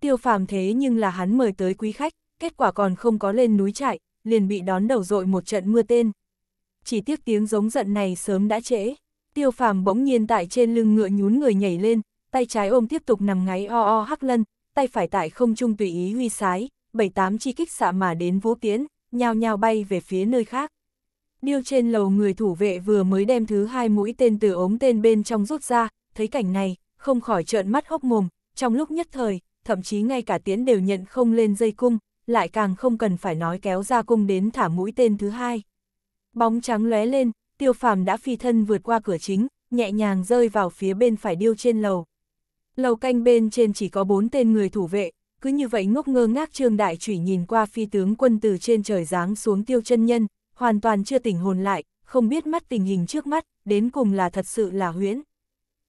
Tiêu phàm thế nhưng là hắn mời tới quý khách, kết quả còn không có lên núi chạy, liền bị đón đầu dội một trận mưa tên. Chỉ tiếc tiếng giống giận này sớm đã trễ. Tiêu phàm bỗng nhiên tại trên lưng ngựa nhún người nhảy lên, tay trái ôm tiếp tục nằm ngáy o o hắc lân, tay phải tại không trung tùy ý huy sái, bảy tám chi kích xạ mà đến vũ tiến, nhao nhao bay về phía nơi khác. Điêu trên lầu người thủ vệ vừa mới đem thứ hai mũi tên từ ống tên bên trong rút ra, thấy cảnh này, không khỏi trợn mắt hốc mồm, trong lúc nhất thời, thậm chí ngay cả tiến đều nhận không lên dây cung, lại càng không cần phải nói kéo ra cung đến thả mũi tên thứ hai. Bóng trắng lóe lên, tiêu phàm đã phi thân vượt qua cửa chính, nhẹ nhàng rơi vào phía bên phải điêu trên lầu. Lầu canh bên trên chỉ có bốn tên người thủ vệ, cứ như vậy ngốc ngơ ngác Trương Đại Chủy nhìn qua phi tướng quân từ trên trời giáng xuống tiêu chân nhân, hoàn toàn chưa tỉnh hồn lại, không biết mắt tình hình trước mắt, đến cùng là thật sự là huyễn.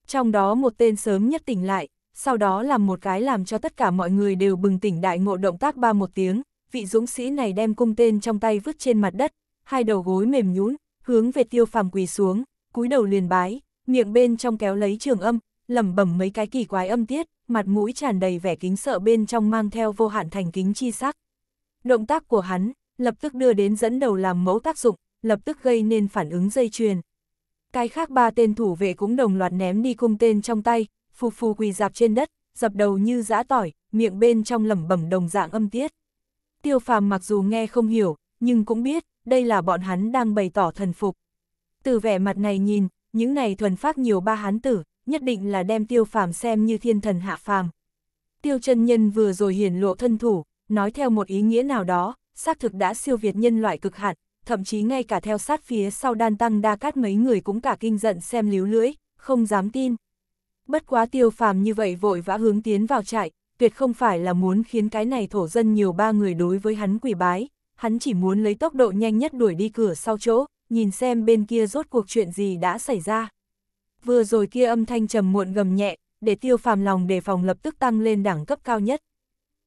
Trong đó một tên sớm nhất tỉnh lại, sau đó làm một cái làm cho tất cả mọi người đều bừng tỉnh đại ngộ động tác ba một tiếng, vị dũng sĩ này đem cung tên trong tay vứt trên mặt đất, hai đầu gối mềm nhún, hướng về tiêu phàm quỳ xuống, cúi đầu liền bái, miệng bên trong kéo lấy trường âm, lẩm bẩm mấy cái kỳ quái âm tiết, mặt mũi tràn đầy vẻ kính sợ bên trong mang theo vô hạn thành kính chi sắc. Động tác của hắn, lập tức đưa đến dẫn đầu làm mẫu tác dụng, lập tức gây nên phản ứng dây chuyền. Cái khác ba tên thủ vệ cũng đồng loạt ném đi cung tên trong tay, phù phù quỳ dạp trên đất, dập đầu như giã tỏi, miệng bên trong lẩm bẩm đồng dạng âm tiết. Tiêu phàm mặc dù nghe không hiểu, nhưng cũng biết, đây là bọn hắn đang bày tỏ thần phục. Từ vẻ mặt này nhìn, những này thuần phát nhiều ba hán tử, nhất định là đem tiêu phàm xem như thiên thần hạ phàm. Tiêu chân nhân vừa rồi hiển lộ thân thủ, nói theo một ý nghĩa nào đó, xác thực đã siêu việt nhân loại cực hạn, thậm chí ngay cả theo sát phía sau đan tăng đa cát mấy người cũng cả kinh giận xem líu lưỡi, không dám tin. Bất quá tiêu phàm như vậy vội vã hướng tiến vào trại, tuyệt không phải là muốn khiến cái này thổ dân nhiều ba người đối với hắn quỷ bái, hắn chỉ muốn lấy tốc độ nhanh nhất đuổi đi cửa sau chỗ, nhìn xem bên kia rốt cuộc chuyện gì đã xảy ra. Vừa rồi kia âm thanh trầm muộn gầm nhẹ, để tiêu phàm lòng đề phòng lập tức tăng lên đẳng cấp cao nhất.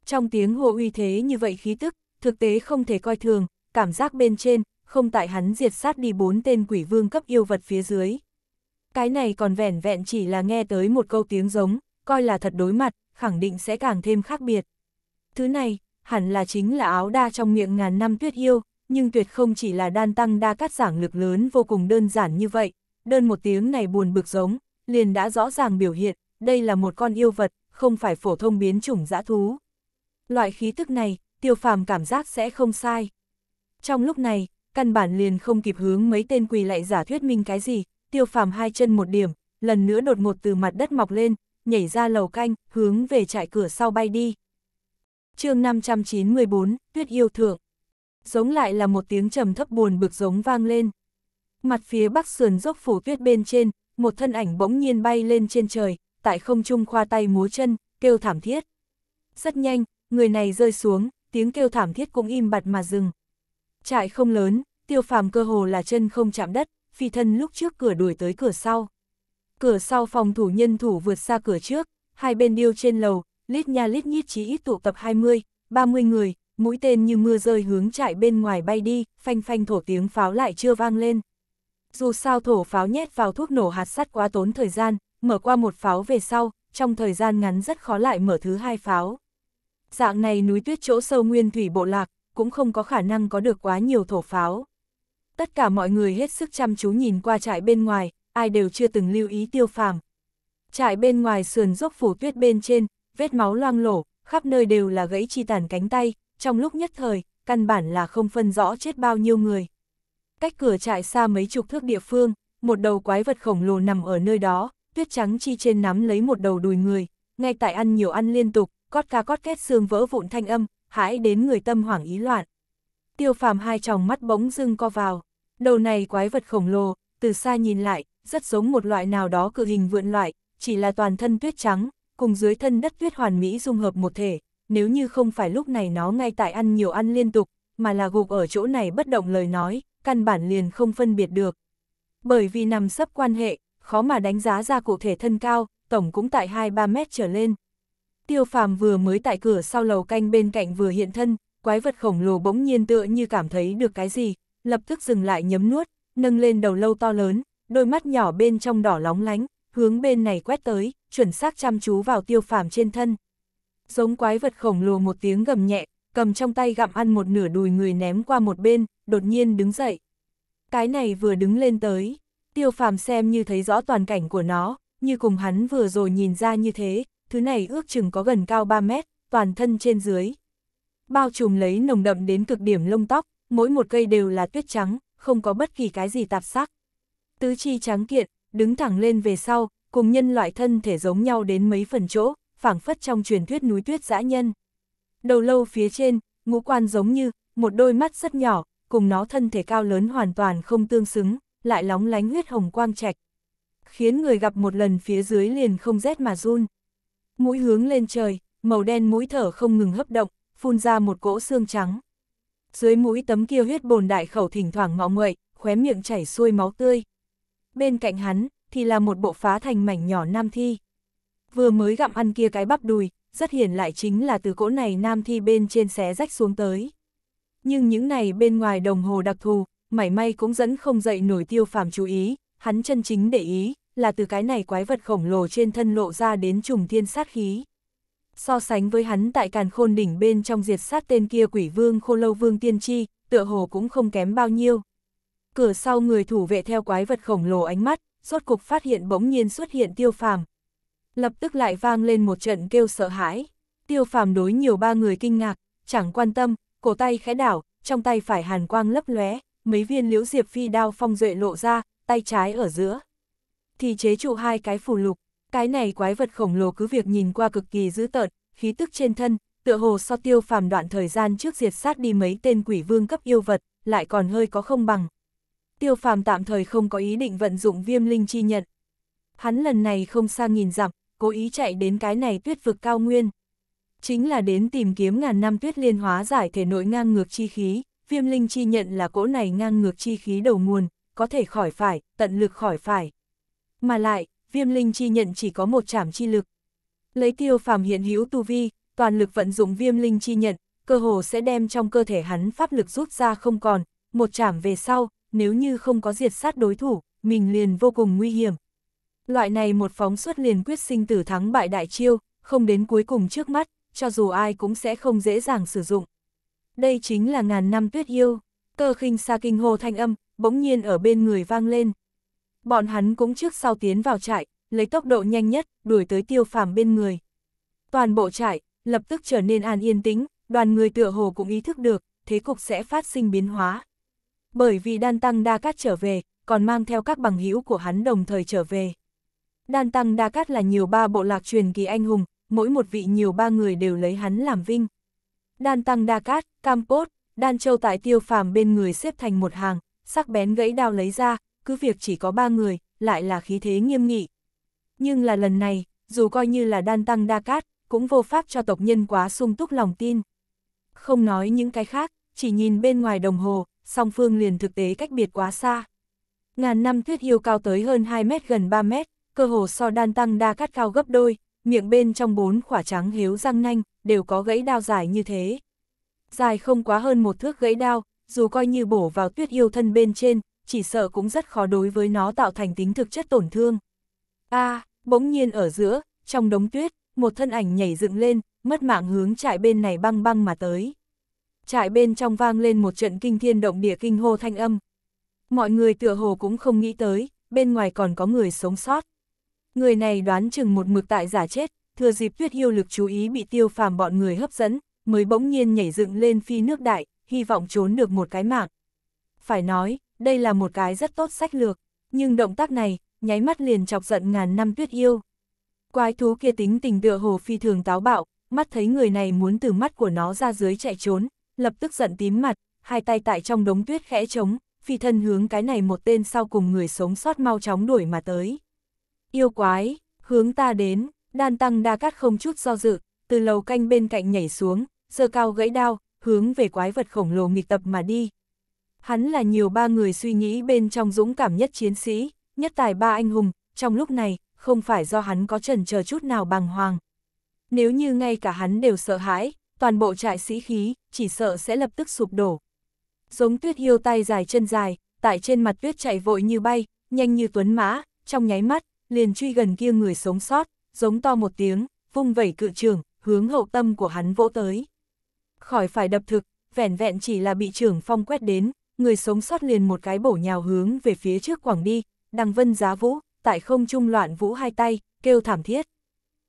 Trong tiếng hồ uy thế như vậy khí tức, thực tế không thể coi thường, cảm giác bên trên, không tại hắn diệt sát đi bốn tên quỷ vương cấp yêu vật phía dưới. Cái này còn vẻn vẹn chỉ là nghe tới một câu tiếng giống, coi là thật đối mặt, khẳng định sẽ càng thêm khác biệt. Thứ này, hẳn là chính là áo đa trong miệng ngàn năm tuyết yêu, nhưng tuyệt không chỉ là đan tăng đa cắt giảng lực lớn vô cùng đơn giản như vậy, đơn một tiếng này buồn bực giống, liền đã rõ ràng biểu hiện, đây là một con yêu vật, không phải phổ thông biến chủng dã thú. Loại khí tức này, tiêu phàm cảm giác sẽ không sai. Trong lúc này, căn bản liền không kịp hướng mấy tên quỳ lại giả thuyết minh cái gì, tiêu phàm hai chân một điểm, lần nữa đột ngột từ mặt đất mọc lên, nhảy ra lầu canh, hướng về trại cửa sau bay đi chương 594, tuyết yêu thượng. Giống lại là một tiếng trầm thấp buồn bực giống vang lên. Mặt phía bắc sườn dốc phủ tuyết bên trên, một thân ảnh bỗng nhiên bay lên trên trời, tại không trung khoa tay múa chân, kêu thảm thiết. Rất nhanh, người này rơi xuống, tiếng kêu thảm thiết cũng im bặt mà dừng. Trại không lớn, tiêu phàm cơ hồ là chân không chạm đất, phi thân lúc trước cửa đuổi tới cửa sau. Cửa sau phòng thủ nhân thủ vượt xa cửa trước, hai bên điêu trên lầu, lít nha lít nhít chí ít tụ tập 20, 30 người, mũi tên như mưa rơi hướng trại bên ngoài bay đi, phanh phanh thổ tiếng pháo lại chưa vang lên. Dù sao thổ pháo nhét vào thuốc nổ hạt sắt quá tốn thời gian, mở qua một pháo về sau, trong thời gian ngắn rất khó lại mở thứ hai pháo. Dạng này núi tuyết chỗ sâu nguyên thủy bộ lạc, cũng không có khả năng có được quá nhiều thổ pháo. Tất cả mọi người hết sức chăm chú nhìn qua trại bên ngoài, ai đều chưa từng lưu ý tiêu phàm. Trại bên ngoài sườn dốc phủ tuyết bên trên, vết máu loang lổ, khắp nơi đều là gãy chi tàn cánh tay, trong lúc nhất thời, căn bản là không phân rõ chết bao nhiêu người. Cách cửa trại xa mấy chục thước địa phương, một đầu quái vật khổng lồ nằm ở nơi đó, tuyết trắng chi trên nắm lấy một đầu đùi người, ngay tại ăn nhiều ăn liên tục, cót ca cót két xương vỡ vụn thanh âm, hãi đến người tâm hoảng ý loạn. Tiêu phàm hai tròng mắt bỗng dưng co vào, đầu này quái vật khổng lồ, từ xa nhìn lại, rất giống một loại nào đó cự hình vượn loại, chỉ là toàn thân tuyết trắng, cùng dưới thân đất tuyết hoàn mỹ dung hợp một thể, nếu như không phải lúc này nó ngay tại ăn nhiều ăn liên tục, mà là gục ở chỗ này bất động lời nói, căn bản liền không phân biệt được. Bởi vì nằm sấp quan hệ, khó mà đánh giá ra cụ thể thân cao, tổng cũng tại 2-3 mét trở lên. Tiêu phàm vừa mới tại cửa sau lầu canh bên cạnh vừa hiện thân, quái vật khổng lồ bỗng nhiên tựa như cảm thấy được cái gì, lập tức dừng lại nhấm nuốt, nâng lên đầu lâu to lớn, đôi mắt nhỏ bên trong đỏ lóng lánh, hướng bên này quét tới, chuẩn xác chăm chú vào tiêu phàm trên thân. Giống quái vật khổng lồ một tiếng gầm nhẹ, cầm trong tay gặm ăn một nửa đùi người ném qua một bên, đột nhiên đứng dậy. Cái này vừa đứng lên tới, tiêu phàm xem như thấy rõ toàn cảnh của nó, như cùng hắn vừa rồi nhìn ra như thế, thứ này ước chừng có gần cao 3 mét, toàn thân trên dưới. Bao trùm lấy nồng đậm đến cực điểm lông tóc, mỗi một cây đều là tuyết trắng, không có bất kỳ cái gì tạp sắc. Tứ chi trắng kiện, đứng thẳng lên về sau, cùng nhân loại thân thể giống nhau đến mấy phần chỗ, phảng phất trong truyền thuyết núi tuyết dã nhân. Đầu lâu phía trên, ngũ quan giống như, một đôi mắt rất nhỏ, cùng nó thân thể cao lớn hoàn toàn không tương xứng, lại lóng lánh huyết hồng quang trạch. Khiến người gặp một lần phía dưới liền không rét mà run. Mũi hướng lên trời, màu đen mũi thở không ngừng hấp động, phun ra một cỗ xương trắng. Dưới mũi tấm kia huyết bồn đại khẩu thỉnh thoảng ngọ nguậy, khóe miệng chảy xuôi máu tươi. Bên cạnh hắn, thì là một bộ phá thành mảnh nhỏ nam thi. Vừa mới gặm ăn kia cái bắp đùi, rất hiển lại chính là từ cỗ này nam thi bên trên xé rách xuống tới. Nhưng những này bên ngoài đồng hồ đặc thù, mảy may cũng dẫn không dậy nổi tiêu phàm chú ý, hắn chân chính để ý, là từ cái này quái vật khổng lồ trên thân lộ ra đến trùng thiên sát khí. So sánh với hắn tại càn khôn đỉnh bên trong diệt sát tên kia quỷ vương khô lâu vương tiên tri, tựa hồ cũng không kém bao nhiêu cửa sau người thủ vệ theo quái vật khổng lồ ánh mắt, rốt cục phát hiện bỗng nhiên xuất hiện tiêu phàm. Lập tức lại vang lên một trận kêu sợ hãi. Tiêu phàm đối nhiều ba người kinh ngạc, chẳng quan tâm, cổ tay khẽ đảo, trong tay phải hàn quang lấp lóe, mấy viên liễu diệp phi đao phong duệ lộ ra, tay trái ở giữa. Thì chế trụ hai cái phù lục, cái này quái vật khổng lồ cứ việc nhìn qua cực kỳ dữ tợn, khí tức trên thân, tựa hồ so tiêu phàm đoạn thời gian trước diệt sát đi mấy tên quỷ vương cấp yêu vật, lại còn hơi có không bằng tiêu phàm tạm thời không có ý định vận dụng viêm linh chi nhận. Hắn lần này không sang nhìn dặm, cố ý chạy đến cái này tuyết vực cao nguyên. Chính là đến tìm kiếm ngàn năm tuyết liên hóa giải thể nội ngang ngược chi khí, viêm linh chi nhận là cỗ này ngang ngược chi khí đầu nguồn, có thể khỏi phải, tận lực khỏi phải. Mà lại, viêm linh chi nhận chỉ có một trảm chi lực. Lấy tiêu phàm hiện hữu tu vi, toàn lực vận dụng viêm linh chi nhận, cơ hồ sẽ đem trong cơ thể hắn pháp lực rút ra không còn, một trảm về sau, nếu như không có diệt sát đối thủ, mình liền vô cùng nguy hiểm. Loại này một phóng suất liền quyết sinh tử thắng bại đại chiêu, không đến cuối cùng trước mắt, cho dù ai cũng sẽ không dễ dàng sử dụng. Đây chính là ngàn năm tuyết yêu, cơ khinh xa kinh hồ thanh âm, bỗng nhiên ở bên người vang lên. Bọn hắn cũng trước sau tiến vào trại, lấy tốc độ nhanh nhất, đuổi tới tiêu phàm bên người. Toàn bộ trại, lập tức trở nên an yên tĩnh, đoàn người tựa hồ cũng ý thức được, thế cục sẽ phát sinh biến hóa bởi vì Đan Tăng Đa Cát trở về, còn mang theo các bằng hữu của hắn đồng thời trở về. Đan Tăng Đa Cát là nhiều ba bộ lạc truyền kỳ anh hùng, mỗi một vị nhiều ba người đều lấy hắn làm vinh. Đan Tăng Đa Cát, Campos, Đan Châu tại tiêu phàm bên người xếp thành một hàng, sắc bén gãy đao lấy ra, cứ việc chỉ có ba người, lại là khí thế nghiêm nghị. Nhưng là lần này, dù coi như là Đan Tăng Đa Cát, cũng vô pháp cho tộc nhân quá sung túc lòng tin. Không nói những cái khác, chỉ nhìn bên ngoài đồng hồ, song phương liền thực tế cách biệt quá xa. Ngàn năm tuyết yêu cao tới hơn 2 mét gần 3 mét, cơ hồ so đan tăng đa cắt cao gấp đôi, miệng bên trong bốn khỏa trắng hiếu răng nanh, đều có gãy đao dài như thế. Dài không quá hơn một thước gãy đao, dù coi như bổ vào tuyết yêu thân bên trên, chỉ sợ cũng rất khó đối với nó tạo thành tính thực chất tổn thương. a à, bỗng nhiên ở giữa, trong đống tuyết, một thân ảnh nhảy dựng lên, mất mạng hướng chạy bên này băng băng mà tới trại bên trong vang lên một trận kinh thiên động địa kinh hô thanh âm. Mọi người tựa hồ cũng không nghĩ tới, bên ngoài còn có người sống sót. Người này đoán chừng một mực tại giả chết, thừa dịp tuyết hiêu lực chú ý bị tiêu phàm bọn người hấp dẫn, mới bỗng nhiên nhảy dựng lên phi nước đại, hy vọng trốn được một cái mạng. Phải nói, đây là một cái rất tốt sách lược, nhưng động tác này, nháy mắt liền chọc giận ngàn năm tuyết yêu. Quái thú kia tính tình tựa hồ phi thường táo bạo, mắt thấy người này muốn từ mắt của nó ra dưới chạy trốn, lập tức giận tím mặt, hai tay tại trong đống tuyết khẽ trống, phi thân hướng cái này một tên sau cùng người sống sót mau chóng đuổi mà tới. Yêu quái, hướng ta đến, đan tăng đa cắt không chút do dự, từ lầu canh bên cạnh nhảy xuống, giơ cao gãy đao, hướng về quái vật khổng lồ nghịch tập mà đi. Hắn là nhiều ba người suy nghĩ bên trong dũng cảm nhất chiến sĩ, nhất tài ba anh hùng, trong lúc này, không phải do hắn có trần chờ chút nào bằng hoàng. Nếu như ngay cả hắn đều sợ hãi, toàn bộ trại sĩ khí, chỉ sợ sẽ lập tức sụp đổ. Giống tuyết yêu tay dài chân dài, tại trên mặt tuyết chạy vội như bay, nhanh như tuấn mã, trong nháy mắt, liền truy gần kia người sống sót, giống to một tiếng, vung vẩy cự trường, hướng hậu tâm của hắn vỗ tới. Khỏi phải đập thực, vẻn vẹn chỉ là bị trưởng phong quét đến, người sống sót liền một cái bổ nhào hướng về phía trước quảng đi, đằng vân giá vũ, tại không trung loạn vũ hai tay, kêu thảm thiết.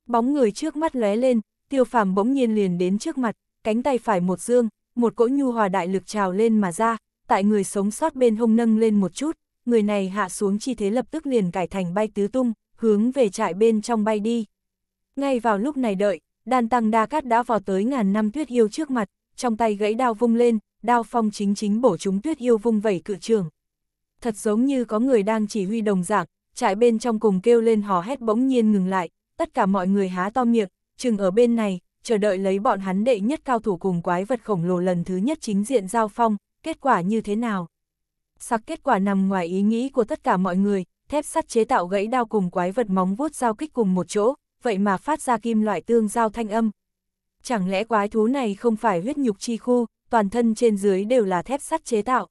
Bóng người trước mắt lóe lên, tiêu phàm bỗng nhiên liền đến trước mặt, cánh tay phải một dương, một cỗ nhu hòa đại lực trào lên mà ra, tại người sống sót bên hông nâng lên một chút, người này hạ xuống chi thế lập tức liền cải thành bay tứ tung, hướng về trại bên trong bay đi. Ngay vào lúc này đợi, đan tăng đa cát đã vào tới ngàn năm tuyết yêu trước mặt, trong tay gãy đao vung lên, đao phong chính chính bổ chúng tuyết yêu vung vẩy cự trường. Thật giống như có người đang chỉ huy đồng dạng, trại bên trong cùng kêu lên hò hét bỗng nhiên ngừng lại, tất cả mọi người há to miệng, chừng ở bên này, chờ đợi lấy bọn hắn đệ nhất cao thủ cùng quái vật khổng lồ lần thứ nhất chính diện giao phong, kết quả như thế nào? Sặc kết quả nằm ngoài ý nghĩ của tất cả mọi người, thép sắt chế tạo gãy đao cùng quái vật móng vuốt giao kích cùng một chỗ, vậy mà phát ra kim loại tương giao thanh âm. Chẳng lẽ quái thú này không phải huyết nhục chi khu, toàn thân trên dưới đều là thép sắt chế tạo.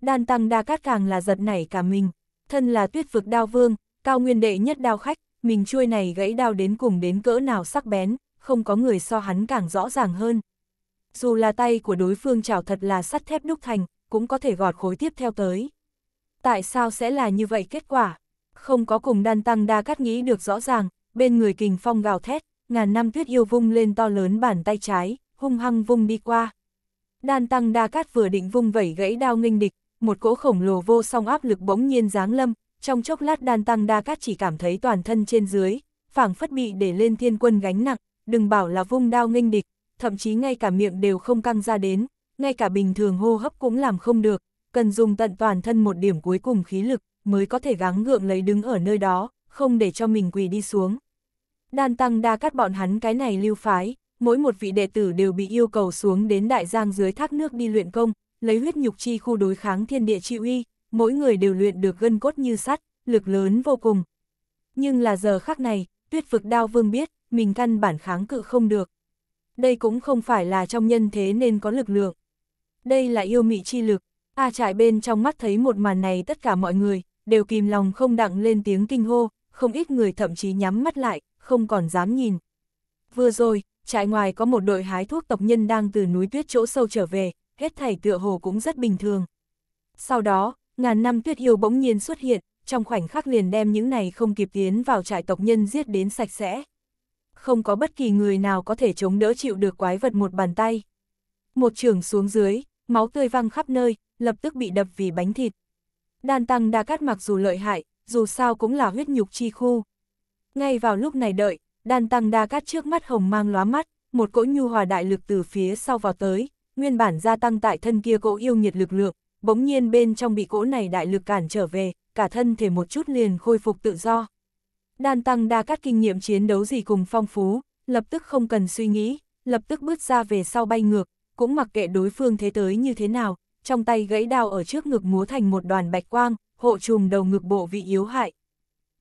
Đan tăng đa cát càng là giật nảy cả mình, thân là tuyết vực đao vương, cao nguyên đệ nhất đao khách, mình chuôi này gãy đao đến cùng đến cỡ nào sắc bén, không có người so hắn càng rõ ràng hơn. Dù là tay của đối phương chảo thật là sắt thép đúc thành, cũng có thể gọt khối tiếp theo tới. Tại sao sẽ là như vậy kết quả? Không có cùng đan tăng đa cắt nghĩ được rõ ràng, bên người kình phong gào thét, ngàn năm tuyết yêu vung lên to lớn bàn tay trái, hung hăng vung đi qua. Đan tăng đa cát vừa định vung vẩy gãy đao nghênh địch, một cỗ khổng lồ vô song áp lực bỗng nhiên giáng lâm, trong chốc lát đan tăng đa cát chỉ cảm thấy toàn thân trên dưới, phảng phất bị để lên thiên quân gánh nặng, đừng bảo là vung đao nghênh địch, thậm chí ngay cả miệng đều không căng ra đến, ngay cả bình thường hô hấp cũng làm không được, cần dùng tận toàn thân một điểm cuối cùng khí lực, mới có thể gắng gượng lấy đứng ở nơi đó, không để cho mình quỳ đi xuống. Đan tăng đa cát bọn hắn cái này lưu phái, mỗi một vị đệ tử đều bị yêu cầu xuống đến đại giang dưới thác nước đi luyện công, lấy huyết nhục chi khu đối kháng thiên địa chi uy, mỗi người đều luyện được gân cốt như sắt, lực lớn vô cùng. Nhưng là giờ khắc này, tuyết vực đao vương biết, mình căn bản kháng cự không được. Đây cũng không phải là trong nhân thế nên có lực lượng. Đây là yêu mị chi lực. A trại bên trong mắt thấy một màn này tất cả mọi người, đều kìm lòng không đặng lên tiếng kinh hô, không ít người thậm chí nhắm mắt lại, không còn dám nhìn. Vừa rồi, trại ngoài có một đội hái thuốc tộc nhân đang từ núi tuyết chỗ sâu trở về, hết thảy tựa hồ cũng rất bình thường. Sau đó, ngàn năm tuyết yêu bỗng nhiên xuất hiện, trong khoảnh khắc liền đem những này không kịp tiến vào trại tộc nhân giết đến sạch sẽ. Không có bất kỳ người nào có thể chống đỡ chịu được quái vật một bàn tay. Một trường xuống dưới, máu tươi văng khắp nơi, lập tức bị đập vì bánh thịt. Đan tăng đa cát mặc dù lợi hại, dù sao cũng là huyết nhục chi khu. Ngay vào lúc này đợi, đan tăng đa cát trước mắt hồng mang lóa mắt, một cỗ nhu hòa đại lực từ phía sau vào tới, nguyên bản gia tăng tại thân kia cỗ yêu nhiệt lực lượng, bỗng nhiên bên trong bị cỗ này đại lực cản trở về, cả thân thể một chút liền khôi phục tự do. Đan tăng đa cát kinh nghiệm chiến đấu gì cùng phong phú, lập tức không cần suy nghĩ, lập tức bước ra về sau bay ngược, cũng mặc kệ đối phương thế tới như thế nào, trong tay gãy đao ở trước ngực múa thành một đoàn bạch quang, hộ trùm đầu ngực bộ vị yếu hại.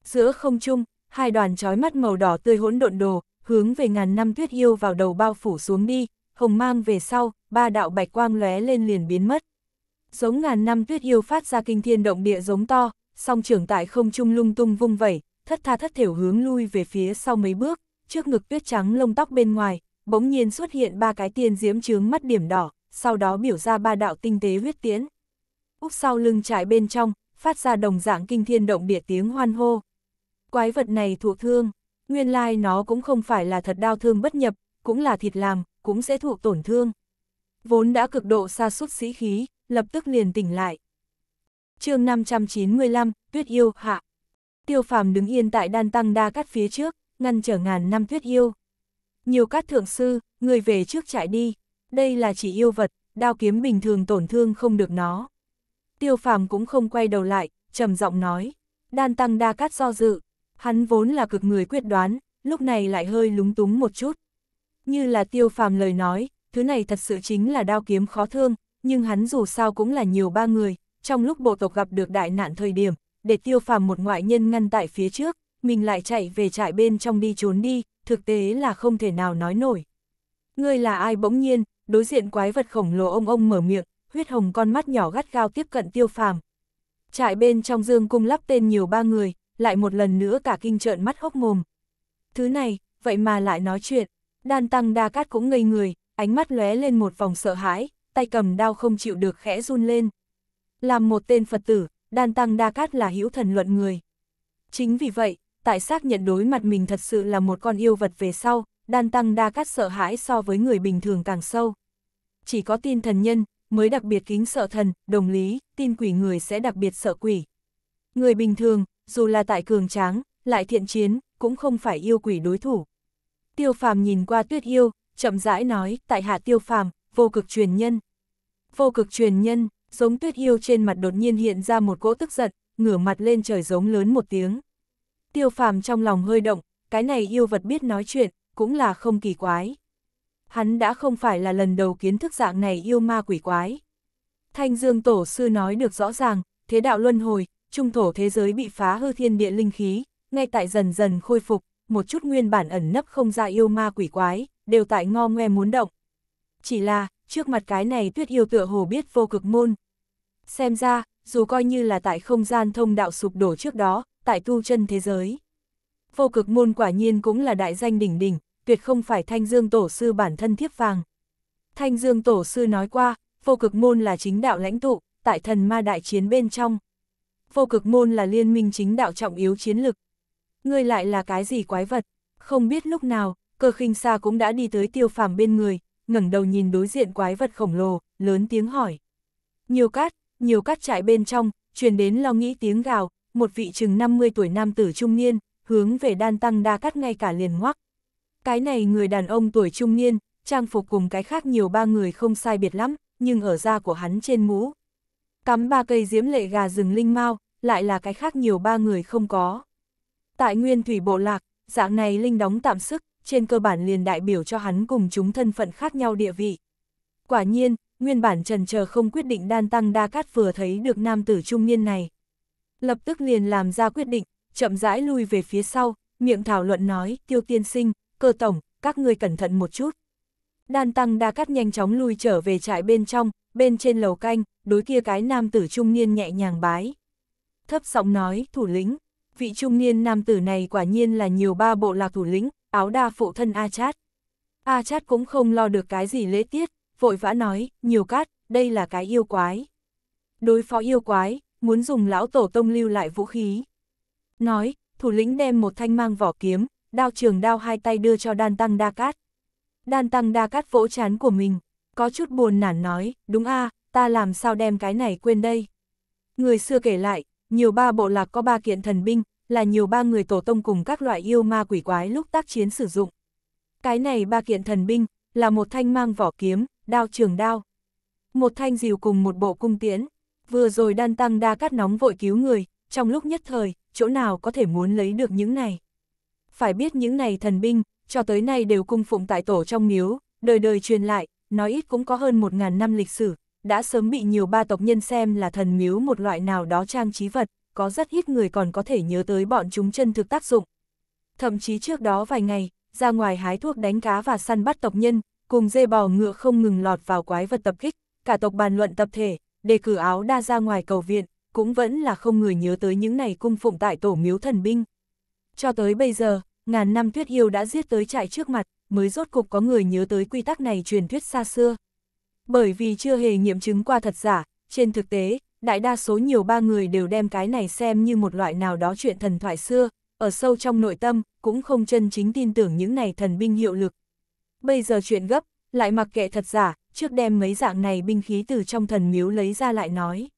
Giữa không trung, hai đoàn trói mắt màu đỏ tươi hỗn độn đồ, hướng về ngàn năm tuyết yêu vào đầu bao phủ xuống đi, hồng mang về sau, ba đạo bạch quang lóe lên liền biến mất giống ngàn năm tuyết yêu phát ra kinh thiên động địa giống to, song trưởng tại không trung lung tung vung vẩy, thất tha thất thểu hướng lui về phía sau mấy bước, trước ngực tuyết trắng lông tóc bên ngoài, bỗng nhiên xuất hiện ba cái tiên diễm trướng mắt điểm đỏ, sau đó biểu ra ba đạo tinh tế huyết tiễn. Úc sau lưng trại bên trong, phát ra đồng dạng kinh thiên động địa tiếng hoan hô. Quái vật này thuộc thương, nguyên lai nó cũng không phải là thật đau thương bất nhập, cũng là thịt làm, cũng sẽ thuộc tổn thương. Vốn đã cực độ xa suốt sĩ khí, lập tức liền tỉnh lại. chương 595, Tuyết Yêu, hạ. Tiêu phàm đứng yên tại đan tăng đa cắt phía trước, ngăn trở ngàn năm Tuyết Yêu. Nhiều các thượng sư, người về trước chạy đi, đây là chỉ yêu vật, đao kiếm bình thường tổn thương không được nó. Tiêu phàm cũng không quay đầu lại, trầm giọng nói, đan tăng đa cắt do dự, hắn vốn là cực người quyết đoán, lúc này lại hơi lúng túng một chút. Như là tiêu phàm lời nói, thứ này thật sự chính là đao kiếm khó thương, nhưng hắn dù sao cũng là nhiều ba người, trong lúc bộ tộc gặp được đại nạn thời điểm, để tiêu phàm một ngoại nhân ngăn tại phía trước, mình lại chạy về trại bên trong đi trốn đi, thực tế là không thể nào nói nổi. Ngươi là ai bỗng nhiên, đối diện quái vật khổng lồ ông ông mở miệng, huyết hồng con mắt nhỏ gắt gao tiếp cận tiêu phàm. Trại bên trong dương cung lắp tên nhiều ba người, lại một lần nữa cả kinh trợn mắt hốc mồm. Thứ này, vậy mà lại nói chuyện, đan tăng đa cát cũng ngây người, ánh mắt lóe lên một vòng sợ hãi, tay cầm đao không chịu được khẽ run lên. Làm một tên Phật tử, Đan Tăng Đa Cát là hữu thần luận người. Chính vì vậy, tại xác nhận đối mặt mình thật sự là một con yêu vật về sau, Đan Tăng Đa Cát sợ hãi so với người bình thường càng sâu. Chỉ có tin thần nhân, mới đặc biệt kính sợ thần, đồng lý, tin quỷ người sẽ đặc biệt sợ quỷ. Người bình thường, dù là tại cường tráng, lại thiện chiến, cũng không phải yêu quỷ đối thủ. Tiêu phàm nhìn qua tuyết yêu, chậm rãi nói, tại hạ tiêu phàm, vô cực truyền nhân. Vô cực truyền nhân, giống tuyết yêu trên mặt đột nhiên hiện ra một cỗ tức giận, ngửa mặt lên trời giống lớn một tiếng. Tiêu phàm trong lòng hơi động, cái này yêu vật biết nói chuyện, cũng là không kỳ quái. Hắn đã không phải là lần đầu kiến thức dạng này yêu ma quỷ quái. Thanh Dương Tổ Sư nói được rõ ràng, thế đạo luân hồi, trung thổ thế giới bị phá hư thiên địa linh khí, ngay tại dần dần khôi phục, một chút nguyên bản ẩn nấp không ra yêu ma quỷ quái, đều tại ngo ngoe muốn động chỉ là, trước mặt cái này tuyết yêu tựa hồ biết vô cực môn. Xem ra, dù coi như là tại không gian thông đạo sụp đổ trước đó, tại tu chân thế giới. Vô cực môn quả nhiên cũng là đại danh đỉnh đỉnh, tuyệt không phải thanh dương tổ sư bản thân thiếp vàng. Thanh dương tổ sư nói qua, vô cực môn là chính đạo lãnh tụ, tại thần ma đại chiến bên trong. Vô cực môn là liên minh chính đạo trọng yếu chiến lực. Ngươi lại là cái gì quái vật, không biết lúc nào, cơ khinh xa cũng đã đi tới tiêu phàm bên người, ngẩng đầu nhìn đối diện quái vật khổng lồ, lớn tiếng hỏi. Nhiều cát, nhiều cát trại bên trong, truyền đến lo nghĩ tiếng gào, một vị chừng 50 tuổi nam tử trung niên, hướng về đan tăng đa cắt ngay cả liền ngoắc. Cái này người đàn ông tuổi trung niên, trang phục cùng cái khác nhiều ba người không sai biệt lắm, nhưng ở da của hắn trên mũ. Cắm ba cây diễm lệ gà rừng linh mau, lại là cái khác nhiều ba người không có. Tại nguyên thủy bộ lạc, dạng này linh đóng tạm sức, trên cơ bản liền đại biểu cho hắn cùng chúng thân phận khác nhau địa vị. Quả nhiên, nguyên bản trần chờ không quyết định đan tăng đa cát vừa thấy được nam tử trung niên này. Lập tức liền làm ra quyết định, chậm rãi lui về phía sau, miệng thảo luận nói, tiêu tiên sinh, cơ tổng, các ngươi cẩn thận một chút. Đan tăng đa cát nhanh chóng lui trở về trại bên trong, bên trên lầu canh, đối kia cái nam tử trung niên nhẹ nhàng bái. Thấp giọng nói, thủ lĩnh, vị trung niên nam tử này quả nhiên là nhiều ba bộ lạc thủ lĩnh, áo đa phụ thân A Chát. A Chát cũng không lo được cái gì lễ tiết, vội vã nói, nhiều cát, đây là cái yêu quái. Đối phó yêu quái, muốn dùng lão tổ tông lưu lại vũ khí. Nói, thủ lĩnh đem một thanh mang vỏ kiếm, đao trường đao hai tay đưa cho đan tăng đa cát. Đan tăng đa cát vỗ chán của mình, có chút buồn nản nói, đúng a ta làm sao đem cái này quên đây. Người xưa kể lại, nhiều ba bộ lạc có ba kiện thần binh, là nhiều ba người tổ tông cùng các loại yêu ma quỷ quái lúc tác chiến sử dụng. Cái này ba kiện thần binh, là một thanh mang vỏ kiếm, đao trường đao. Một thanh dìu cùng một bộ cung tiễn, vừa rồi đan tăng đa cắt nóng vội cứu người, trong lúc nhất thời, chỗ nào có thể muốn lấy được những này. Phải biết những này thần binh, cho tới nay đều cung phụng tại tổ trong miếu, đời đời truyền lại, nói ít cũng có hơn một ngàn năm lịch sử, đã sớm bị nhiều ba tộc nhân xem là thần miếu một loại nào đó trang trí vật có rất ít người còn có thể nhớ tới bọn chúng chân thực tác dụng. Thậm chí trước đó vài ngày, ra ngoài hái thuốc đánh cá và săn bắt tộc nhân, cùng dê bò ngựa không ngừng lọt vào quái vật tập kích, cả tộc bàn luận tập thể, đề cử áo đa ra ngoài cầu viện, cũng vẫn là không người nhớ tới những này cung phụng tại tổ miếu thần binh. Cho tới bây giờ, ngàn năm tuyết yêu đã giết tới trại trước mặt, mới rốt cục có người nhớ tới quy tắc này truyền thuyết xa xưa. Bởi vì chưa hề nghiệm chứng qua thật giả, trên thực tế, đại đa số nhiều ba người đều đem cái này xem như một loại nào đó chuyện thần thoại xưa, ở sâu trong nội tâm, cũng không chân chính tin tưởng những này thần binh hiệu lực. Bây giờ chuyện gấp, lại mặc kệ thật giả, trước đem mấy dạng này binh khí từ trong thần miếu lấy ra lại nói.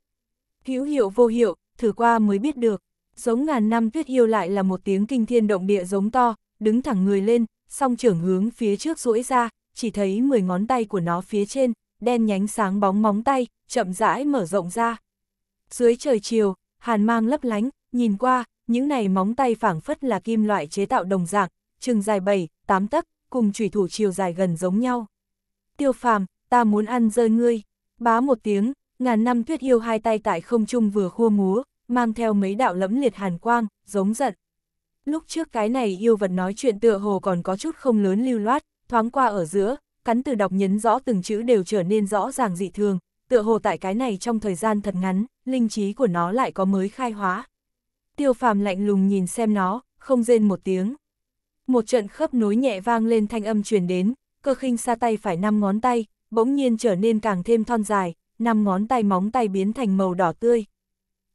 Hữu hiệu vô hiệu, thử qua mới biết được, giống ngàn năm tuyết yêu lại là một tiếng kinh thiên động địa giống to, đứng thẳng người lên, song trưởng hướng phía trước duỗi ra, chỉ thấy 10 ngón tay của nó phía trên, đen nhánh sáng bóng móng tay, chậm rãi mở rộng ra, dưới trời chiều, hàn mang lấp lánh, nhìn qua, những này móng tay phảng phất là kim loại chế tạo đồng dạng, chừng dài 7, 8 tấc, cùng chủy thủ chiều dài gần giống nhau. Tiêu phàm, ta muốn ăn rơi ngươi. Bá một tiếng, ngàn năm tuyết yêu hai tay tại không trung vừa khua múa, mang theo mấy đạo lẫm liệt hàn quang, giống giận. Lúc trước cái này yêu vật nói chuyện tựa hồ còn có chút không lớn lưu loát, thoáng qua ở giữa, cắn từ đọc nhấn rõ từng chữ đều trở nên rõ ràng dị thường, tựa hồ tại cái này trong thời gian thật ngắn, linh trí của nó lại có mới khai hóa. Tiêu phàm lạnh lùng nhìn xem nó, không rên một tiếng. Một trận khớp nối nhẹ vang lên thanh âm truyền đến, cơ khinh xa tay phải năm ngón tay, bỗng nhiên trở nên càng thêm thon dài, năm ngón tay móng tay biến thành màu đỏ tươi.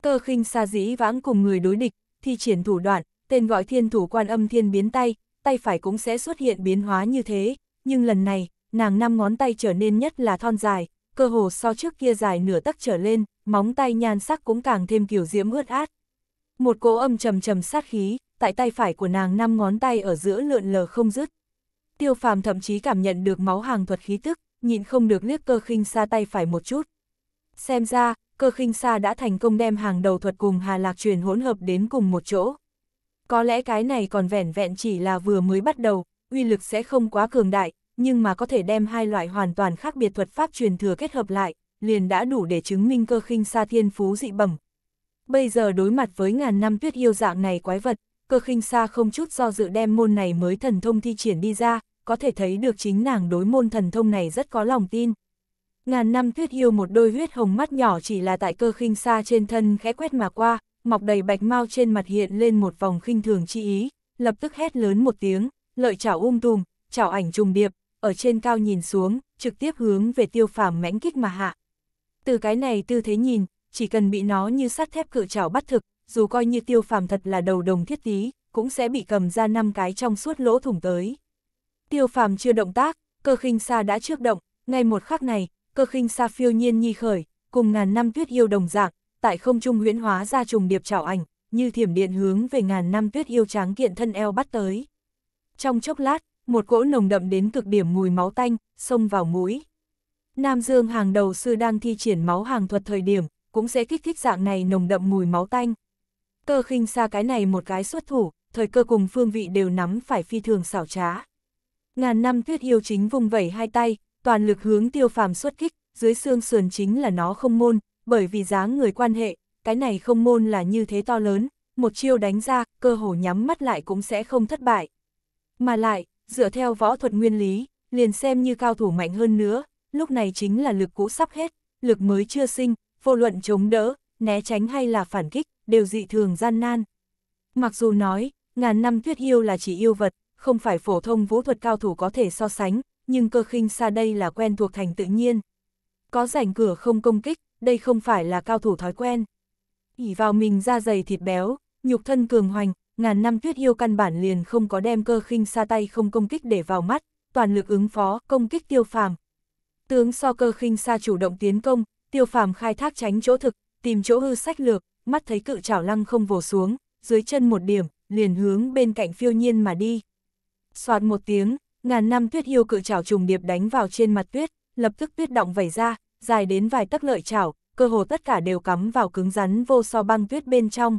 Cơ khinh xa dĩ vãng cùng người đối địch, thi triển thủ đoạn, tên gọi thiên thủ quan âm thiên biến tay, tay phải cũng sẽ xuất hiện biến hóa như thế, nhưng lần này, nàng năm ngón tay trở nên nhất là thon dài, cơ hồ so trước kia dài nửa tấc trở lên, móng tay nhan sắc cũng càng thêm kiểu diễm ướt át. Một cỗ âm trầm trầm sát khí, tại tay phải của nàng năm ngón tay ở giữa lượn lờ không dứt. Tiêu phàm thậm chí cảm nhận được máu hàng thuật khí tức, nhịn không được liếc cơ khinh xa tay phải một chút. Xem ra, cơ khinh xa đã thành công đem hàng đầu thuật cùng hà lạc truyền hỗn hợp đến cùng một chỗ. Có lẽ cái này còn vẻn vẹn chỉ là vừa mới bắt đầu, uy lực sẽ không quá cường đại, nhưng mà có thể đem hai loại hoàn toàn khác biệt thuật pháp truyền thừa kết hợp lại, liền đã đủ để chứng minh cơ khinh sa thiên phú dị bẩm. Bây giờ đối mặt với ngàn năm tuyết yêu dạng này quái vật, cơ khinh sa không chút do dự đem môn này mới thần thông thi triển đi ra, có thể thấy được chính nàng đối môn thần thông này rất có lòng tin. Ngàn năm tuyết yêu một đôi huyết hồng mắt nhỏ chỉ là tại cơ khinh sa trên thân khẽ quét mà qua, mọc đầy bạch mau trên mặt hiện lên một vòng khinh thường chi ý, lập tức hét lớn một tiếng, lợi chảo um tùm, chảo ảnh trùng điệp, ở trên cao nhìn xuống, trực tiếp hướng về tiêu phàm mãnh kích mà hạ. Từ cái này tư thế nhìn, chỉ cần bị nó như sắt thép cự trảo bắt thực, dù coi như tiêu phàm thật là đầu đồng thiết tí, cũng sẽ bị cầm ra năm cái trong suốt lỗ thủng tới. Tiêu phàm chưa động tác, cơ khinh xa đã trước động, ngay một khắc này, cơ khinh xa phiêu nhiên nhi khởi, cùng ngàn năm tuyết yêu đồng dạng, tại không trung huyễn hóa ra trùng điệp trảo ảnh, như thiểm điện hướng về ngàn năm tuyết yêu tráng kiện thân eo bắt tới. Trong chốc lát, một cỗ nồng đậm đến cực điểm mùi máu tanh, xông vào mũi. Nam Dương hàng đầu sư đang thi triển máu hàng thuật thời điểm, cũng sẽ kích thích dạng này nồng đậm mùi máu tanh. Cơ khinh xa cái này một cái xuất thủ, thời cơ cùng phương vị đều nắm phải phi thường xảo trá. Ngàn năm tuyết yêu chính vùng vẩy hai tay, toàn lực hướng tiêu phàm xuất kích, dưới xương sườn chính là nó không môn, bởi vì dáng người quan hệ, cái này không môn là như thế to lớn, một chiêu đánh ra, cơ hồ nhắm mắt lại cũng sẽ không thất bại. Mà lại, dựa theo võ thuật nguyên lý, liền xem như cao thủ mạnh hơn nữa, lúc này chính là lực cũ sắp hết, lực mới chưa sinh, vô luận chống đỡ, né tránh hay là phản kích, đều dị thường gian nan. Mặc dù nói, ngàn năm tuyết yêu là chỉ yêu vật, không phải phổ thông vũ thuật cao thủ có thể so sánh, nhưng cơ khinh xa đây là quen thuộc thành tự nhiên. Có rảnh cửa không công kích, đây không phải là cao thủ thói quen. ỉ vào mình da dày thịt béo, nhục thân cường hoành, ngàn năm tuyết yêu căn bản liền không có đem cơ khinh xa tay không công kích để vào mắt, toàn lực ứng phó, công kích tiêu phàm. Tướng so cơ khinh xa chủ động tiến công, tiêu phàm khai thác tránh chỗ thực, tìm chỗ hư sách lược, mắt thấy cự chảo lăng không vồ xuống, dưới chân một điểm, liền hướng bên cạnh phiêu nhiên mà đi. Xoạt một tiếng, ngàn năm tuyết yêu cự chảo trùng điệp đánh vào trên mặt tuyết, lập tức tuyết động vẩy ra, dài đến vài tấc lợi chảo, cơ hồ tất cả đều cắm vào cứng rắn vô so băng tuyết bên trong.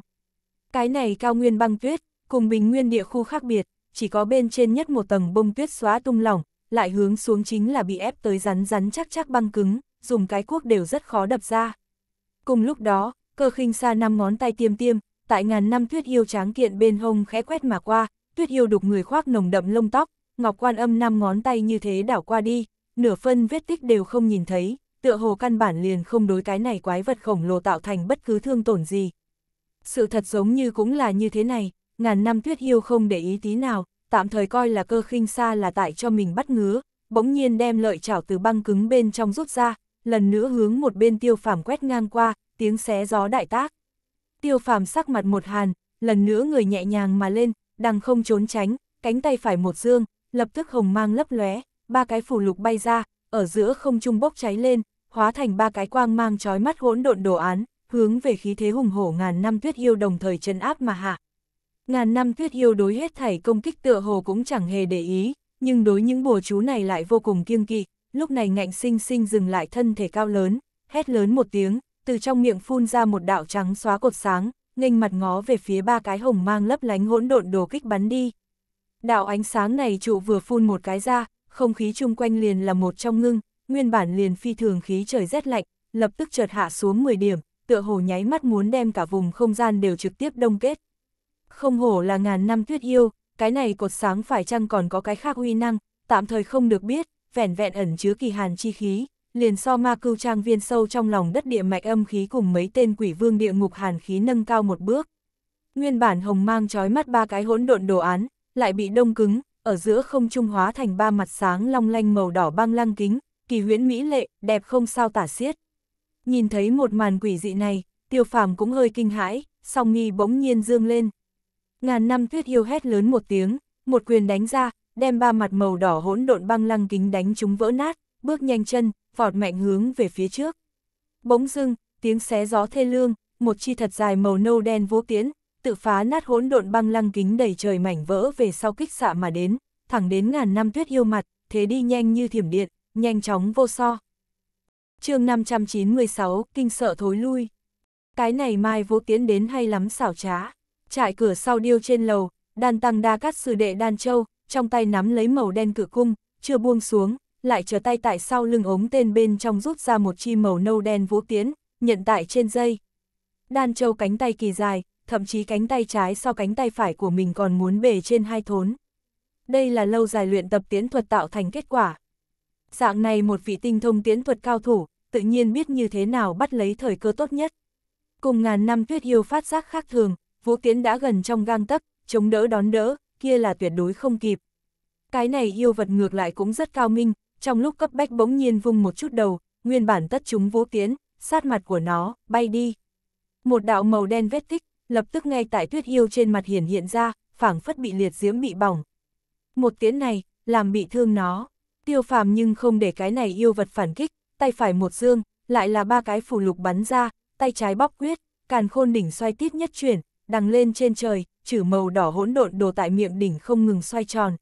Cái này cao nguyên băng tuyết, cùng bình nguyên địa khu khác biệt, chỉ có bên trên nhất một tầng bông tuyết xóa tung lỏng, lại hướng xuống chính là bị ép tới rắn rắn chắc chắc băng cứng, dùng cái cuốc đều rất khó đập ra. Cùng lúc đó, cơ khinh xa năm ngón tay tiêm tiêm, tại ngàn năm tuyết yêu tráng kiện bên hông khẽ quét mà qua, tuyết yêu đục người khoác nồng đậm lông tóc, ngọc quan âm năm ngón tay như thế đảo qua đi, nửa phân vết tích đều không nhìn thấy, tựa hồ căn bản liền không đối cái này quái vật khổng lồ tạo thành bất cứ thương tổn gì, sự thật giống như cũng là như thế này, ngàn năm tuyết yêu không để ý tí nào, tạm thời coi là cơ khinh xa là tại cho mình bắt ngứa, bỗng nhiên đem lợi chảo từ băng cứng bên trong rút ra, lần nữa hướng một bên tiêu phàm quét ngang qua, tiếng xé gió đại tác. Tiêu phàm sắc mặt một hàn, lần nữa người nhẹ nhàng mà lên, đằng không trốn tránh, cánh tay phải một dương, lập tức hồng mang lấp lóe, ba cái phủ lục bay ra, ở giữa không trung bốc cháy lên, hóa thành ba cái quang mang chói mắt hỗn độn đồ án, hướng về khí thế hùng hổ ngàn năm tuyết yêu đồng thời chân áp mà hạ. Ngàn năm tuyết yêu đối hết thảy công kích tựa hồ cũng chẳng hề để ý, nhưng đối những bùa chú này lại vô cùng kiêng kỵ, lúc này ngạnh sinh sinh dừng lại thân thể cao lớn, hét lớn một tiếng, từ trong miệng phun ra một đạo trắng xóa cột sáng, nghênh mặt ngó về phía ba cái hồng mang lấp lánh hỗn độn đồ kích bắn đi. Đạo ánh sáng này trụ vừa phun một cái ra, không khí chung quanh liền là một trong ngưng, nguyên bản liền phi thường khí trời rét lạnh, lập tức chợt hạ xuống 10 điểm, tựa hồ nháy mắt muốn đem cả vùng không gian đều trực tiếp đông kết. Không hổ là ngàn năm tuyết yêu, cái này cột sáng phải chăng còn có cái khác uy năng, tạm thời không được biết, vẻn vẹn ẩn chứa kỳ hàn chi khí, liền so ma cưu trang viên sâu trong lòng đất địa mạch âm khí cùng mấy tên quỷ vương địa ngục hàn khí nâng cao một bước. Nguyên bản hồng mang trói mắt ba cái hỗn độn đồ án, lại bị đông cứng, ở giữa không trung hóa thành ba mặt sáng long lanh màu đỏ băng lăng kính, kỳ huyễn mỹ lệ, đẹp không sao tả xiết. Nhìn thấy một màn quỷ dị này, tiêu phàm cũng hơi kinh hãi, song nghi bỗng nhiên dương lên. Ngàn năm tuyết yêu hét lớn một tiếng, một quyền đánh ra, đem ba mặt màu đỏ hỗn độn băng lăng kính đánh chúng vỡ nát, bước nhanh chân, vọt mạnh hướng về phía trước. Bỗng dưng, tiếng xé gió thê lương, một chi thật dài màu nâu đen vô tiến, tự phá nát hỗn độn băng lăng kính đầy trời mảnh vỡ về sau kích xạ mà đến, thẳng đến ngàn năm tuyết yêu mặt, thế đi nhanh như thiểm điện, nhanh chóng vô so chương 596, kinh sợ thối lui. Cái này mai vô tiến đến hay lắm xảo trá. Trại cửa sau điêu trên lầu, đan tăng đa cắt sư đệ đan châu, trong tay nắm lấy màu đen cử cung, chưa buông xuống, lại trở tay tại sau lưng ống tên bên trong rút ra một chi màu nâu đen vũ tiến, nhận tại trên dây. Đan châu cánh tay kỳ dài, thậm chí cánh tay trái sau cánh tay phải của mình còn muốn bề trên hai thốn. Đây là lâu dài luyện tập tiến thuật tạo thành kết quả, dạng này một vị tinh thông tiến thuật cao thủ, tự nhiên biết như thế nào bắt lấy thời cơ tốt nhất. Cùng ngàn năm tuyết yêu phát giác khác thường, Vũ Tiến đã gần trong gang tấc, chống đỡ đón đỡ, kia là tuyệt đối không kịp. Cái này yêu vật ngược lại cũng rất cao minh, trong lúc cấp bách bỗng nhiên vung một chút đầu, nguyên bản tất chúng Vũ Tiến, sát mặt của nó, bay đi. Một đạo màu đen vết tích, lập tức ngay tại tuyết yêu trên mặt hiển hiện ra, phảng phất bị liệt diễm bị bỏng. Một tiến này, làm bị thương nó tiêu phàm nhưng không để cái này yêu vật phản kích, tay phải một dương, lại là ba cái phù lục bắn ra, tay trái bóc quyết, càn khôn đỉnh xoay tít nhất chuyển, đằng lên trên trời, chữ màu đỏ hỗn độn đồ tại miệng đỉnh không ngừng xoay tròn.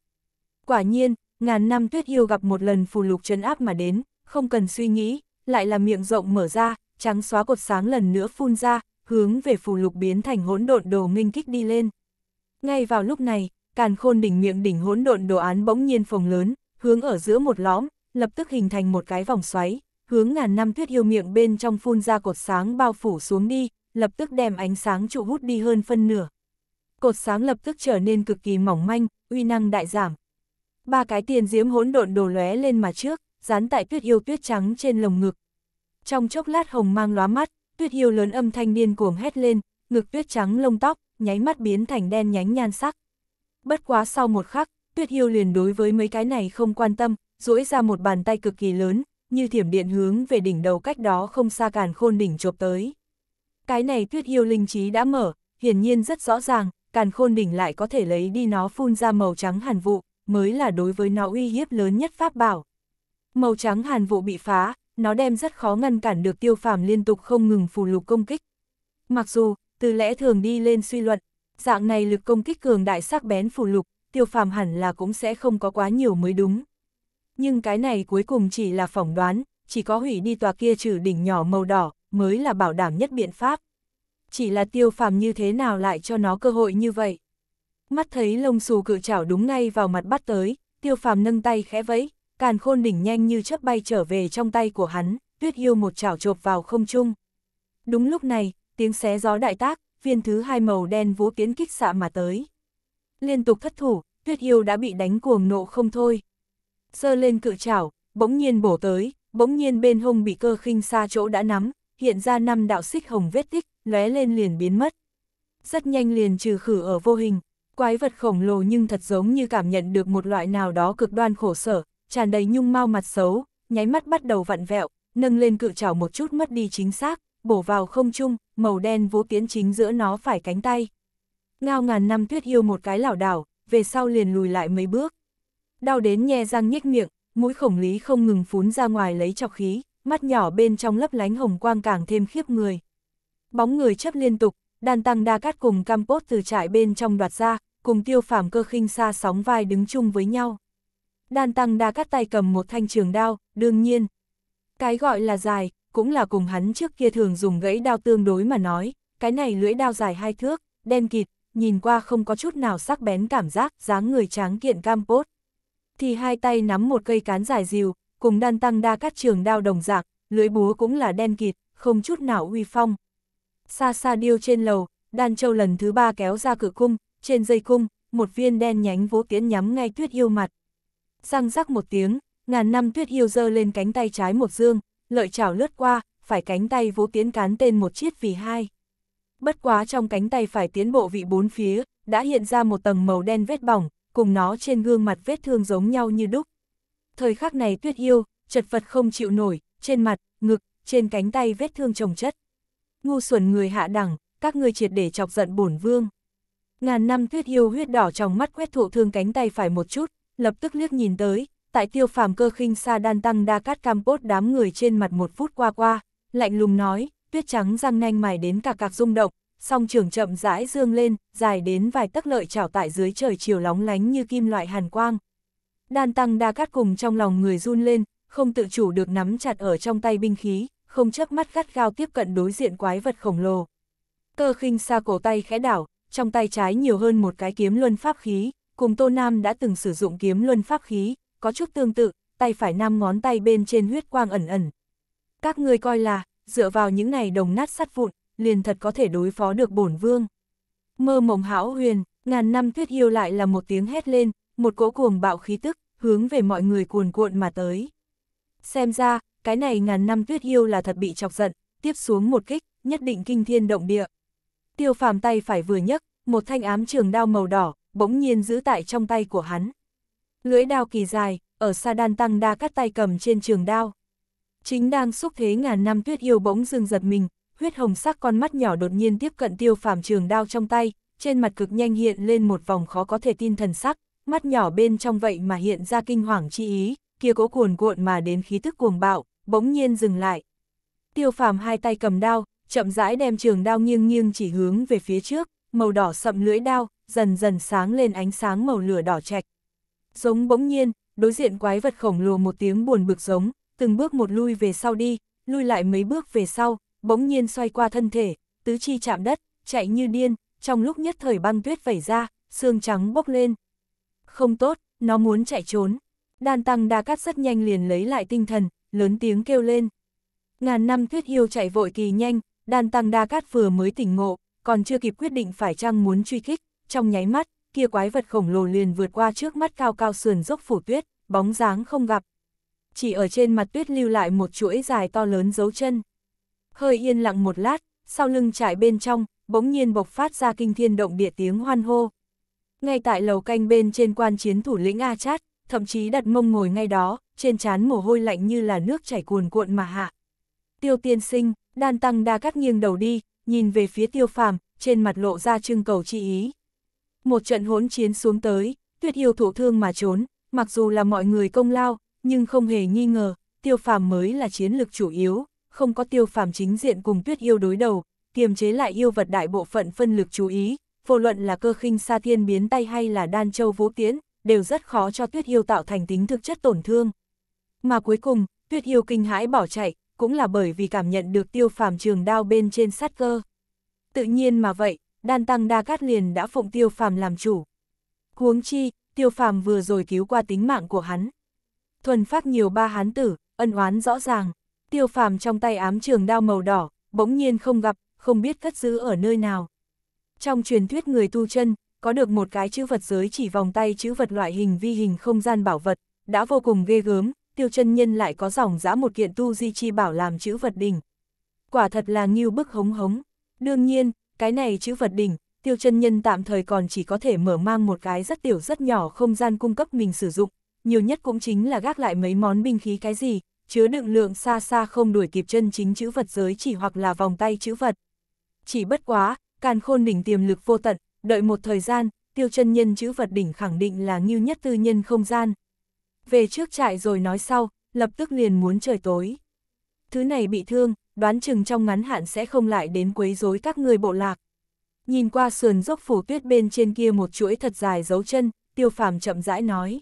Quả nhiên, ngàn năm tuyết yêu gặp một lần phù lục trấn áp mà đến, không cần suy nghĩ, lại là miệng rộng mở ra, trắng xóa cột sáng lần nữa phun ra, hướng về phù lục biến thành hỗn độn đồ minh kích đi lên. Ngay vào lúc này, càn khôn đỉnh miệng đỉnh hỗn độn đồ án bỗng nhiên phồng lớn, hướng ở giữa một lõm, lập tức hình thành một cái vòng xoáy, hướng ngàn năm tuyết yêu miệng bên trong phun ra cột sáng bao phủ xuống đi, lập tức đem ánh sáng trụ hút đi hơn phân nửa. Cột sáng lập tức trở nên cực kỳ mỏng manh, uy năng đại giảm. Ba cái tiền diếm hỗn độn đồ lóe lên mà trước, dán tại tuyết yêu tuyết trắng trên lồng ngực. Trong chốc lát hồng mang lóa mắt, tuyết yêu lớn âm thanh điên cuồng hét lên, ngực tuyết trắng lông tóc, nháy mắt biến thành đen nhánh nhan sắc. Bất quá sau một khắc, Tuyết Hiêu liền đối với mấy cái này không quan tâm, duỗi ra một bàn tay cực kỳ lớn, như thiểm điện hướng về đỉnh đầu cách đó không xa càn khôn đỉnh chộp tới. Cái này Tuyết Hiêu linh trí đã mở, hiển nhiên rất rõ ràng, càn khôn đỉnh lại có thể lấy đi nó phun ra màu trắng hàn vụ, mới là đối với nó uy hiếp lớn nhất pháp bảo. Màu trắng hàn vụ bị phá, nó đem rất khó ngăn cản được tiêu phàm liên tục không ngừng phù lục công kích. Mặc dù, từ lẽ thường đi lên suy luận, dạng này lực công kích cường đại sắc bén phù lục tiêu phàm hẳn là cũng sẽ không có quá nhiều mới đúng. Nhưng cái này cuối cùng chỉ là phỏng đoán, chỉ có hủy đi tòa kia trừ đỉnh nhỏ màu đỏ, mới là bảo đảm nhất biện pháp. Chỉ là tiêu phàm như thế nào lại cho nó cơ hội như vậy? Mắt thấy lông xù cự chảo đúng ngay vào mặt bắt tới, tiêu phàm nâng tay khẽ vẫy, càn khôn đỉnh nhanh như chớp bay trở về trong tay của hắn, tuyết yêu một chảo chộp vào không trung. Đúng lúc này, tiếng xé gió đại tác, viên thứ hai màu đen vũ kiến kích xạ mà tới. Liên tục thất thủ, tuyết yêu đã bị đánh cuồng nộ không thôi. Sơ lên cự chảo, bỗng nhiên bổ tới, bỗng nhiên bên hông bị cơ khinh xa chỗ đã nắm, hiện ra năm đạo xích hồng vết tích, lóe lên liền biến mất. Rất nhanh liền trừ khử ở vô hình, quái vật khổng lồ nhưng thật giống như cảm nhận được một loại nào đó cực đoan khổ sở, tràn đầy nhung mau mặt xấu, nháy mắt bắt đầu vặn vẹo, nâng lên cự chảo một chút mất đi chính xác, bổ vào không trung, màu đen vỗ tiến chính giữa nó phải cánh tay. Ngao ngàn năm tuyết yêu một cái lảo đảo, về sau liền lùi lại mấy bước. Đau đến nhe răng nhếch miệng, mũi khổng lý không ngừng phún ra ngoài lấy chọc khí, mắt nhỏ bên trong lấp lánh hồng quang càng thêm khiếp người. Bóng người chấp liên tục, đan tăng đa cát cùng cam campos từ trại bên trong đoạt ra, cùng tiêu phàm cơ khinh xa sóng vai đứng chung với nhau. Đan tăng đa cát tay cầm một thanh trường đao, đương nhiên. Cái gọi là dài, cũng là cùng hắn trước kia thường dùng gãy đao tương đối mà nói, cái này lưỡi đao dài hai thước, đen kịt, nhìn qua không có chút nào sắc bén cảm giác, dáng người tráng kiện cam pốt. Thì hai tay nắm một cây cán dài dìu, cùng đan tăng đa cắt trường đao đồng dạng, lưỡi búa cũng là đen kịt, không chút nào uy phong. Xa xa điêu trên lầu, đan châu lần thứ ba kéo ra cửa cung, trên dây cung, một viên đen nhánh vũ tiễn nhắm ngay tuyết yêu mặt. Răng rắc một tiếng, ngàn năm tuyết yêu giơ lên cánh tay trái một dương, lợi chảo lướt qua, phải cánh tay vũ tiễn cán tên một chiếc vì hai bất quá trong cánh tay phải tiến bộ vị bốn phía, đã hiện ra một tầng màu đen vết bỏng, cùng nó trên gương mặt vết thương giống nhau như đúc. Thời khắc này tuyết yêu, chật vật không chịu nổi, trên mặt, ngực, trên cánh tay vết thương trồng chất. Ngu xuẩn người hạ đẳng, các ngươi triệt để chọc giận bổn vương. Ngàn năm tuyết yêu huyết đỏ trong mắt quét thụ thương cánh tay phải một chút, lập tức liếc nhìn tới, tại tiêu phàm cơ khinh xa đan tăng đa cát cam pốt đám người trên mặt một phút qua qua, lạnh lùng nói, tuyết trắng răng nanh mài đến cả cạc rung động, song trường chậm rãi dương lên, dài đến vài tấc lợi trảo tại dưới trời chiều lóng lánh như kim loại hàn quang. Đan tăng đa cát cùng trong lòng người run lên, không tự chủ được nắm chặt ở trong tay binh khí, không chớp mắt gắt gao tiếp cận đối diện quái vật khổng lồ. Cơ khinh xa cổ tay khẽ đảo, trong tay trái nhiều hơn một cái kiếm luân pháp khí, cùng Tô Nam đã từng sử dụng kiếm luân pháp khí, có chút tương tự, tay phải năm ngón tay bên trên huyết quang ẩn ẩn. Các người coi là, dựa vào những này đồng nát sắt vụn, liền thật có thể đối phó được bổn vương. Mơ mộng hão huyền, ngàn năm tuyết yêu lại là một tiếng hét lên, một cỗ cuồng bạo khí tức, hướng về mọi người cuồn cuộn mà tới. Xem ra, cái này ngàn năm tuyết yêu là thật bị chọc giận, tiếp xuống một kích, nhất định kinh thiên động địa. Tiêu phàm tay phải vừa nhấc, một thanh ám trường đao màu đỏ, bỗng nhiên giữ tại trong tay của hắn. Lưỡi đao kỳ dài, ở sa đan tăng đa cắt tay cầm trên trường đao. Chính đang xúc thế ngàn năm tuyết yêu bỗng dưng giật mình, huyết hồng sắc con mắt nhỏ đột nhiên tiếp cận tiêu phàm trường đao trong tay, trên mặt cực nhanh hiện lên một vòng khó có thể tin thần sắc, mắt nhỏ bên trong vậy mà hiện ra kinh hoàng chi ý, kia cố cuồn cuộn mà đến khí tức cuồng bạo, bỗng nhiên dừng lại. Tiêu phàm hai tay cầm đao, chậm rãi đem trường đao nghiêng nghiêng chỉ hướng về phía trước, màu đỏ sậm lưỡi đao, dần dần sáng lên ánh sáng màu lửa đỏ chạch. Giống bỗng nhiên, đối diện quái vật khổng lồ một tiếng buồn bực giống, từng bước một lui về sau đi, lui lại mấy bước về sau, bỗng nhiên xoay qua thân thể, tứ chi chạm đất, chạy như điên, trong lúc nhất thời băng tuyết vẩy ra, xương trắng bốc lên. Không tốt, nó muốn chạy trốn. Đan tăng đa cắt rất nhanh liền lấy lại tinh thần, lớn tiếng kêu lên. Ngàn năm tuyết yêu chạy vội kỳ nhanh, đan tăng đa cát vừa mới tỉnh ngộ, còn chưa kịp quyết định phải chăng muốn truy kích, trong nháy mắt, kia quái vật khổng lồ liền vượt qua trước mắt cao cao sườn dốc phủ tuyết, bóng dáng không gặp, chỉ ở trên mặt tuyết lưu lại một chuỗi dài to lớn dấu chân. Hơi yên lặng một lát, sau lưng trải bên trong, bỗng nhiên bộc phát ra kinh thiên động địa tiếng hoan hô. Ngay tại lầu canh bên trên quan chiến thủ lĩnh A Chát, thậm chí đặt mông ngồi ngay đó, trên trán mồ hôi lạnh như là nước chảy cuồn cuộn mà hạ. Tiêu tiên sinh, đan tăng đa cắt nghiêng đầu đi, nhìn về phía tiêu phàm, trên mặt lộ ra trưng cầu chi ý. Một trận hỗn chiến xuống tới, tuyệt yêu thủ thương mà trốn, mặc dù là mọi người công lao, nhưng không hề nghi ngờ, tiêu phàm mới là chiến lực chủ yếu, không có tiêu phàm chính diện cùng tuyết yêu đối đầu, kiềm chế lại yêu vật đại bộ phận phân lực chú ý, vô luận là cơ khinh sa thiên biến tay hay là đan châu vũ tiến đều rất khó cho tuyết yêu tạo thành tính thực chất tổn thương. Mà cuối cùng, tuyết yêu kinh hãi bỏ chạy, cũng là bởi vì cảm nhận được tiêu phàm trường đao bên trên sát cơ. Tự nhiên mà vậy, đan tăng đa cát liền đã phụng tiêu phàm làm chủ. Huống chi, tiêu phàm vừa rồi cứu qua tính mạng của hắn thuần phát nhiều ba hán tử, ân oán rõ ràng, tiêu phàm trong tay ám trường đao màu đỏ, bỗng nhiên không gặp, không biết cất giữ ở nơi nào. Trong truyền thuyết người tu chân, có được một cái chữ vật giới chỉ vòng tay chữ vật loại hình vi hình không gian bảo vật, đã vô cùng ghê gớm, tiêu chân nhân lại có dòng giã một kiện tu di chi bảo làm chữ vật đỉnh. Quả thật là nghiêu bức hống hống. Đương nhiên, cái này chữ vật đỉnh, tiêu chân nhân tạm thời còn chỉ có thể mở mang một cái rất tiểu rất nhỏ không gian cung cấp mình sử dụng, nhiều nhất cũng chính là gác lại mấy món binh khí cái gì, chứa đựng lượng xa xa không đuổi kịp chân chính chữ vật giới chỉ hoặc là vòng tay chữ vật. Chỉ bất quá, càn khôn đỉnh tiềm lực vô tận, đợi một thời gian, tiêu chân nhân chữ vật đỉnh khẳng định là nghiêu nhất tư nhân không gian. Về trước trại rồi nói sau, lập tức liền muốn trời tối. Thứ này bị thương, đoán chừng trong ngắn hạn sẽ không lại đến quấy rối các người bộ lạc. Nhìn qua sườn dốc phủ tuyết bên trên kia một chuỗi thật dài dấu chân, tiêu phàm chậm rãi nói.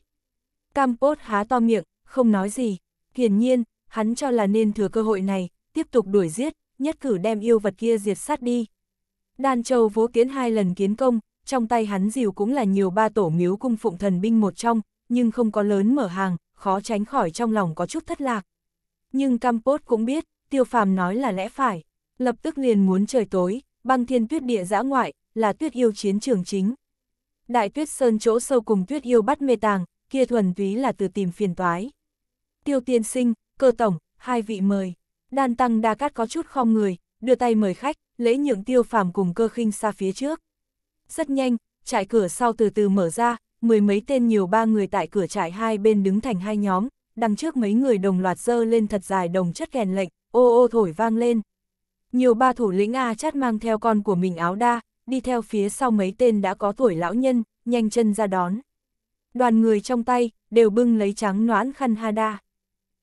Campos há to miệng, không nói gì. Hiển nhiên, hắn cho là nên thừa cơ hội này, tiếp tục đuổi giết, nhất cử đem yêu vật kia diệt sát đi. Đan Châu vỗ kiến hai lần kiến công, trong tay hắn dìu cũng là nhiều ba tổ miếu cung phụng thần binh một trong, nhưng không có lớn mở hàng, khó tránh khỏi trong lòng có chút thất lạc. Nhưng Campos cũng biết, tiêu phàm nói là lẽ phải, lập tức liền muốn trời tối, băng thiên tuyết địa giã ngoại, là tuyết yêu chiến trường chính. Đại tuyết sơn chỗ sâu cùng tuyết yêu bắt mê tàng, kia thuần túy là từ tìm phiền toái. Tiêu tiên sinh, cơ tổng, hai vị mời. Đan tăng đa cát có chút khom người, đưa tay mời khách, lễ nhượng tiêu phàm cùng cơ khinh xa phía trước. Rất nhanh, trại cửa sau từ từ mở ra, mười mấy tên nhiều ba người tại cửa trại hai bên đứng thành hai nhóm, đằng trước mấy người đồng loạt dơ lên thật dài đồng chất kèn lệnh, ô ô thổi vang lên. Nhiều ba thủ lĩnh A chát mang theo con của mình áo đa, đi theo phía sau mấy tên đã có tuổi lão nhân, nhanh chân ra đón đoàn người trong tay đều bưng lấy trắng noãn khăn hada.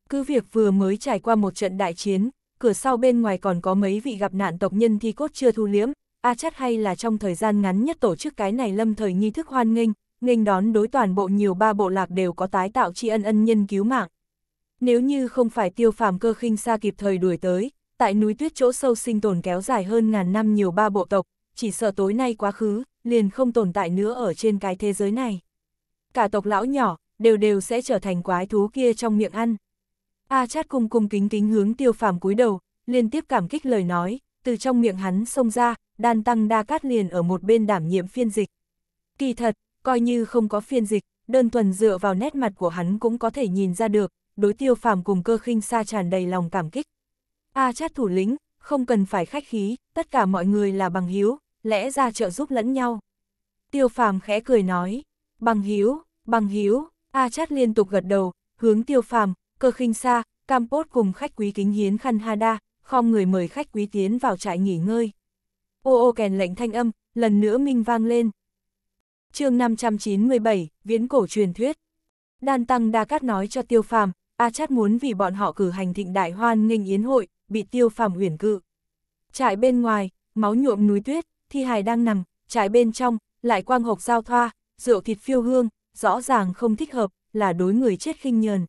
Cứ việc vừa mới trải qua một trận đại chiến, cửa sau bên ngoài còn có mấy vị gặp nạn tộc nhân thi cốt chưa thu liễm, A Chát hay là trong thời gian ngắn nhất tổ chức cái này lâm thời nghi thức hoan nghênh, nghênh đón đối toàn bộ nhiều ba bộ lạc đều có tái tạo tri ân ân nhân cứu mạng. Nếu như không phải tiêu phàm cơ khinh xa kịp thời đuổi tới, tại núi tuyết chỗ sâu sinh tồn kéo dài hơn ngàn năm nhiều ba bộ tộc, chỉ sợ tối nay quá khứ, liền không tồn tại nữa ở trên cái thế giới này cả tộc lão nhỏ, đều đều sẽ trở thành quái thú kia trong miệng ăn. A chát cung cung kính kính hướng tiêu phàm cúi đầu, liên tiếp cảm kích lời nói, từ trong miệng hắn xông ra, đan tăng đa cát liền ở một bên đảm nhiệm phiên dịch. Kỳ thật, coi như không có phiên dịch, đơn thuần dựa vào nét mặt của hắn cũng có thể nhìn ra được, đối tiêu phàm cùng cơ khinh xa tràn đầy lòng cảm kích. A chát thủ lĩnh, không cần phải khách khí, tất cả mọi người là bằng hiếu, lẽ ra trợ giúp lẫn nhau. Tiêu phàm khẽ cười nói bằng hiếu, bằng hiếu. A Chát liên tục gật đầu, hướng tiêu phàm, cơ khinh xa, Campos cùng khách quý kính hiến khăn Hada, khom người mời khách quý tiến vào trại nghỉ ngơi. Ô ô kèn lệnh thanh âm, lần nữa minh vang lên. chương 597, Viễn Cổ truyền thuyết. Đan Tăng Đa Cát nói cho tiêu phàm, A Chát muốn vì bọn họ cử hành thịnh đại hoan nghênh yến hội, bị tiêu phàm uyển cự. Trại bên ngoài, máu nhuộm núi tuyết, thi hài đang nằm, trại bên trong, lại quang hộp giao thoa, rượu thịt phiêu hương, rõ ràng không thích hợp, là đối người chết khinh nhờn.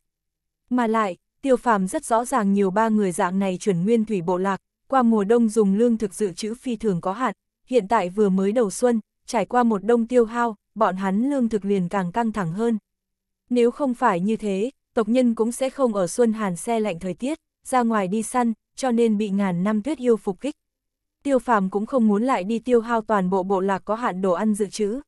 Mà lại, tiêu phàm rất rõ ràng nhiều ba người dạng này chuẩn nguyên thủy bộ lạc, qua mùa đông dùng lương thực dự trữ phi thường có hạn, hiện tại vừa mới đầu xuân, trải qua một đông tiêu hao, bọn hắn lương thực liền càng căng thẳng hơn. Nếu không phải như thế, tộc nhân cũng sẽ không ở xuân hàn xe lạnh thời tiết, ra ngoài đi săn, cho nên bị ngàn năm tuyết yêu phục kích. Tiêu phàm cũng không muốn lại đi tiêu hao toàn bộ bộ lạc có hạn đồ ăn dự trữ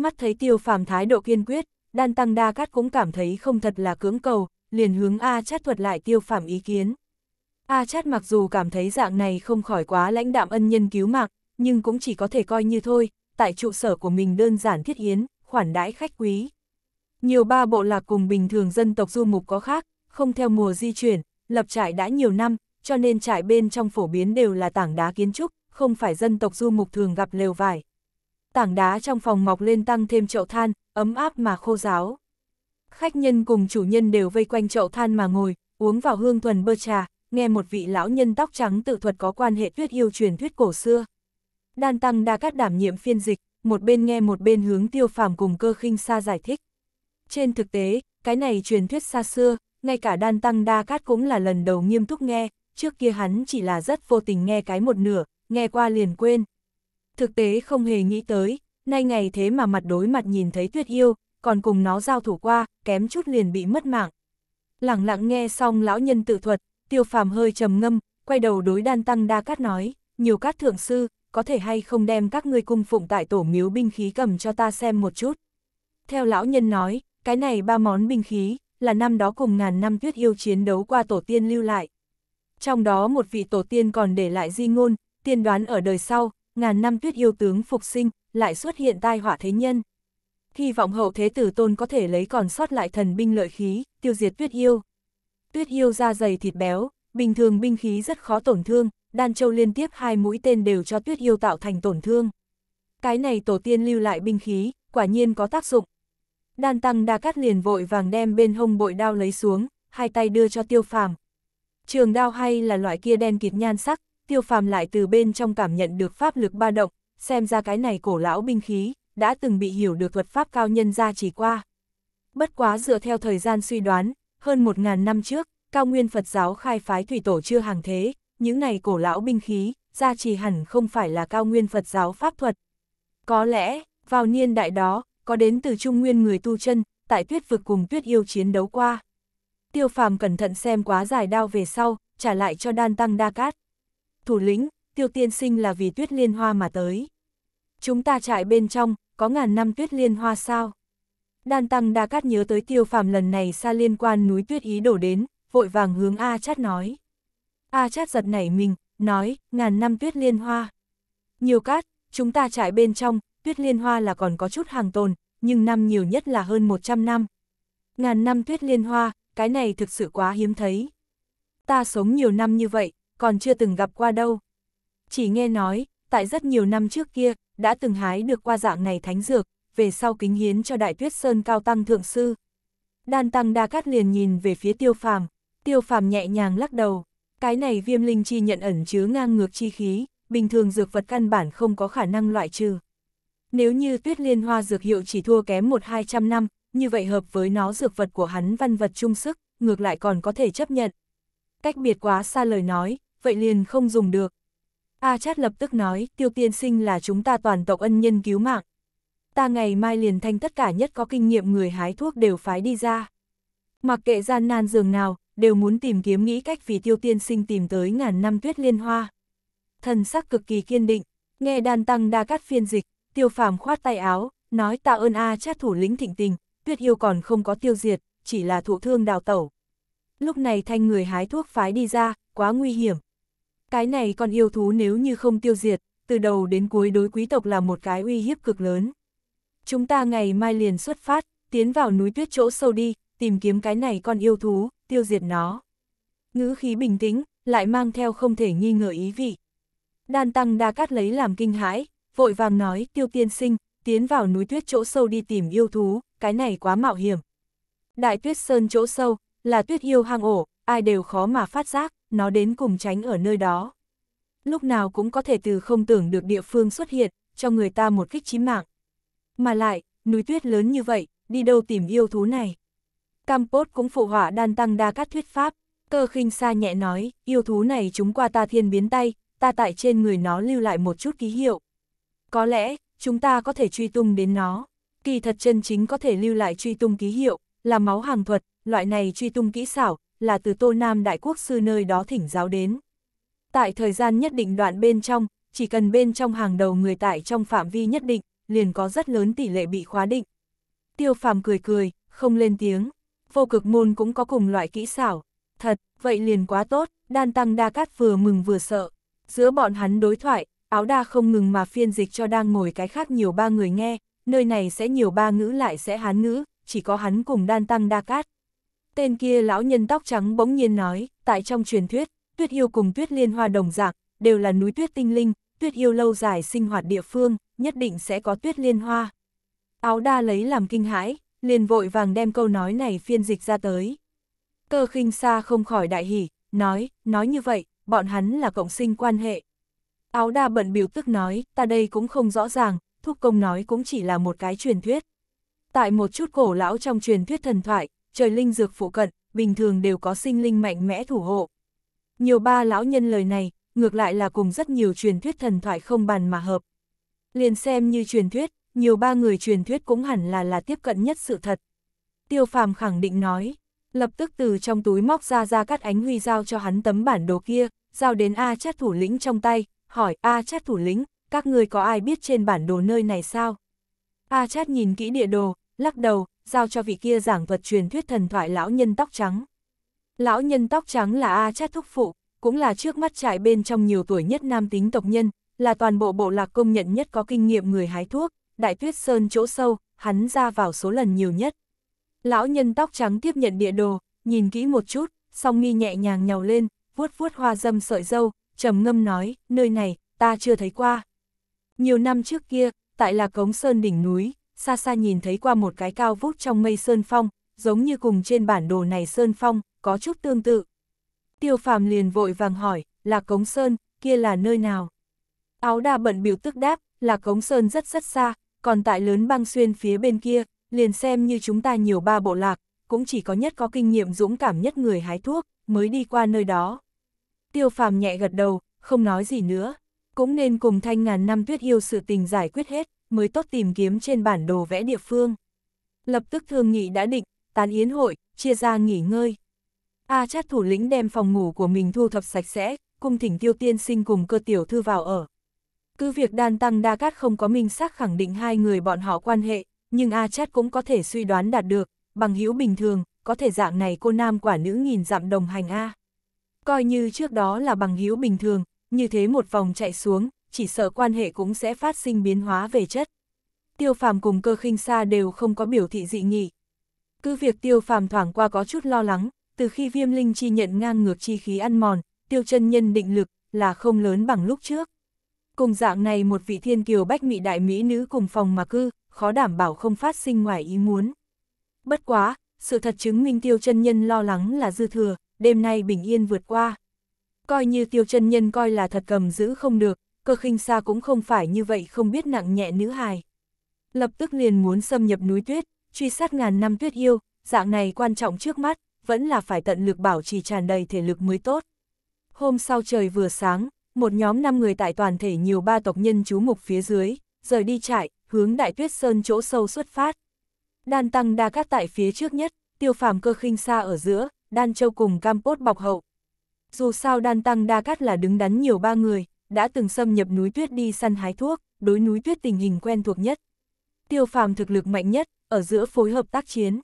mắt thấy tiêu phàm thái độ kiên quyết, đan tăng đa cát cũng cảm thấy không thật là cưỡng cầu, liền hướng A chát thuật lại tiêu phàm ý kiến. A chát mặc dù cảm thấy dạng này không khỏi quá lãnh đạm ân nhân cứu mạng, nhưng cũng chỉ có thể coi như thôi, tại trụ sở của mình đơn giản thiết yến, khoản đãi khách quý. Nhiều ba bộ lạc cùng bình thường dân tộc du mục có khác, không theo mùa di chuyển, lập trại đã nhiều năm, cho nên trại bên trong phổ biến đều là tảng đá kiến trúc, không phải dân tộc du mục thường gặp lều vải, tảng đá trong phòng mọc lên tăng thêm chậu than, ấm áp mà khô ráo Khách nhân cùng chủ nhân đều vây quanh chậu than mà ngồi, uống vào hương thuần bơ trà, nghe một vị lão nhân tóc trắng tự thuật có quan hệ tuyết yêu truyền thuyết cổ xưa. Đan Tăng Đa Cát đảm nhiệm phiên dịch, một bên nghe một bên hướng tiêu phàm cùng cơ khinh xa giải thích. Trên thực tế, cái này truyền thuyết xa xưa, ngay cả Đan Tăng Đa Cát cũng là lần đầu nghiêm túc nghe, trước kia hắn chỉ là rất vô tình nghe cái một nửa, nghe qua liền quên, thực tế không hề nghĩ tới, nay ngày thế mà mặt đối mặt nhìn thấy tuyết yêu, còn cùng nó giao thủ qua, kém chút liền bị mất mạng. Lặng lặng nghe xong lão nhân tự thuật, tiêu phàm hơi trầm ngâm, quay đầu đối đan tăng đa cát nói, nhiều cát thượng sư, có thể hay không đem các ngươi cung phụng tại tổ miếu binh khí cầm cho ta xem một chút. Theo lão nhân nói, cái này ba món binh khí, là năm đó cùng ngàn năm tuyết yêu chiến đấu qua tổ tiên lưu lại. Trong đó một vị tổ tiên còn để lại di ngôn, tiên đoán ở đời sau, ngàn năm tuyết yêu tướng phục sinh, lại xuất hiện tai họa thế nhân. Hy vọng hậu thế tử tôn có thể lấy còn sót lại thần binh lợi khí, tiêu diệt tuyết yêu. Tuyết yêu da dày thịt béo, bình thường binh khí rất khó tổn thương, đan châu liên tiếp hai mũi tên đều cho tuyết yêu tạo thành tổn thương. Cái này tổ tiên lưu lại binh khí, quả nhiên có tác dụng. Đan tăng đa cắt liền vội vàng đem bên hông bội đao lấy xuống, hai tay đưa cho tiêu phàm. Trường đao hay là loại kia đen kịt nhan sắc, tiêu phàm lại từ bên trong cảm nhận được pháp lực ba động, xem ra cái này cổ lão binh khí, đã từng bị hiểu được thuật pháp cao nhân ra chỉ qua. Bất quá dựa theo thời gian suy đoán, hơn 1.000 năm trước, cao nguyên Phật giáo khai phái thủy tổ chưa hàng thế, những này cổ lão binh khí, gia trì hẳn không phải là cao nguyên Phật giáo pháp thuật. Có lẽ, vào niên đại đó, có đến từ trung nguyên người tu chân, tại tuyết vực cùng tuyết yêu chiến đấu qua. Tiêu phàm cẩn thận xem quá dài đao về sau, trả lại cho đan tăng đa cát thủ lĩnh, tiêu tiên sinh là vì tuyết liên hoa mà tới. Chúng ta trại bên trong, có ngàn năm tuyết liên hoa sao? Đan Tăng Đa Cát nhớ tới tiêu phàm lần này xa liên quan núi tuyết ý đổ đến, vội vàng hướng A Chát nói. A Chát giật nảy mình, nói, ngàn năm tuyết liên hoa. Nhiều cát, chúng ta trại bên trong, tuyết liên hoa là còn có chút hàng tồn, nhưng năm nhiều nhất là hơn 100 năm. Ngàn năm tuyết liên hoa, cái này thực sự quá hiếm thấy. Ta sống nhiều năm như vậy, còn chưa từng gặp qua đâu. Chỉ nghe nói, tại rất nhiều năm trước kia, đã từng hái được qua dạng này thánh dược, về sau kính hiến cho Đại Tuyết Sơn Cao Tăng Thượng Sư. Đan Tăng Đa Cát liền nhìn về phía tiêu phàm, tiêu phàm nhẹ nhàng lắc đầu, cái này viêm linh chi nhận ẩn chứa ngang ngược chi khí, bình thường dược vật căn bản không có khả năng loại trừ. Nếu như tuyết liên hoa dược hiệu chỉ thua kém một hai trăm năm, như vậy hợp với nó dược vật của hắn văn vật trung sức, ngược lại còn có thể chấp nhận. Cách biệt quá xa lời nói, vậy liền không dùng được. A chát lập tức nói, tiêu tiên sinh là chúng ta toàn tộc ân nhân cứu mạng. Ta ngày mai liền thanh tất cả nhất có kinh nghiệm người hái thuốc đều phái đi ra. Mặc kệ gian nan giường nào, đều muốn tìm kiếm nghĩ cách vì tiêu tiên sinh tìm tới ngàn năm tuyết liên hoa. Thần sắc cực kỳ kiên định, nghe đan tăng đa cắt phiên dịch, tiêu phàm khoát tay áo, nói tạ ơn A chát thủ lĩnh thịnh tình, tuyết yêu còn không có tiêu diệt, chỉ là thụ thương đào tẩu. Lúc này thanh người hái thuốc phái đi ra, quá nguy hiểm. Cái này con yêu thú nếu như không tiêu diệt, từ đầu đến cuối đối quý tộc là một cái uy hiếp cực lớn. Chúng ta ngày mai liền xuất phát, tiến vào núi tuyết chỗ sâu đi, tìm kiếm cái này con yêu thú, tiêu diệt nó. Ngữ khí bình tĩnh, lại mang theo không thể nghi ngờ ý vị. Đan tăng đa cát lấy làm kinh hãi, vội vàng nói tiêu tiên sinh, tiến vào núi tuyết chỗ sâu đi tìm yêu thú, cái này quá mạo hiểm. Đại tuyết sơn chỗ sâu, là tuyết yêu hang ổ, ai đều khó mà phát giác nó đến cùng tránh ở nơi đó. Lúc nào cũng có thể từ không tưởng được địa phương xuất hiện, cho người ta một kích chí mạng. Mà lại, núi tuyết lớn như vậy, đi đâu tìm yêu thú này? Campos cũng phụ họa đan tăng đa các thuyết pháp, cơ khinh xa nhẹ nói, yêu thú này chúng qua ta thiên biến tay, ta tại trên người nó lưu lại một chút ký hiệu. Có lẽ, chúng ta có thể truy tung đến nó. Kỳ thật chân chính có thể lưu lại truy tung ký hiệu, là máu hàng thuật, loại này truy tung kỹ xảo, là từ Tô Nam Đại Quốc Sư nơi đó thỉnh giáo đến. Tại thời gian nhất định đoạn bên trong, chỉ cần bên trong hàng đầu người tại trong phạm vi nhất định, liền có rất lớn tỷ lệ bị khóa định. Tiêu phàm cười cười, không lên tiếng. Vô cực môn cũng có cùng loại kỹ xảo. Thật, vậy liền quá tốt, đan tăng đa cát vừa mừng vừa sợ. Giữa bọn hắn đối thoại, áo đa không ngừng mà phiên dịch cho đang ngồi cái khác nhiều ba người nghe, nơi này sẽ nhiều ba ngữ lại sẽ hán ngữ, chỉ có hắn cùng đan tăng đa cát. Tên kia lão nhân tóc trắng bỗng nhiên nói, tại trong truyền thuyết, tuyết yêu cùng tuyết liên hoa đồng dạng, đều là núi tuyết tinh linh, tuyết yêu lâu dài sinh hoạt địa phương, nhất định sẽ có tuyết liên hoa. Áo đa lấy làm kinh hãi, liền vội vàng đem câu nói này phiên dịch ra tới. Cơ khinh xa không khỏi đại hỉ, nói, nói như vậy, bọn hắn là cộng sinh quan hệ. Áo đa bận biểu tức nói, ta đây cũng không rõ ràng, thúc công nói cũng chỉ là một cái truyền thuyết. Tại một chút cổ lão trong truyền thuyết thần thoại, trời linh dược phụ cận, bình thường đều có sinh linh mạnh mẽ thủ hộ. Nhiều ba lão nhân lời này, ngược lại là cùng rất nhiều truyền thuyết thần thoại không bàn mà hợp. Liền xem như truyền thuyết, nhiều ba người truyền thuyết cũng hẳn là là tiếp cận nhất sự thật. Tiêu phàm khẳng định nói, lập tức từ trong túi móc ra ra cắt ánh huy giao cho hắn tấm bản đồ kia, giao đến A chát thủ lĩnh trong tay, hỏi A chát thủ lĩnh, các người có ai biết trên bản đồ nơi này sao? A chát nhìn kỹ địa đồ, lắc đầu, giao cho vị kia giảng vật truyền thuyết thần thoại lão nhân tóc trắng. Lão nhân tóc trắng là A Chát Thúc Phụ, cũng là trước mắt trại bên trong nhiều tuổi nhất nam tính tộc nhân, là toàn bộ bộ lạc công nhận nhất có kinh nghiệm người hái thuốc, đại tuyết sơn chỗ sâu, hắn ra vào số lần nhiều nhất. Lão nhân tóc trắng tiếp nhận địa đồ, nhìn kỹ một chút, song mi nhẹ nhàng nhào lên, vuốt vuốt hoa dâm sợi dâu, trầm ngâm nói, nơi này, ta chưa thấy qua. Nhiều năm trước kia, tại là cống sơn đỉnh núi, xa xa nhìn thấy qua một cái cao vút trong mây Sơn Phong, giống như cùng trên bản đồ này Sơn Phong, có chút tương tự. Tiêu phàm liền vội vàng hỏi, là Cống Sơn, kia là nơi nào? Áo đa bận biểu tức đáp, là Cống Sơn rất rất xa, còn tại lớn băng xuyên phía bên kia, liền xem như chúng ta nhiều ba bộ lạc, cũng chỉ có nhất có kinh nghiệm dũng cảm nhất người hái thuốc, mới đi qua nơi đó. Tiêu phàm nhẹ gật đầu, không nói gì nữa, cũng nên cùng thanh ngàn năm tuyết yêu sự tình giải quyết hết mới tốt tìm kiếm trên bản đồ vẽ địa phương. Lập tức thương nghị đã định, tán yến hội, chia ra nghỉ ngơi. A à, chát thủ lĩnh đem phòng ngủ của mình thu thập sạch sẽ, cung thỉnh tiêu tiên sinh cùng cơ tiểu thư vào ở. Cứ việc đan tăng đa cát không có minh xác khẳng định hai người bọn họ quan hệ, nhưng A chát cũng có thể suy đoán đạt được, bằng hữu bình thường, có thể dạng này cô nam quả nữ nghìn dặm đồng hành A. Coi như trước đó là bằng hữu bình thường, như thế một vòng chạy xuống, chỉ sợ quan hệ cũng sẽ phát sinh biến hóa về chất. Tiêu phàm cùng cơ khinh xa đều không có biểu thị dị nghị. Cứ việc tiêu phàm thoảng qua có chút lo lắng, từ khi viêm linh chi nhận ngang ngược chi khí ăn mòn, tiêu chân nhân định lực là không lớn bằng lúc trước. Cùng dạng này một vị thiên kiều bách mỹ đại mỹ nữ cùng phòng mà cư, khó đảm bảo không phát sinh ngoài ý muốn. Bất quá, sự thật chứng minh tiêu chân nhân lo lắng là dư thừa, đêm nay bình yên vượt qua. Coi như tiêu chân nhân coi là thật cầm giữ không được, cơ khinh xa cũng không phải như vậy không biết nặng nhẹ nữ hài. Lập tức liền muốn xâm nhập núi tuyết, truy sát ngàn năm tuyết yêu, dạng này quan trọng trước mắt, vẫn là phải tận lực bảo trì tràn đầy thể lực mới tốt. Hôm sau trời vừa sáng, một nhóm 5 người tại toàn thể nhiều ba tộc nhân chú mục phía dưới, rời đi trại, hướng đại tuyết sơn chỗ sâu xuất phát. Đan tăng đa cát tại phía trước nhất, tiêu phàm cơ khinh xa ở giữa, đan châu cùng cam bọc hậu. Dù sao đan tăng đa cát là đứng đắn nhiều ba người, đã từng xâm nhập núi tuyết đi săn hái thuốc, đối núi tuyết tình hình quen thuộc nhất. Tiêu phàm thực lực mạnh nhất, ở giữa phối hợp tác chiến.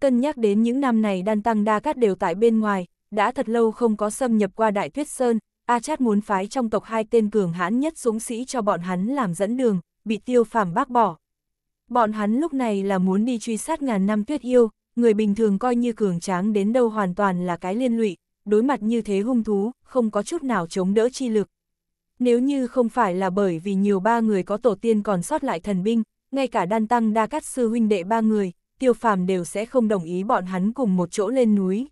Cân nhắc đến những năm này đan tăng đa cát đều tại bên ngoài, đã thật lâu không có xâm nhập qua Đại Tuyết Sơn, A Chát muốn phái trong tộc hai tên cường hãn nhất dũng sĩ cho bọn hắn làm dẫn đường, bị tiêu phàm bác bỏ. Bọn hắn lúc này là muốn đi truy sát ngàn năm tuyết yêu, người bình thường coi như cường tráng đến đâu hoàn toàn là cái liên lụy, đối mặt như thế hung thú, không có chút nào chống đỡ chi lực, nếu như không phải là bởi vì nhiều ba người có tổ tiên còn sót lại thần binh, ngay cả đan tăng đa cắt sư huynh đệ ba người, tiêu phàm đều sẽ không đồng ý bọn hắn cùng một chỗ lên núi.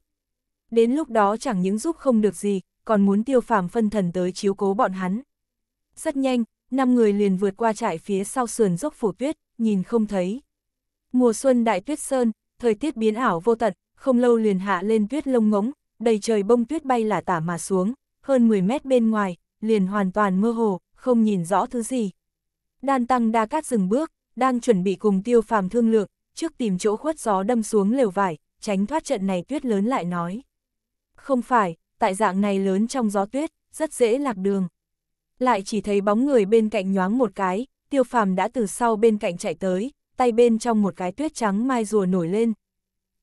Đến lúc đó chẳng những giúp không được gì, còn muốn tiêu phàm phân thần tới chiếu cố bọn hắn. Rất nhanh, năm người liền vượt qua trại phía sau sườn dốc phủ tuyết, nhìn không thấy. Mùa xuân đại tuyết sơn, thời tiết biến ảo vô tận, không lâu liền hạ lên tuyết lông ngống, đầy trời bông tuyết bay là tả mà xuống, hơn 10 mét bên ngoài, liền hoàn toàn mơ hồ, không nhìn rõ thứ gì. Đan tăng đa cát dừng bước, đang chuẩn bị cùng tiêu phàm thương lượng, trước tìm chỗ khuất gió đâm xuống lều vải, tránh thoát trận này tuyết lớn lại nói. Không phải, tại dạng này lớn trong gió tuyết, rất dễ lạc đường. Lại chỉ thấy bóng người bên cạnh nhoáng một cái, tiêu phàm đã từ sau bên cạnh chạy tới, tay bên trong một cái tuyết trắng mai rùa nổi lên.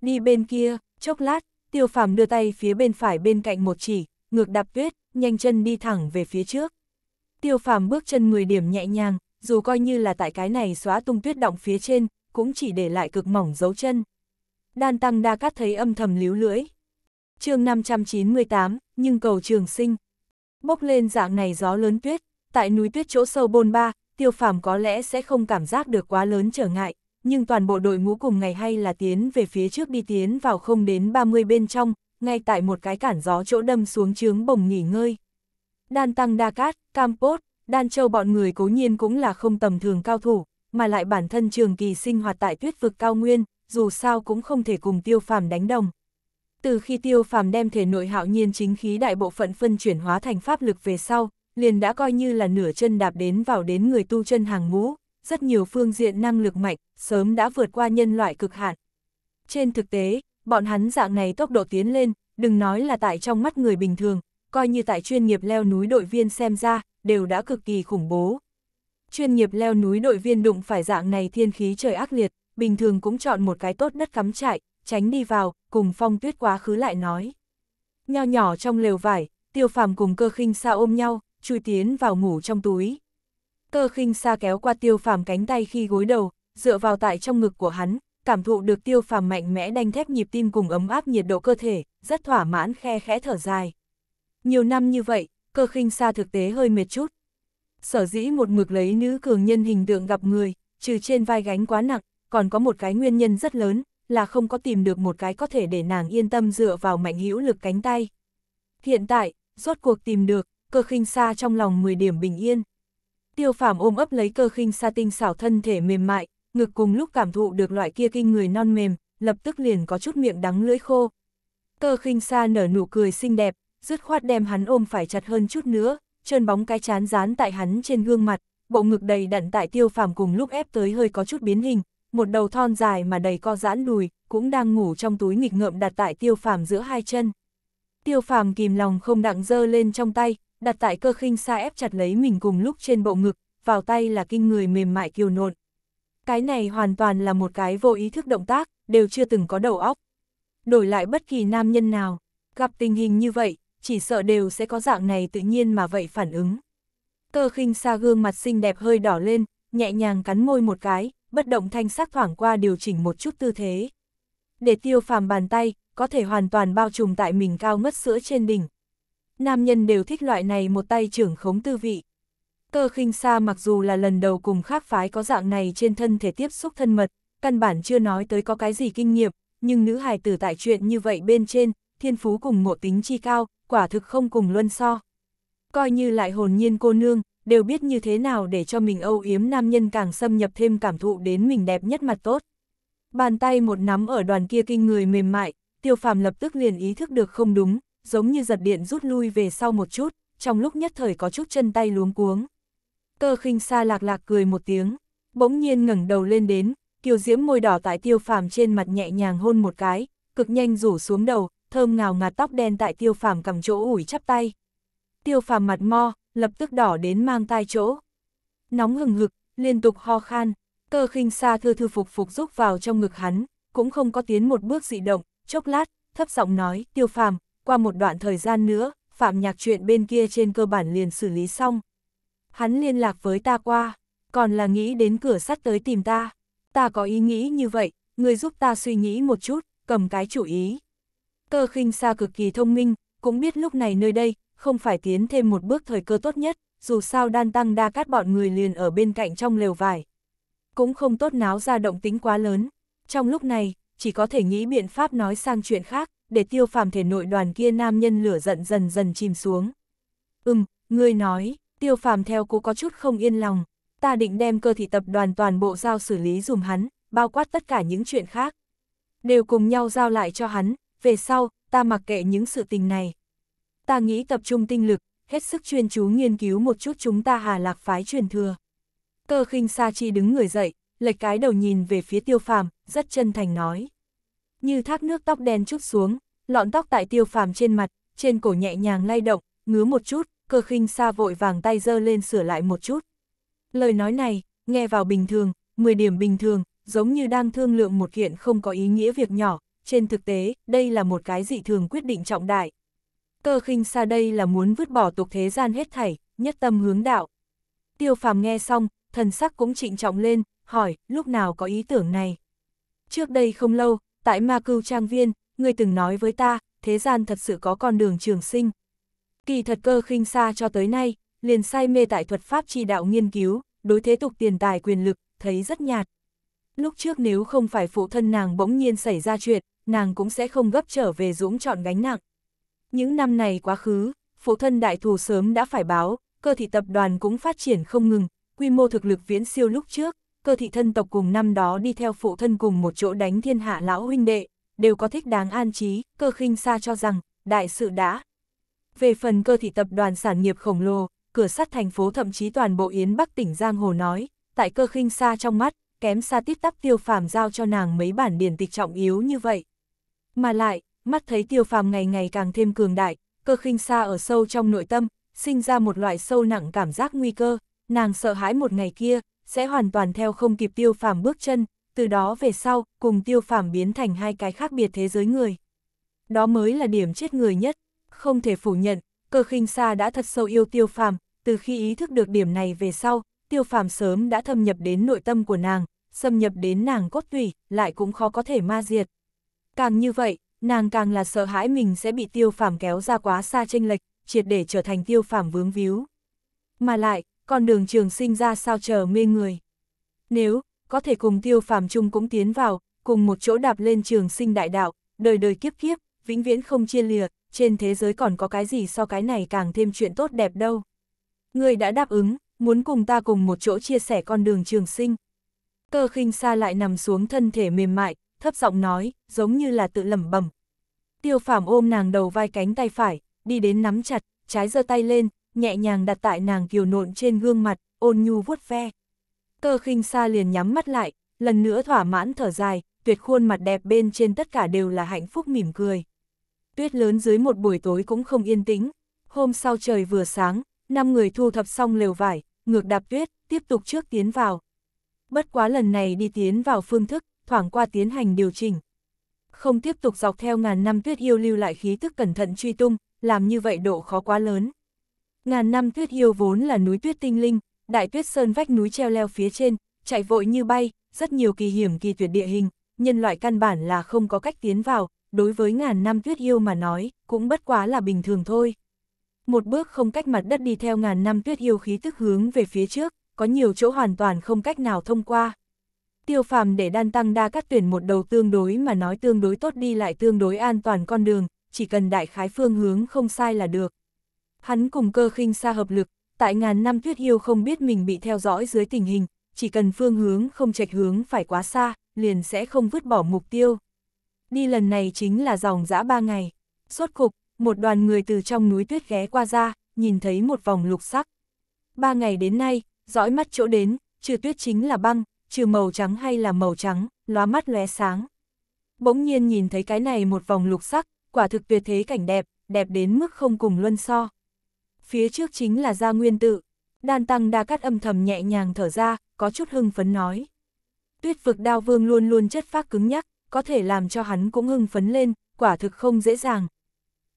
Đi bên kia, chốc lát, tiêu phàm đưa tay phía bên phải bên cạnh một chỉ, ngược đạp tuyết, nhanh chân đi thẳng về phía trước. Tiêu phàm bước chân 10 điểm nhẹ nhàng, dù coi như là tại cái này xóa tung tuyết động phía trên, cũng chỉ để lại cực mỏng dấu chân. Đan tăng đa cát thấy âm thầm líu lưỡi. chương 598, nhưng cầu trường sinh. Bốc lên dạng này gió lớn tuyết, tại núi tuyết chỗ sâu bôn ba, tiêu phàm có lẽ sẽ không cảm giác được quá lớn trở ngại, nhưng toàn bộ đội ngũ cùng ngày hay là tiến về phía trước đi tiến vào không đến 30 bên trong, ngay tại một cái cản gió chỗ đâm xuống chướng bồng nghỉ ngơi. Đan Tăng Đa Cát, Campos, Đan Châu bọn người cố nhiên cũng là không tầm thường cao thủ, mà lại bản thân trường kỳ sinh hoạt tại tuyết vực cao nguyên, dù sao cũng không thể cùng tiêu phàm đánh đồng. Từ khi tiêu phàm đem thể nội hạo nhiên chính khí đại bộ phận phân chuyển hóa thành pháp lực về sau, liền đã coi như là nửa chân đạp đến vào đến người tu chân hàng ngũ, rất nhiều phương diện năng lực mạnh, sớm đã vượt qua nhân loại cực hạn. Trên thực tế, bọn hắn dạng này tốc độ tiến lên, đừng nói là tại trong mắt người bình thường, coi như tại chuyên nghiệp leo núi đội viên xem ra, đều đã cực kỳ khủng bố. Chuyên nghiệp leo núi đội viên đụng phải dạng này thiên khí trời ác liệt, bình thường cũng chọn một cái tốt đất cắm trại, tránh đi vào, cùng phong tuyết quá khứ lại nói. Nho nhỏ trong lều vải, tiêu phàm cùng cơ khinh xa ôm nhau, chui tiến vào ngủ trong túi. Cơ khinh xa kéo qua tiêu phàm cánh tay khi gối đầu, dựa vào tại trong ngực của hắn, cảm thụ được tiêu phàm mạnh mẽ đanh thép nhịp tim cùng ấm áp nhiệt độ cơ thể, rất thỏa mãn khe khẽ thở dài. Nhiều năm như vậy, cơ khinh xa thực tế hơi mệt chút. Sở dĩ một mực lấy nữ cường nhân hình tượng gặp người, trừ trên vai gánh quá nặng, còn có một cái nguyên nhân rất lớn, là không có tìm được một cái có thể để nàng yên tâm dựa vào mạnh hữu lực cánh tay. Hiện tại, rốt cuộc tìm được, cơ khinh xa trong lòng 10 điểm bình yên. Tiêu phàm ôm ấp lấy cơ khinh xa tinh xảo thân thể mềm mại, ngực cùng lúc cảm thụ được loại kia kinh người non mềm, lập tức liền có chút miệng đắng lưỡi khô. Cơ khinh xa nở nụ cười xinh đẹp, dứt khoát đem hắn ôm phải chặt hơn chút nữa, trơn bóng cái chán dán tại hắn trên gương mặt, bộ ngực đầy đặn tại tiêu phàm cùng lúc ép tới hơi có chút biến hình, một đầu thon dài mà đầy co giãn đùi, cũng đang ngủ trong túi nghịch ngợm đặt tại tiêu phàm giữa hai chân. Tiêu phàm kìm lòng không đặng dơ lên trong tay, đặt tại cơ khinh xa ép chặt lấy mình cùng lúc trên bộ ngực, vào tay là kinh người mềm mại kiều nộn, cái này hoàn toàn là một cái vô ý thức động tác, đều chưa từng có đầu óc. Đổi lại bất kỳ nam nhân nào, gặp tình hình như vậy, chỉ sợ đều sẽ có dạng này tự nhiên mà vậy phản ứng. Cơ khinh xa gương mặt xinh đẹp hơi đỏ lên, nhẹ nhàng cắn môi một cái, bất động thanh sắc thoảng qua điều chỉnh một chút tư thế. Để tiêu phàm bàn tay, có thể hoàn toàn bao trùm tại mình cao ngất sữa trên đỉnh. Nam nhân đều thích loại này một tay trưởng khống tư vị, Cơ khinh xa mặc dù là lần đầu cùng khác phái có dạng này trên thân thể tiếp xúc thân mật, căn bản chưa nói tới có cái gì kinh nghiệm, nhưng nữ hài tử tại chuyện như vậy bên trên, thiên phú cùng ngộ tính chi cao, quả thực không cùng luân so. Coi như lại hồn nhiên cô nương, đều biết như thế nào để cho mình âu yếm nam nhân càng xâm nhập thêm cảm thụ đến mình đẹp nhất mặt tốt. Bàn tay một nắm ở đoàn kia kinh người mềm mại, tiêu phàm lập tức liền ý thức được không đúng, giống như giật điện rút lui về sau một chút, trong lúc nhất thời có chút chân tay luống cuống. Cơ khinh xa lạc lạc cười một tiếng, bỗng nhiên ngẩng đầu lên đến, kiều diễm môi đỏ tại tiêu phàm trên mặt nhẹ nhàng hôn một cái, cực nhanh rủ xuống đầu, thơm ngào ngạt tóc đen tại tiêu phàm cầm chỗ ủi chắp tay. Tiêu phàm mặt mo, lập tức đỏ đến mang tai chỗ. Nóng hừng hực, liên tục ho khan, cơ khinh xa thưa thư phục phục rúc vào trong ngực hắn, cũng không có tiến một bước dị động, chốc lát, thấp giọng nói, tiêu phàm, qua một đoạn thời gian nữa, phạm nhạc chuyện bên kia trên cơ bản liền xử lý xong, hắn liên lạc với ta qua, còn là nghĩ đến cửa sắt tới tìm ta. Ta có ý nghĩ như vậy, người giúp ta suy nghĩ một chút, cầm cái chủ ý. Cơ khinh xa cực kỳ thông minh, cũng biết lúc này nơi đây, không phải tiến thêm một bước thời cơ tốt nhất, dù sao đan tăng đa cát bọn người liền ở bên cạnh trong lều vải. Cũng không tốt náo ra động tính quá lớn. Trong lúc này, chỉ có thể nghĩ biện pháp nói sang chuyện khác, để tiêu phàm thể nội đoàn kia nam nhân lửa giận dần dần chìm xuống. Ừm, người nói, tiêu phàm theo cô có chút không yên lòng, ta định đem cơ thị tập đoàn toàn bộ giao xử lý dùm hắn, bao quát tất cả những chuyện khác. Đều cùng nhau giao lại cho hắn, về sau, ta mặc kệ những sự tình này. Ta nghĩ tập trung tinh lực, hết sức chuyên chú nghiên cứu một chút chúng ta hà lạc phái truyền thừa. Cơ khinh Sa Chi đứng người dậy, lệch cái đầu nhìn về phía tiêu phàm, rất chân thành nói. Như thác nước tóc đen chút xuống, lọn tóc tại tiêu phàm trên mặt, trên cổ nhẹ nhàng lay động, ngứa một chút, cơ khinh xa vội vàng tay dơ lên sửa lại một chút. Lời nói này, nghe vào bình thường, 10 điểm bình thường, giống như đang thương lượng một kiện không có ý nghĩa việc nhỏ, trên thực tế, đây là một cái dị thường quyết định trọng đại. Cơ khinh xa đây là muốn vứt bỏ tục thế gian hết thảy, nhất tâm hướng đạo. Tiêu phàm nghe xong, thần sắc cũng trịnh trọng lên, hỏi, lúc nào có ý tưởng này? Trước đây không lâu, tại ma cưu trang viên, người từng nói với ta, thế gian thật sự có con đường trường sinh. Kỳ thật cơ khinh xa cho tới nay, liền say mê tại thuật pháp chi đạo nghiên cứu, đối thế tục tiền tài quyền lực, thấy rất nhạt. Lúc trước nếu không phải phụ thân nàng bỗng nhiên xảy ra chuyện, nàng cũng sẽ không gấp trở về dũng chọn gánh nặng. Những năm này quá khứ, phụ thân đại thù sớm đã phải báo, cơ thị tập đoàn cũng phát triển không ngừng, quy mô thực lực viễn siêu lúc trước, cơ thị thân tộc cùng năm đó đi theo phụ thân cùng một chỗ đánh thiên hạ lão huynh đệ, đều có thích đáng an trí, cơ khinh xa cho rằng, đại sự đã về phần cơ thị tập đoàn sản nghiệp khổng lồ, cửa sắt thành phố thậm chí toàn bộ Yến Bắc tỉnh Giang Hồ nói, tại cơ khinh xa trong mắt, kém xa tiếp tắp tiêu phàm giao cho nàng mấy bản điển tịch trọng yếu như vậy. Mà lại, mắt thấy tiêu phàm ngày ngày càng thêm cường đại, cơ khinh xa ở sâu trong nội tâm, sinh ra một loại sâu nặng cảm giác nguy cơ, nàng sợ hãi một ngày kia, sẽ hoàn toàn theo không kịp tiêu phàm bước chân, từ đó về sau, cùng tiêu phàm biến thành hai cái khác biệt thế giới người. Đó mới là điểm chết người nhất. Không thể phủ nhận, cơ khinh xa đã thật sâu yêu tiêu phàm, từ khi ý thức được điểm này về sau, tiêu phàm sớm đã thâm nhập đến nội tâm của nàng, xâm nhập đến nàng cốt tủy, lại cũng khó có thể ma diệt. Càng như vậy, nàng càng là sợ hãi mình sẽ bị tiêu phàm kéo ra quá xa chênh lệch, triệt để trở thành tiêu phàm vướng víu. Mà lại, con đường trường sinh ra sao chờ mê người. Nếu, có thể cùng tiêu phàm chung cũng tiến vào, cùng một chỗ đạp lên trường sinh đại đạo, đời đời kiếp kiếp, vĩnh viễn không chia liệt trên thế giới còn có cái gì so cái này càng thêm chuyện tốt đẹp đâu. Người đã đáp ứng, muốn cùng ta cùng một chỗ chia sẻ con đường trường sinh. Cơ khinh xa lại nằm xuống thân thể mềm mại, thấp giọng nói, giống như là tự lẩm bẩm. Tiêu phàm ôm nàng đầu vai cánh tay phải, đi đến nắm chặt, trái giơ tay lên, nhẹ nhàng đặt tại nàng kiều nộn trên gương mặt, ôn nhu vuốt ve. Cơ khinh xa liền nhắm mắt lại, lần nữa thỏa mãn thở dài, tuyệt khuôn mặt đẹp bên trên tất cả đều là hạnh phúc mỉm cười tuyết lớn dưới một buổi tối cũng không yên tĩnh. Hôm sau trời vừa sáng, năm người thu thập xong lều vải, ngược đạp tuyết, tiếp tục trước tiến vào. Bất quá lần này đi tiến vào phương thức, thoảng qua tiến hành điều chỉnh. Không tiếp tục dọc theo ngàn năm tuyết yêu lưu lại khí thức cẩn thận truy tung, làm như vậy độ khó quá lớn. Ngàn năm tuyết yêu vốn là núi tuyết tinh linh, đại tuyết sơn vách núi treo leo phía trên, chạy vội như bay, rất nhiều kỳ hiểm kỳ tuyệt địa hình, nhân loại căn bản là không có cách tiến vào, đối với ngàn năm tuyết yêu mà nói, cũng bất quá là bình thường thôi. Một bước không cách mặt đất đi theo ngàn năm tuyết yêu khí tức hướng về phía trước, có nhiều chỗ hoàn toàn không cách nào thông qua. Tiêu phàm để đan tăng đa cắt tuyển một đầu tương đối mà nói tương đối tốt đi lại tương đối an toàn con đường, chỉ cần đại khái phương hướng không sai là được. Hắn cùng cơ khinh xa hợp lực, tại ngàn năm tuyết yêu không biết mình bị theo dõi dưới tình hình, chỉ cần phương hướng không trạch hướng phải quá xa, liền sẽ không vứt bỏ mục tiêu đi lần này chính là dòng dã ba ngày. Suốt cục, một đoàn người từ trong núi tuyết ghé qua ra, nhìn thấy một vòng lục sắc. Ba ngày đến nay, dõi mắt chỗ đến, trừ tuyết chính là băng, trừ màu trắng hay là màu trắng, lóa mắt lóe sáng. Bỗng nhiên nhìn thấy cái này một vòng lục sắc, quả thực tuyệt thế cảnh đẹp, đẹp đến mức không cùng luân so. Phía trước chính là gia nguyên tự, đan tăng đa cắt âm thầm nhẹ nhàng thở ra, có chút hưng phấn nói. Tuyết vực đao vương luôn luôn chất phác cứng nhắc, có thể làm cho hắn cũng hưng phấn lên, quả thực không dễ dàng.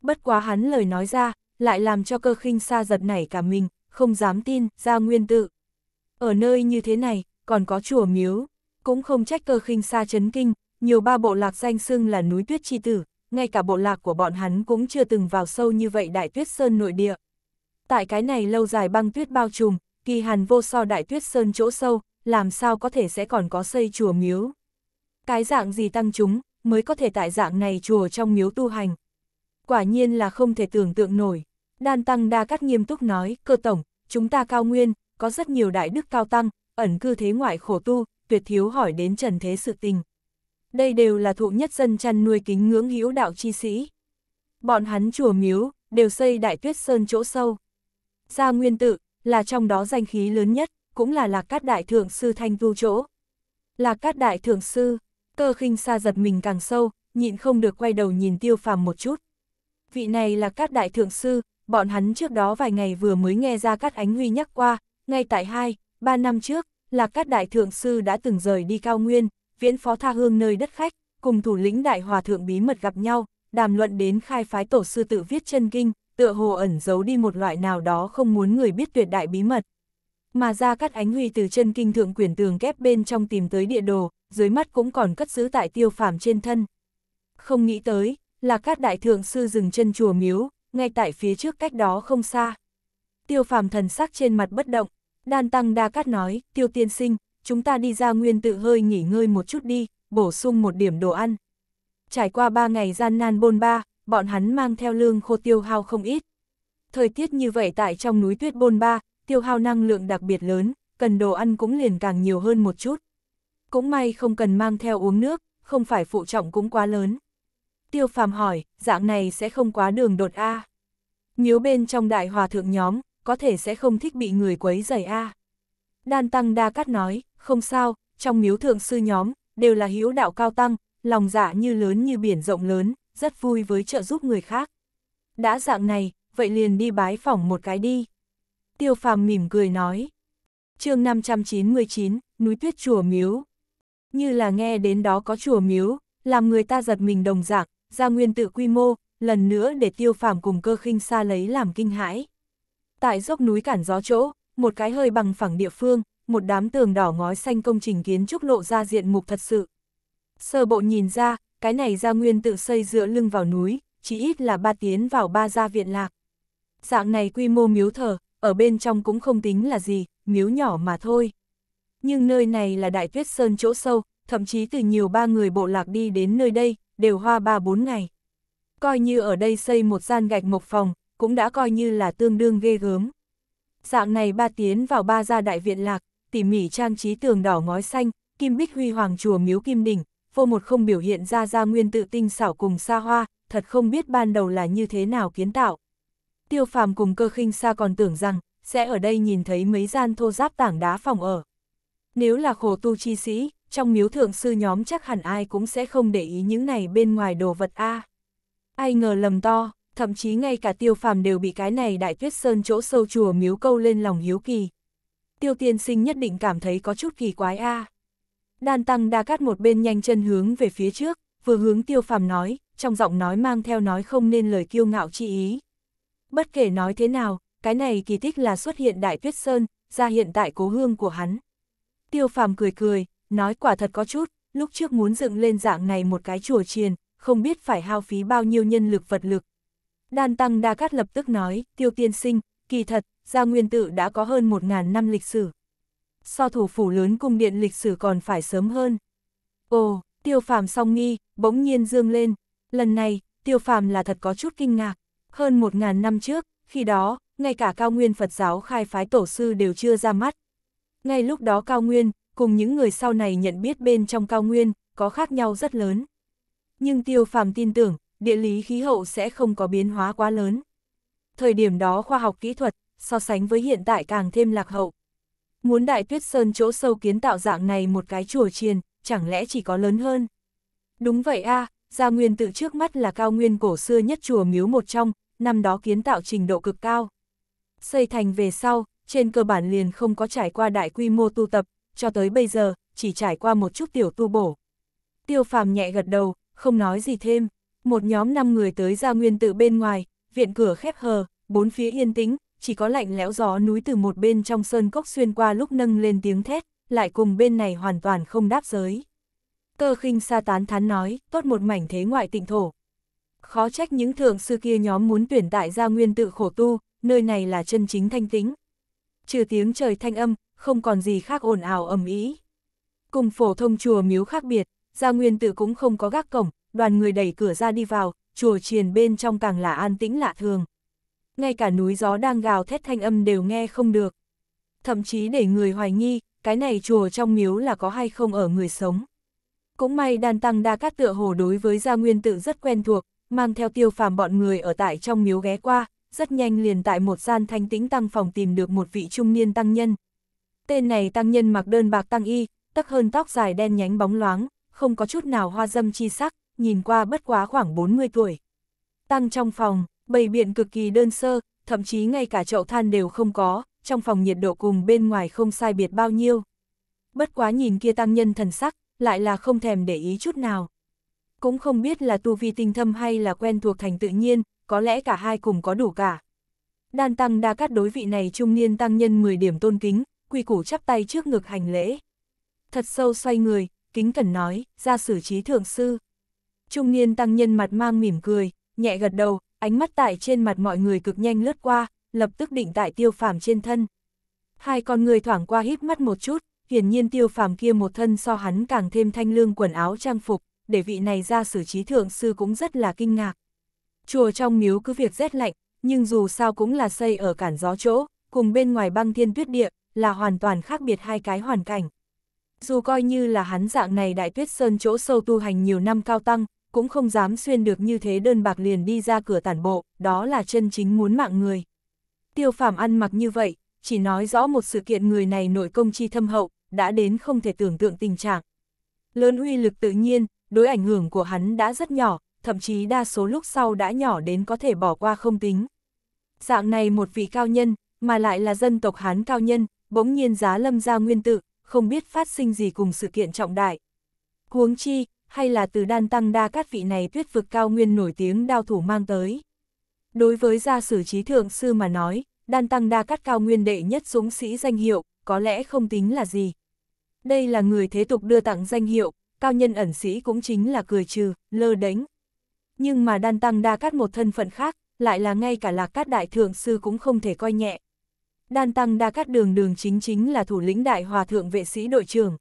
Bất quá hắn lời nói ra, lại làm cho cơ khinh xa giật nảy cả mình, không dám tin, ra nguyên tự. Ở nơi như thế này, còn có chùa miếu, cũng không trách cơ khinh xa chấn kinh, nhiều ba bộ lạc danh xưng là núi tuyết chi tử, ngay cả bộ lạc của bọn hắn cũng chưa từng vào sâu như vậy đại tuyết sơn nội địa. Tại cái này lâu dài băng tuyết bao trùm, kỳ hàn vô so đại tuyết sơn chỗ sâu, làm sao có thể sẽ còn có xây chùa miếu cái dạng gì tăng chúng, mới có thể tại dạng này chùa trong miếu tu hành. Quả nhiên là không thể tưởng tượng nổi. Đan Tăng Đa Cát nghiêm túc nói, cơ tổng, chúng ta cao nguyên, có rất nhiều đại đức cao tăng, ẩn cư thế ngoại khổ tu, tuyệt thiếu hỏi đến trần thế sự tình. Đây đều là thụ nhất dân chăn nuôi kính ngưỡng hữu đạo chi sĩ. Bọn hắn chùa miếu, đều xây đại tuyết sơn chỗ sâu. Gia Nguyên Tự, là trong đó danh khí lớn nhất, cũng là Lạc Cát Đại Thượng Sư Thanh Tu chỗ. Lạc Cát Đại Thượng Sư, Cơ khinh xa giật mình càng sâu, nhịn không được quay đầu nhìn tiêu phàm một chút. Vị này là các đại thượng sư, bọn hắn trước đó vài ngày vừa mới nghe ra các ánh huy nhắc qua, ngay tại hai, ba năm trước, là các đại thượng sư đã từng rời đi cao nguyên, viễn phó tha hương nơi đất khách, cùng thủ lĩnh đại hòa thượng bí mật gặp nhau, đàm luận đến khai phái tổ sư tự viết chân kinh, tựa hồ ẩn giấu đi một loại nào đó không muốn người biết tuyệt đại bí mật. Mà ra các ánh huy từ chân kinh thượng quyển tường kép bên trong tìm tới địa đồ, dưới mắt cũng còn cất giữ tại tiêu phàm trên thân. Không nghĩ tới, là các đại thượng sư dừng chân chùa miếu, ngay tại phía trước cách đó không xa. Tiêu phàm thần sắc trên mặt bất động, đan tăng đa cát nói, tiêu tiên sinh, chúng ta đi ra nguyên tự hơi nghỉ ngơi một chút đi, bổ sung một điểm đồ ăn. Trải qua ba ngày gian nan bôn ba, bọn hắn mang theo lương khô tiêu hao không ít. Thời tiết như vậy tại trong núi tuyết bôn ba, tiêu hao năng lượng đặc biệt lớn, cần đồ ăn cũng liền càng nhiều hơn một chút cũng may không cần mang theo uống nước, không phải phụ trọng cũng quá lớn. Tiêu phàm hỏi, dạng này sẽ không quá đường đột A. À. Miếu bên trong đại hòa thượng nhóm, có thể sẽ không thích bị người quấy rầy A. Đan Tăng Đa Cát nói, không sao, trong miếu thượng sư nhóm, đều là hữu đạo cao tăng, lòng dạ như lớn như biển rộng lớn, rất vui với trợ giúp người khác. Đã dạng này, vậy liền đi bái phỏng một cái đi. Tiêu phàm mỉm cười nói. chương 599, Núi Tuyết Chùa Miếu như là nghe đến đó có chùa miếu, làm người ta giật mình đồng dạng, ra nguyên tự quy mô, lần nữa để tiêu phàm cùng cơ khinh xa lấy làm kinh hãi. Tại dốc núi cản gió chỗ, một cái hơi bằng phẳng địa phương, một đám tường đỏ ngói xanh công trình kiến trúc lộ ra diện mục thật sự. Sơ bộ nhìn ra, cái này ra nguyên tự xây dựa lưng vào núi, chỉ ít là ba tiến vào ba gia viện lạc. Dạng này quy mô miếu thờ, ở bên trong cũng không tính là gì, miếu nhỏ mà thôi nhưng nơi này là đại tuyết sơn chỗ sâu, thậm chí từ nhiều ba người bộ lạc đi đến nơi đây, đều hoa ba bốn ngày. Coi như ở đây xây một gian gạch một phòng, cũng đã coi như là tương đương ghê gớm. Dạng này ba tiến vào ba gia đại viện lạc, tỉ mỉ trang trí tường đỏ ngói xanh, kim bích huy hoàng chùa miếu kim đỉnh, vô một không biểu hiện ra ra nguyên tự tinh xảo cùng xa hoa, thật không biết ban đầu là như thế nào kiến tạo. Tiêu phàm cùng cơ khinh xa còn tưởng rằng, sẽ ở đây nhìn thấy mấy gian thô giáp tảng đá phòng ở. Nếu là khổ tu chi sĩ, trong miếu thượng sư nhóm chắc hẳn ai cũng sẽ không để ý những này bên ngoài đồ vật A. Ai ngờ lầm to, thậm chí ngay cả tiêu phàm đều bị cái này đại tuyết sơn chỗ sâu chùa miếu câu lên lòng hiếu kỳ. Tiêu tiên sinh nhất định cảm thấy có chút kỳ quái A. Đan tăng đa cát một bên nhanh chân hướng về phía trước, vừa hướng tiêu phàm nói, trong giọng nói mang theo nói không nên lời kiêu ngạo chi ý. Bất kể nói thế nào, cái này kỳ tích là xuất hiện đại tuyết sơn, ra hiện tại cố hương của hắn. Tiêu phàm cười cười, nói quả thật có chút, lúc trước muốn dựng lên dạng này một cái chùa chiền, không biết phải hao phí bao nhiêu nhân lực vật lực. Đan Tăng Đa Cát lập tức nói, tiêu tiên sinh, kỳ thật, gia nguyên tự đã có hơn 1.000 năm lịch sử. So thủ phủ lớn cung điện lịch sử còn phải sớm hơn. Ồ, tiêu phàm song nghi, bỗng nhiên dương lên. Lần này, tiêu phàm là thật có chút kinh ngạc. Hơn 1.000 năm trước, khi đó, ngay cả cao nguyên Phật giáo khai phái tổ sư đều chưa ra mắt, ngay lúc đó Cao Nguyên, cùng những người sau này nhận biết bên trong Cao Nguyên, có khác nhau rất lớn. Nhưng Tiêu Phàm tin tưởng, địa lý khí hậu sẽ không có biến hóa quá lớn. Thời điểm đó khoa học kỹ thuật, so sánh với hiện tại càng thêm lạc hậu. Muốn Đại Tuyết Sơn chỗ sâu kiến tạo dạng này một cái chùa chiền, chẳng lẽ chỉ có lớn hơn? Đúng vậy a, Gia Nguyên tự trước mắt là cao nguyên cổ xưa nhất chùa miếu một trong, năm đó kiến tạo trình độ cực cao. Xây thành về sau, trên cơ bản liền không có trải qua đại quy mô tu tập, cho tới bây giờ, chỉ trải qua một chút tiểu tu bổ. Tiêu phàm nhẹ gật đầu, không nói gì thêm, một nhóm 5 người tới ra nguyên tự bên ngoài, viện cửa khép hờ, bốn phía yên tĩnh, chỉ có lạnh lẽo gió núi từ một bên trong sơn cốc xuyên qua lúc nâng lên tiếng thét, lại cùng bên này hoàn toàn không đáp giới. Cơ khinh sa tán thán nói, tốt một mảnh thế ngoại tịnh thổ. Khó trách những thượng sư kia nhóm muốn tuyển tại gia nguyên tự khổ tu, nơi này là chân chính thanh tĩnh trừ tiếng trời thanh âm, không còn gì khác ồn ào ầm ý Cùng phổ thông chùa miếu khác biệt, gia nguyên tự cũng không có gác cổng, đoàn người đẩy cửa ra đi vào, chùa triền bên trong càng là an tĩnh lạ thường. Ngay cả núi gió đang gào thét thanh âm đều nghe không được. Thậm chí để người hoài nghi, cái này chùa trong miếu là có hay không ở người sống. Cũng may đàn tăng đa cát tựa hồ đối với gia nguyên tự rất quen thuộc, mang theo tiêu phàm bọn người ở tại trong miếu ghé qua, rất nhanh liền tại một gian thanh tĩnh tăng phòng tìm được một vị trung niên tăng nhân. Tên này tăng nhân mặc đơn bạc tăng y, tắc hơn tóc dài đen nhánh bóng loáng, không có chút nào hoa dâm chi sắc, nhìn qua bất quá khoảng 40 tuổi. Tăng trong phòng, bầy biện cực kỳ đơn sơ, thậm chí ngay cả chậu than đều không có, trong phòng nhiệt độ cùng bên ngoài không sai biệt bao nhiêu. Bất quá nhìn kia tăng nhân thần sắc, lại là không thèm để ý chút nào. Cũng không biết là tu vi tinh thâm hay là quen thuộc thành tự nhiên, có lẽ cả hai cùng có đủ cả. Đan tăng đa cát đối vị này trung niên tăng nhân 10 điểm tôn kính, quy củ chắp tay trước ngực hành lễ. Thật sâu xoay người, kính cẩn nói, ra xử trí thượng sư. Trung niên tăng nhân mặt mang mỉm cười, nhẹ gật đầu, ánh mắt tại trên mặt mọi người cực nhanh lướt qua, lập tức định tại tiêu phàm trên thân. Hai con người thoảng qua híp mắt một chút, hiển nhiên tiêu phàm kia một thân so hắn càng thêm thanh lương quần áo trang phục, để vị này ra xử trí thượng sư cũng rất là kinh ngạc. Chùa trong miếu cứ việc rét lạnh, nhưng dù sao cũng là xây ở cản gió chỗ, cùng bên ngoài băng thiên tuyết địa, là hoàn toàn khác biệt hai cái hoàn cảnh. Dù coi như là hắn dạng này đại tuyết sơn chỗ sâu tu hành nhiều năm cao tăng, cũng không dám xuyên được như thế đơn bạc liền đi ra cửa tản bộ, đó là chân chính muốn mạng người. Tiêu phàm ăn mặc như vậy, chỉ nói rõ một sự kiện người này nội công chi thâm hậu, đã đến không thể tưởng tượng tình trạng. Lớn uy lực tự nhiên, đối ảnh hưởng của hắn đã rất nhỏ, thậm chí đa số lúc sau đã nhỏ đến có thể bỏ qua không tính. Dạng này một vị cao nhân, mà lại là dân tộc Hán cao nhân, bỗng nhiên giá lâm ra nguyên tự, không biết phát sinh gì cùng sự kiện trọng đại. Huống chi, hay là từ đan tăng đa các vị này tuyết vực cao nguyên nổi tiếng đao thủ mang tới. Đối với gia sử trí thượng sư mà nói, đan tăng đa cắt cao nguyên đệ nhất dũng sĩ danh hiệu, có lẽ không tính là gì. Đây là người thế tục đưa tặng danh hiệu, cao nhân ẩn sĩ cũng chính là cười trừ, lơ đánh nhưng mà đan tăng đa cát một thân phận khác, lại là ngay cả lạc cát đại thượng sư cũng không thể coi nhẹ. Đan tăng đa cát đường đường chính chính là thủ lĩnh đại hòa thượng vệ sĩ đội trưởng.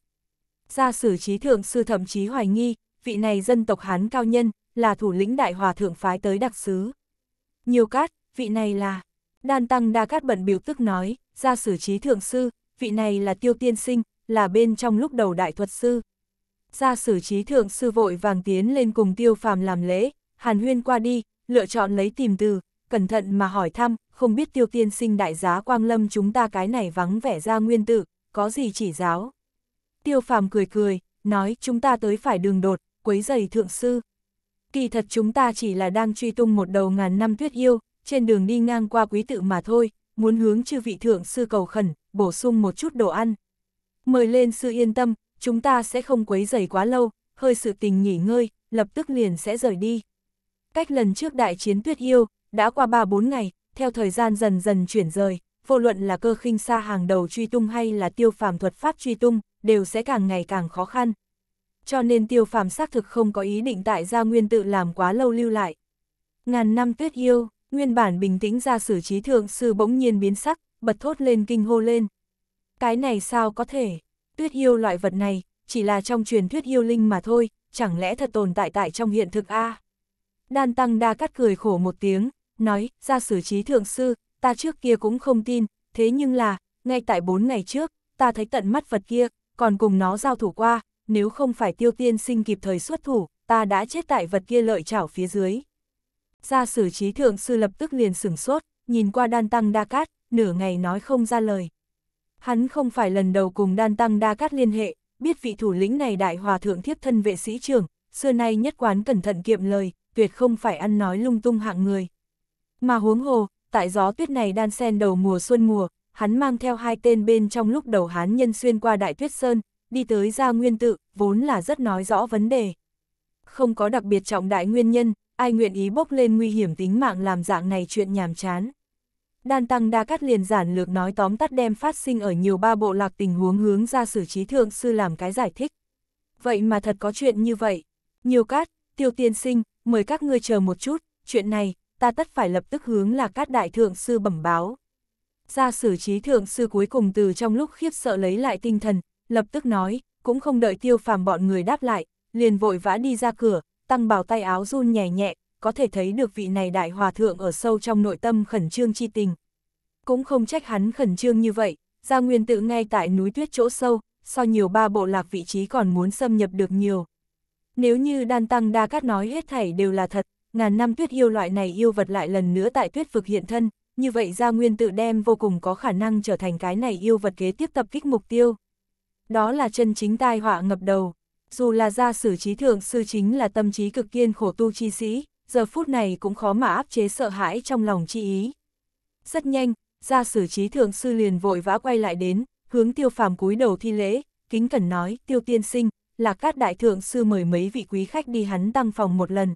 Gia sử trí thượng sư thậm chí hoài nghi, vị này dân tộc Hán cao nhân, là thủ lĩnh đại hòa thượng phái tới đặc sứ. Nhiều cát, vị này là... Đan tăng đa cát bận biểu tức nói, gia sử trí thượng sư, vị này là tiêu tiên sinh, là bên trong lúc đầu đại thuật sư. Gia sử trí thượng sư vội vàng tiến lên cùng tiêu phàm làm lễ, Hàn huyên qua đi, lựa chọn lấy tìm từ, cẩn thận mà hỏi thăm, không biết tiêu tiên sinh đại giá quang lâm chúng ta cái này vắng vẻ ra nguyên tử, có gì chỉ giáo. Tiêu phàm cười cười, nói chúng ta tới phải đường đột, quấy giày thượng sư. Kỳ thật chúng ta chỉ là đang truy tung một đầu ngàn năm tuyết yêu, trên đường đi ngang qua quý tự mà thôi, muốn hướng chư vị thượng sư cầu khẩn, bổ sung một chút đồ ăn. Mời lên sư yên tâm, chúng ta sẽ không quấy giày quá lâu, hơi sự tình nghỉ ngơi, lập tức liền sẽ rời đi cách lần trước đại chiến tuyết yêu, đã qua 3-4 ngày, theo thời gian dần dần chuyển rời, vô luận là cơ khinh xa hàng đầu truy tung hay là tiêu phàm thuật pháp truy tung, đều sẽ càng ngày càng khó khăn. Cho nên tiêu phàm xác thực không có ý định tại gia nguyên tự làm quá lâu lưu lại. Ngàn năm tuyết yêu, nguyên bản bình tĩnh ra xử trí thượng sư bỗng nhiên biến sắc, bật thốt lên kinh hô lên. Cái này sao có thể, tuyết yêu loại vật này, chỉ là trong truyền thuyết yêu linh mà thôi, chẳng lẽ thật tồn tại tại trong hiện thực a à? Đan Tăng Đa Cát cười khổ một tiếng, nói, ra sử trí thượng sư, ta trước kia cũng không tin, thế nhưng là, ngay tại bốn ngày trước, ta thấy tận mắt vật kia, còn cùng nó giao thủ qua, nếu không phải tiêu tiên sinh kịp thời xuất thủ, ta đã chết tại vật kia lợi chảo phía dưới. ra sử trí thượng sư lập tức liền sửng sốt, nhìn qua đan tăng đa cát, nửa ngày nói không ra lời. Hắn không phải lần đầu cùng đan tăng đa cát liên hệ, biết vị thủ lĩnh này đại hòa thượng thiếp thân vệ sĩ trưởng, xưa nay nhất quán cẩn thận kiệm lời, tuyệt không phải ăn nói lung tung hạng người. Mà huống hồ, tại gió tuyết này đan sen đầu mùa xuân mùa, hắn mang theo hai tên bên trong lúc đầu hán nhân xuyên qua đại tuyết sơn, đi tới gia nguyên tự, vốn là rất nói rõ vấn đề. Không có đặc biệt trọng đại nguyên nhân, ai nguyện ý bốc lên nguy hiểm tính mạng làm dạng này chuyện nhàm chán. Đan Tăng Đa Cát liền giản lược nói tóm tắt đem phát sinh ở nhiều ba bộ lạc tình huống hướng ra xử trí thượng sư làm cái giải thích. Vậy mà thật có chuyện như vậy. Nhiều cát, tiêu tiên sinh, mời các ngươi chờ một chút, chuyện này, ta tất phải lập tức hướng là các đại thượng sư bẩm báo. Gia sử trí thượng sư cuối cùng từ trong lúc khiếp sợ lấy lại tinh thần, lập tức nói, cũng không đợi tiêu phàm bọn người đáp lại, liền vội vã đi ra cửa, tăng bào tay áo run nhẹ nhẹ, có thể thấy được vị này đại hòa thượng ở sâu trong nội tâm khẩn trương chi tình. Cũng không trách hắn khẩn trương như vậy, gia nguyên tự ngay tại núi tuyết chỗ sâu, so nhiều ba bộ lạc vị trí còn muốn xâm nhập được nhiều. Nếu như đan tăng đa cát nói hết thảy đều là thật, ngàn năm tuyết yêu loại này yêu vật lại lần nữa tại tuyết vực hiện thân, như vậy gia nguyên tự đem vô cùng có khả năng trở thành cái này yêu vật kế tiếp tập kích mục tiêu. Đó là chân chính tai họa ngập đầu. Dù là gia sử trí thượng sư chính là tâm trí cực kiên khổ tu chi sĩ, giờ phút này cũng khó mà áp chế sợ hãi trong lòng chi ý. Rất nhanh, gia sử trí thượng sư liền vội vã quay lại đến, hướng tiêu phàm cúi đầu thi lễ, kính cẩn nói, tiêu tiên sinh, là các đại thượng sư mời mấy vị quý khách đi hắn tăng phòng một lần.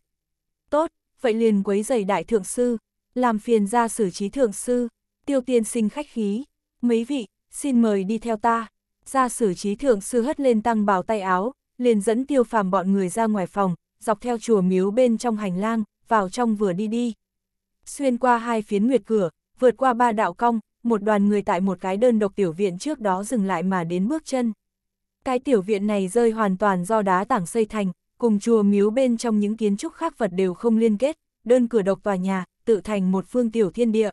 Tốt, vậy liền quấy giày đại thượng sư, làm phiền ra xử trí thượng sư, tiêu tiên sinh khách khí, mấy vị, xin mời đi theo ta. Ra xử trí thượng sư hất lên tăng bào tay áo, liền dẫn tiêu phàm bọn người ra ngoài phòng, dọc theo chùa miếu bên trong hành lang, vào trong vừa đi đi. Xuyên qua hai phiến nguyệt cửa, vượt qua ba đạo cong, một đoàn người tại một cái đơn độc tiểu viện trước đó dừng lại mà đến bước chân. Cái tiểu viện này rơi hoàn toàn do đá tảng xây thành, cùng chùa miếu bên trong những kiến trúc khác vật đều không liên kết, đơn cửa độc tòa nhà, tự thành một phương tiểu thiên địa.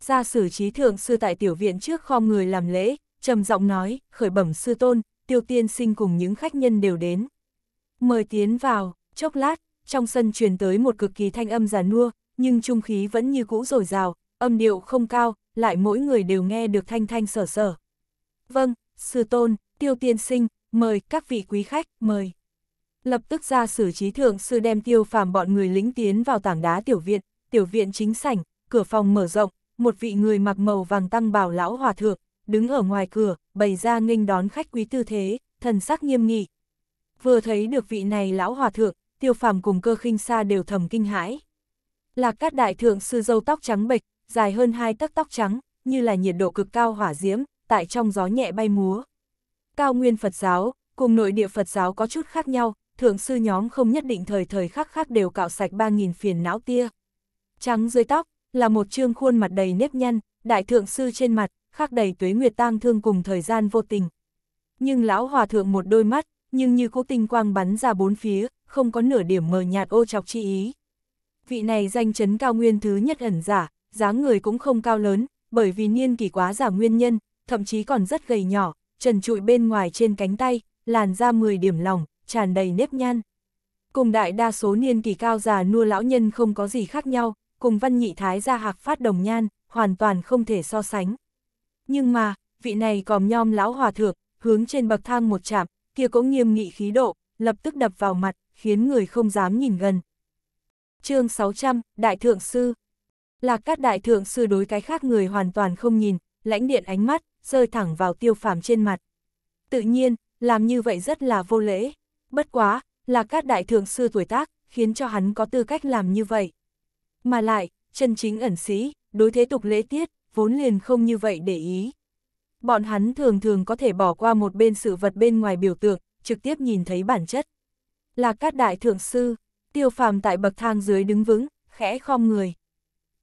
Gia sử trí thượng sư tại tiểu viện trước kho người làm lễ, trầm giọng nói, khởi bẩm sư tôn, tiêu tiên sinh cùng những khách nhân đều đến. Mời tiến vào, chốc lát, trong sân truyền tới một cực kỳ thanh âm già nua, nhưng trung khí vẫn như cũ rồi rào, âm điệu không cao, lại mỗi người đều nghe được thanh thanh sở sở. Vâng, sư tôn, tiêu tiên sinh, mời các vị quý khách, mời. Lập tức ra xử trí thượng sư đem tiêu phàm bọn người lính tiến vào tảng đá tiểu viện, tiểu viện chính sảnh, cửa phòng mở rộng, một vị người mặc màu vàng tăng bảo lão hòa thượng, đứng ở ngoài cửa, bày ra nghênh đón khách quý tư thế, thần sắc nghiêm nghị. Vừa thấy được vị này lão hòa thượng, tiêu phàm cùng cơ khinh xa đều thầm kinh hãi. Là các đại thượng sư dâu tóc trắng bệch, dài hơn hai tấc tóc trắng, như là nhiệt độ cực cao hỏa diễm, tại trong gió nhẹ bay múa, cao nguyên Phật giáo, cùng nội địa Phật giáo có chút khác nhau, thượng sư nhóm không nhất định thời thời khắc khắc đều cạo sạch 3.000 phiền não tia. Trắng dưới tóc, là một trương khuôn mặt đầy nếp nhăn, đại thượng sư trên mặt, khắc đầy tuế nguyệt tang thương cùng thời gian vô tình. Nhưng lão hòa thượng một đôi mắt, nhưng như cố tinh quang bắn ra bốn phía, không có nửa điểm mờ nhạt ô chọc chi ý. Vị này danh chấn cao nguyên thứ nhất ẩn giả, dáng người cũng không cao lớn, bởi vì niên kỳ quá giả nguyên nhân, thậm chí còn rất gầy nhỏ, trần trụi bên ngoài trên cánh tay, làn da 10 điểm lòng, tràn đầy nếp nhăn. Cùng đại đa số niên kỳ cao già nua lão nhân không có gì khác nhau, cùng văn nhị thái ra hạc phát đồng nhan, hoàn toàn không thể so sánh. Nhưng mà, vị này còm nhom lão hòa thượng, hướng trên bậc thang một chạm, kia cũng nghiêm nghị khí độ, lập tức đập vào mặt, khiến người không dám nhìn gần. chương 600, Đại Thượng Sư Lạc các Đại Thượng Sư đối cái khác người hoàn toàn không nhìn, lãnh điện ánh mắt, rơi thẳng vào tiêu phàm trên mặt. Tự nhiên, làm như vậy rất là vô lễ. Bất quá, là các đại thượng sư tuổi tác, khiến cho hắn có tư cách làm như vậy. Mà lại, chân chính ẩn sĩ, đối thế tục lễ tiết, vốn liền không như vậy để ý. Bọn hắn thường thường có thể bỏ qua một bên sự vật bên ngoài biểu tượng, trực tiếp nhìn thấy bản chất. Là các đại thượng sư, tiêu phàm tại bậc thang dưới đứng vững, khẽ khom người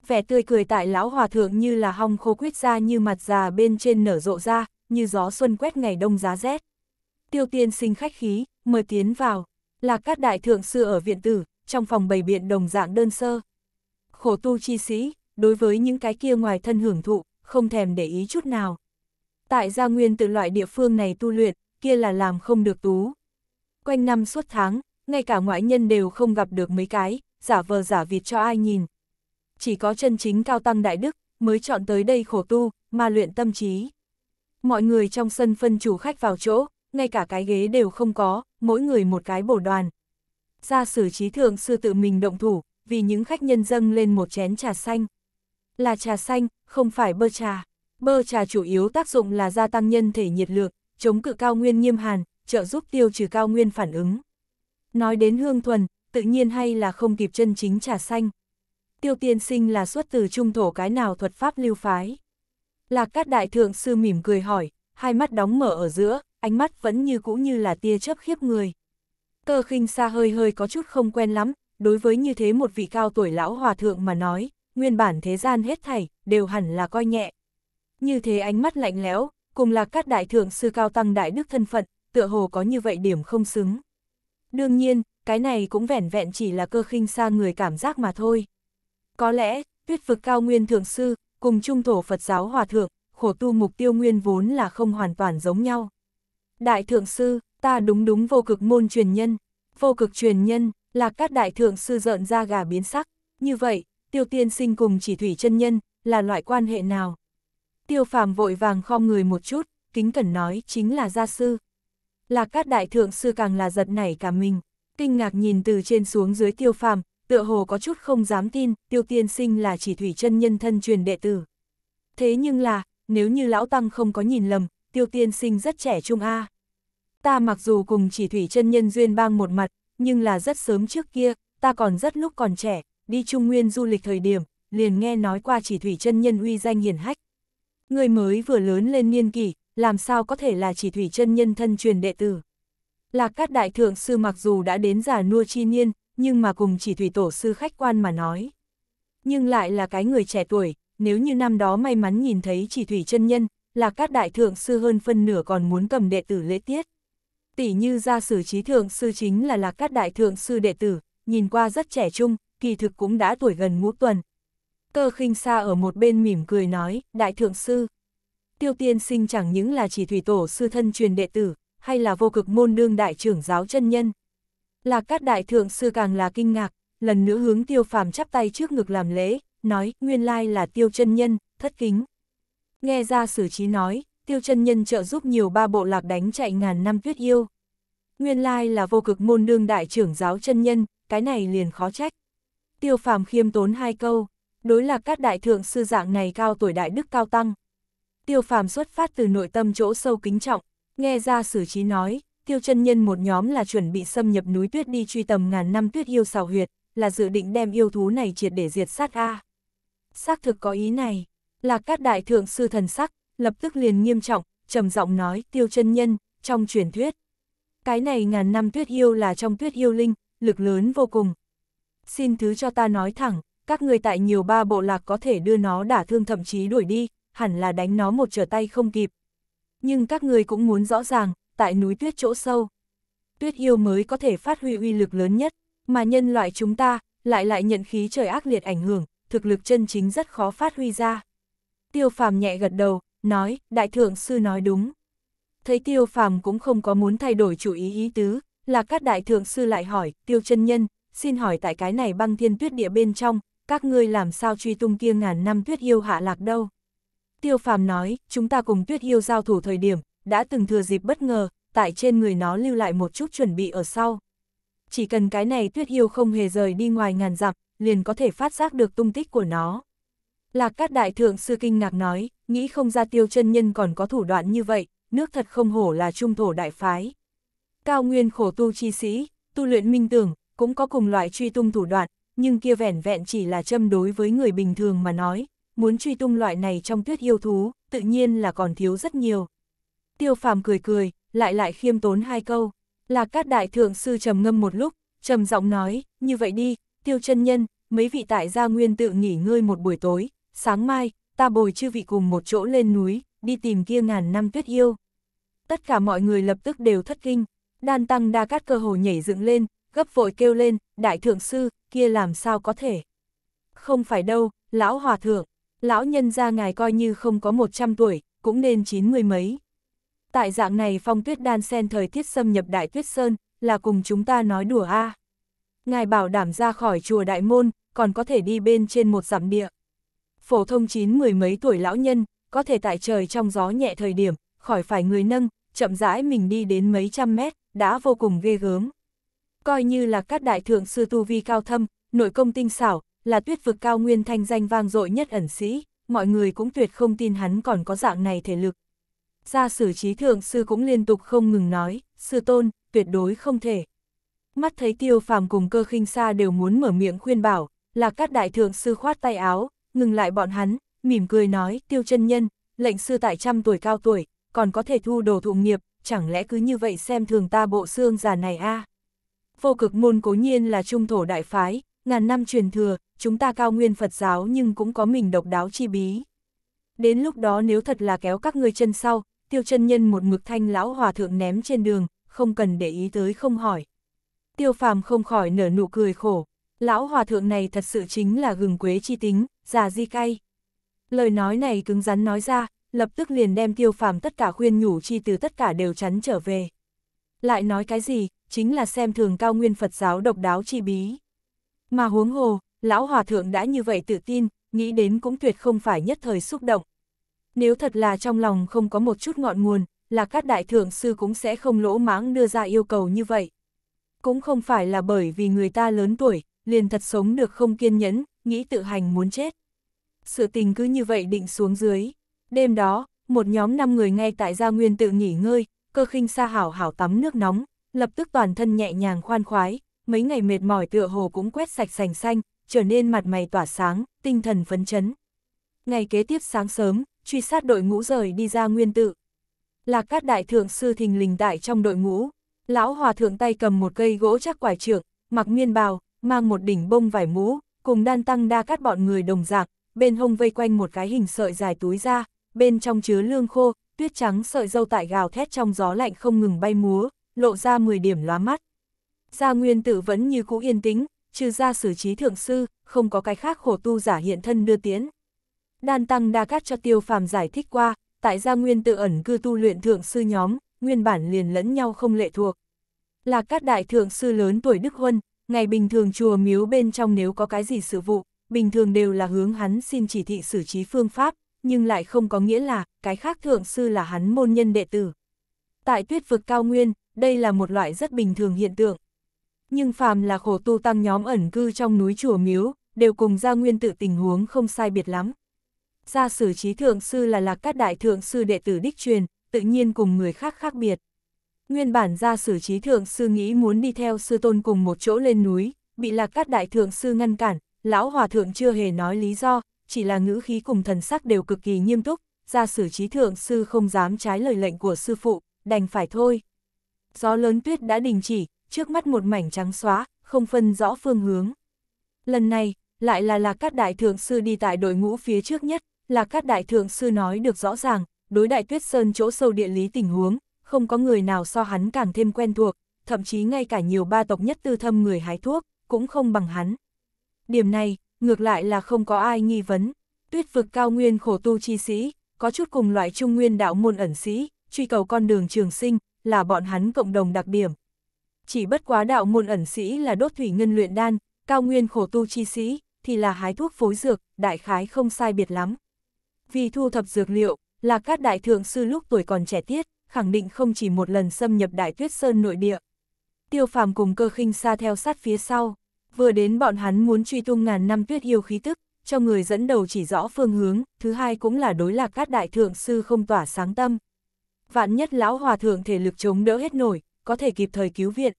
vẻ tươi cười tại lão hòa thượng như là hong khô quyết ra như mặt già bên trên nở rộ ra, như gió xuân quét ngày đông giá rét. Tiêu tiên sinh khách khí, mời tiến vào, là các đại thượng sư ở viện tử, trong phòng bày biện đồng dạng đơn sơ. Khổ tu chi sĩ, đối với những cái kia ngoài thân hưởng thụ, không thèm để ý chút nào. Tại gia nguyên từ loại địa phương này tu luyện, kia là làm không được tú. Quanh năm suốt tháng, ngay cả ngoại nhân đều không gặp được mấy cái, giả vờ giả vịt cho ai nhìn, chỉ có chân chính cao tăng đại đức, mới chọn tới đây khổ tu, mà luyện tâm trí. Mọi người trong sân phân chủ khách vào chỗ, ngay cả cái ghế đều không có, mỗi người một cái bổ đoàn. Gia sử trí thượng sư tự mình động thủ, vì những khách nhân dâng lên một chén trà xanh. Là trà xanh, không phải bơ trà. Bơ trà chủ yếu tác dụng là gia tăng nhân thể nhiệt lượng, chống cự cao nguyên nghiêm hàn, trợ giúp tiêu trừ cao nguyên phản ứng. Nói đến hương thuần, tự nhiên hay là không kịp chân chính trà xanh tiêu tiên sinh là xuất từ trung thổ cái nào thuật pháp lưu phái. Lạc các đại thượng sư mỉm cười hỏi, hai mắt đóng mở ở giữa, ánh mắt vẫn như cũ như là tia chớp khiếp người. Cơ khinh xa hơi hơi có chút không quen lắm, đối với như thế một vị cao tuổi lão hòa thượng mà nói, nguyên bản thế gian hết thảy, đều hẳn là coi nhẹ. Như thế ánh mắt lạnh lẽo, cùng là các đại thượng sư cao tăng đại đức thân phận, tựa hồ có như vậy điểm không xứng. Đương nhiên, cái này cũng vẻn vẹn chỉ là cơ khinh xa người cảm giác mà thôi. Có lẽ, tuyết vực cao nguyên thượng sư, cùng trung thổ Phật giáo hòa thượng, khổ tu mục tiêu nguyên vốn là không hoàn toàn giống nhau. Đại thượng sư, ta đúng đúng vô cực môn truyền nhân, vô cực truyền nhân, là các đại thượng sư rợn ra gà biến sắc, như vậy, tiêu tiên sinh cùng chỉ thủy chân nhân, là loại quan hệ nào? Tiêu phàm vội vàng khom người một chút, kính cẩn nói chính là gia sư. Là các đại thượng sư càng là giật nảy cả mình, kinh ngạc nhìn từ trên xuống dưới tiêu phàm, tựa hồ có chút không dám tin, tiêu tiên sinh là chỉ thủy chân nhân thân truyền đệ tử. Thế nhưng là, nếu như lão tăng không có nhìn lầm, tiêu tiên sinh rất trẻ trung a. Ta mặc dù cùng chỉ thủy chân nhân duyên bang một mặt, nhưng là rất sớm trước kia, ta còn rất lúc còn trẻ, đi Trung Nguyên du lịch thời điểm, liền nghe nói qua chỉ thủy chân nhân uy danh hiển hách. Người mới vừa lớn lên niên kỷ, làm sao có thể là chỉ thủy chân nhân thân truyền đệ tử. là các đại thượng sư mặc dù đã đến già nua chi niên, nhưng mà cùng chỉ thủy tổ sư khách quan mà nói. Nhưng lại là cái người trẻ tuổi, nếu như năm đó may mắn nhìn thấy chỉ thủy chân nhân, là các đại thượng sư hơn phân nửa còn muốn cầm đệ tử lễ tiết. Tỷ như gia sử trí thượng sư chính là là các đại thượng sư đệ tử, nhìn qua rất trẻ trung, kỳ thực cũng đã tuổi gần ngũ tuần. Cơ khinh xa ở một bên mỉm cười nói, đại thượng sư. Tiêu tiên sinh chẳng những là chỉ thủy tổ sư thân truyền đệ tử, hay là vô cực môn đương đại trưởng giáo chân nhân. Là các đại thượng sư càng là kinh ngạc, lần nữa hướng tiêu phàm chắp tay trước ngực làm lễ, nói nguyên lai là tiêu chân nhân, thất kính. Nghe ra sử trí nói, tiêu chân nhân trợ giúp nhiều ba bộ lạc đánh chạy ngàn năm tuyết yêu. Nguyên lai là vô cực môn đương đại trưởng giáo chân nhân, cái này liền khó trách. Tiêu phàm khiêm tốn hai câu, đối là các đại thượng sư dạng này cao tuổi đại đức cao tăng. Tiêu phàm xuất phát từ nội tâm chỗ sâu kính trọng, nghe ra sử trí nói, tiêu chân nhân một nhóm là chuẩn bị xâm nhập núi tuyết đi truy tầm ngàn năm tuyết yêu xào huyệt, là dự định đem yêu thú này triệt để diệt sát A. À. Xác thực có ý này, là các đại thượng sư thần sắc, lập tức liền nghiêm trọng, trầm giọng nói tiêu chân nhân, trong truyền thuyết. Cái này ngàn năm tuyết yêu là trong tuyết yêu linh, lực lớn vô cùng. Xin thứ cho ta nói thẳng, các người tại nhiều ba bộ lạc có thể đưa nó đả thương thậm chí đuổi đi, hẳn là đánh nó một trở tay không kịp. Nhưng các người cũng muốn rõ ràng, tại núi tuyết chỗ sâu. Tuyết yêu mới có thể phát huy uy lực lớn nhất, mà nhân loại chúng ta lại lại nhận khí trời ác liệt ảnh hưởng, thực lực chân chính rất khó phát huy ra. Tiêu phàm nhẹ gật đầu, nói, đại thượng sư nói đúng. Thấy tiêu phàm cũng không có muốn thay đổi chủ ý ý tứ, là các đại thượng sư lại hỏi, tiêu chân nhân, xin hỏi tại cái này băng thiên tuyết địa bên trong, các ngươi làm sao truy tung kia ngàn năm tuyết yêu hạ lạc đâu. Tiêu phàm nói, chúng ta cùng tuyết yêu giao thủ thời điểm, đã từng thừa dịp bất ngờ, tại trên người nó lưu lại một chút chuẩn bị ở sau. Chỉ cần cái này tuyết yêu không hề rời đi ngoài ngàn dặm, liền có thể phát giác được tung tích của nó. Lạc các đại thượng sư kinh ngạc nói, nghĩ không ra tiêu chân nhân còn có thủ đoạn như vậy, nước thật không hổ là trung thổ đại phái. Cao nguyên khổ tu chi sĩ, tu luyện minh tưởng, cũng có cùng loại truy tung thủ đoạn, nhưng kia vẻn vẹn chỉ là châm đối với người bình thường mà nói, muốn truy tung loại này trong tuyết yêu thú, tự nhiên là còn thiếu rất nhiều tiêu phàm cười cười, lại lại khiêm tốn hai câu. Là các đại thượng sư trầm ngâm một lúc, trầm giọng nói, như vậy đi, tiêu chân nhân, mấy vị tại gia nguyên tự nghỉ ngơi một buổi tối, sáng mai, ta bồi chư vị cùng một chỗ lên núi, đi tìm kia ngàn năm tuyết yêu. Tất cả mọi người lập tức đều thất kinh, đan tăng đa cát cơ hồ nhảy dựng lên, gấp vội kêu lên, đại thượng sư, kia làm sao có thể. Không phải đâu, lão hòa thượng, lão nhân gia ngài coi như không có 100 tuổi, cũng nên chín mươi mấy. Tại dạng này phong tuyết đan sen thời tiết xâm nhập đại tuyết sơn, là cùng chúng ta nói đùa a à. Ngài bảo đảm ra khỏi chùa đại môn, còn có thể đi bên trên một dặm địa. Phổ thông chín mười mấy tuổi lão nhân, có thể tại trời trong gió nhẹ thời điểm, khỏi phải người nâng, chậm rãi mình đi đến mấy trăm mét, đã vô cùng ghê gớm. Coi như là các đại thượng sư tu vi cao thâm, nội công tinh xảo, là tuyết vực cao nguyên thanh danh vang dội nhất ẩn sĩ, mọi người cũng tuyệt không tin hắn còn có dạng này thể lực. Gia sử trí thượng sư cũng liên tục không ngừng nói, sư tôn, tuyệt đối không thể. Mắt thấy tiêu phàm cùng cơ khinh xa đều muốn mở miệng khuyên bảo, là các đại thượng sư khoát tay áo, ngừng lại bọn hắn, mỉm cười nói, tiêu chân nhân, lệnh sư tại trăm tuổi cao tuổi, còn có thể thu đồ thụ nghiệp, chẳng lẽ cứ như vậy xem thường ta bộ xương già này a Vô cực môn cố nhiên là trung thổ đại phái, ngàn năm truyền thừa, chúng ta cao nguyên Phật giáo nhưng cũng có mình độc đáo chi bí. Đến lúc đó nếu thật là kéo các ngươi chân sau, tiêu chân nhân một mực thanh lão hòa thượng ném trên đường, không cần để ý tới không hỏi. Tiêu phàm không khỏi nở nụ cười khổ, lão hòa thượng này thật sự chính là gừng quế chi tính, già di cay. Lời nói này cứng rắn nói ra, lập tức liền đem tiêu phàm tất cả khuyên nhủ chi từ tất cả đều chắn trở về. Lại nói cái gì, chính là xem thường cao nguyên Phật giáo độc đáo chi bí. Mà huống hồ, lão hòa thượng đã như vậy tự tin, nghĩ đến cũng tuyệt không phải nhất thời xúc động. Nếu thật là trong lòng không có một chút ngọn nguồn, là các đại thượng sư cũng sẽ không lỗ mãng đưa ra yêu cầu như vậy. Cũng không phải là bởi vì người ta lớn tuổi, liền thật sống được không kiên nhẫn, nghĩ tự hành muốn chết. Sự tình cứ như vậy định xuống dưới. Đêm đó, một nhóm 5 người ngay tại gia nguyên tự nghỉ ngơi, cơ khinh xa hảo hảo tắm nước nóng, lập tức toàn thân nhẹ nhàng khoan khoái, mấy ngày mệt mỏi tựa hồ cũng quét sạch sành xanh, trở nên mặt mày tỏa sáng, tinh thần phấn chấn. Ngày kế tiếp sáng sớm, truy sát đội ngũ rời đi ra nguyên tự. Lạc các đại thượng sư thình lình tại trong đội ngũ, lão hòa thượng tay cầm một cây gỗ chắc quải trưởng mặc nguyên bào, mang một đỉnh bông vải mũ, cùng đan tăng đa cắt bọn người đồng dạng, bên hông vây quanh một cái hình sợi dài túi ra, bên trong chứa lương khô, tuyết trắng sợi dâu tại gào thét trong gió lạnh không ngừng bay múa, lộ ra 10 điểm lóa mắt. Gia Nguyên tự vẫn như cũ yên tĩnh, trừ ra xử trí thượng sư, không có cái khác khổ tu giả hiện thân đưa tiến. Đan Tăng Đa Cát cho Tiêu Phàm giải thích qua, tại gia nguyên tự ẩn cư tu luyện thượng sư nhóm, nguyên bản liền lẫn nhau không lệ thuộc. Là các đại thượng sư lớn tuổi Đức Huân, ngày bình thường chùa miếu bên trong nếu có cái gì sự vụ, bình thường đều là hướng hắn xin chỉ thị xử trí phương pháp, nhưng lại không có nghĩa là cái khác thượng sư là hắn môn nhân đệ tử. Tại tuyết vực cao nguyên, đây là một loại rất bình thường hiện tượng. Nhưng phàm là khổ tu tăng nhóm ẩn cư trong núi chùa miếu, đều cùng gia nguyên tự tình huống không sai biệt lắm gia sử trí thượng sư là lạc các đại thượng sư đệ tử đích truyền, tự nhiên cùng người khác khác biệt. Nguyên bản gia sử trí thượng sư nghĩ muốn đi theo sư tôn cùng một chỗ lên núi, bị lạc các đại thượng sư ngăn cản, lão hòa thượng chưa hề nói lý do, chỉ là ngữ khí cùng thần sắc đều cực kỳ nghiêm túc, gia sử trí thượng sư không dám trái lời lệnh của sư phụ, đành phải thôi. Gió lớn tuyết đã đình chỉ, trước mắt một mảnh trắng xóa, không phân rõ phương hướng. Lần này, lại là lạc các đại thượng sư đi tại đội ngũ phía trước nhất, là các đại thượng sư nói được rõ ràng, đối đại tuyết sơn chỗ sâu địa lý tình huống, không có người nào so hắn càng thêm quen thuộc, thậm chí ngay cả nhiều ba tộc nhất tư thâm người hái thuốc, cũng không bằng hắn. Điểm này, ngược lại là không có ai nghi vấn, tuyết vực cao nguyên khổ tu chi sĩ, có chút cùng loại trung nguyên đạo môn ẩn sĩ, truy cầu con đường trường sinh, là bọn hắn cộng đồng đặc điểm. Chỉ bất quá đạo môn ẩn sĩ là đốt thủy ngân luyện đan, cao nguyên khổ tu chi sĩ, thì là hái thuốc phối dược, đại khái không sai biệt lắm vì thu thập dược liệu, là các đại thượng sư lúc tuổi còn trẻ tiết, khẳng định không chỉ một lần xâm nhập đại tuyết sơn nội địa. Tiêu phàm cùng cơ khinh xa theo sát phía sau, vừa đến bọn hắn muốn truy tung ngàn năm tuyết yêu khí tức, cho người dẫn đầu chỉ rõ phương hướng, thứ hai cũng là đối lạc các đại thượng sư không tỏa sáng tâm. Vạn nhất lão hòa thượng thể lực chống đỡ hết nổi, có thể kịp thời cứu viện.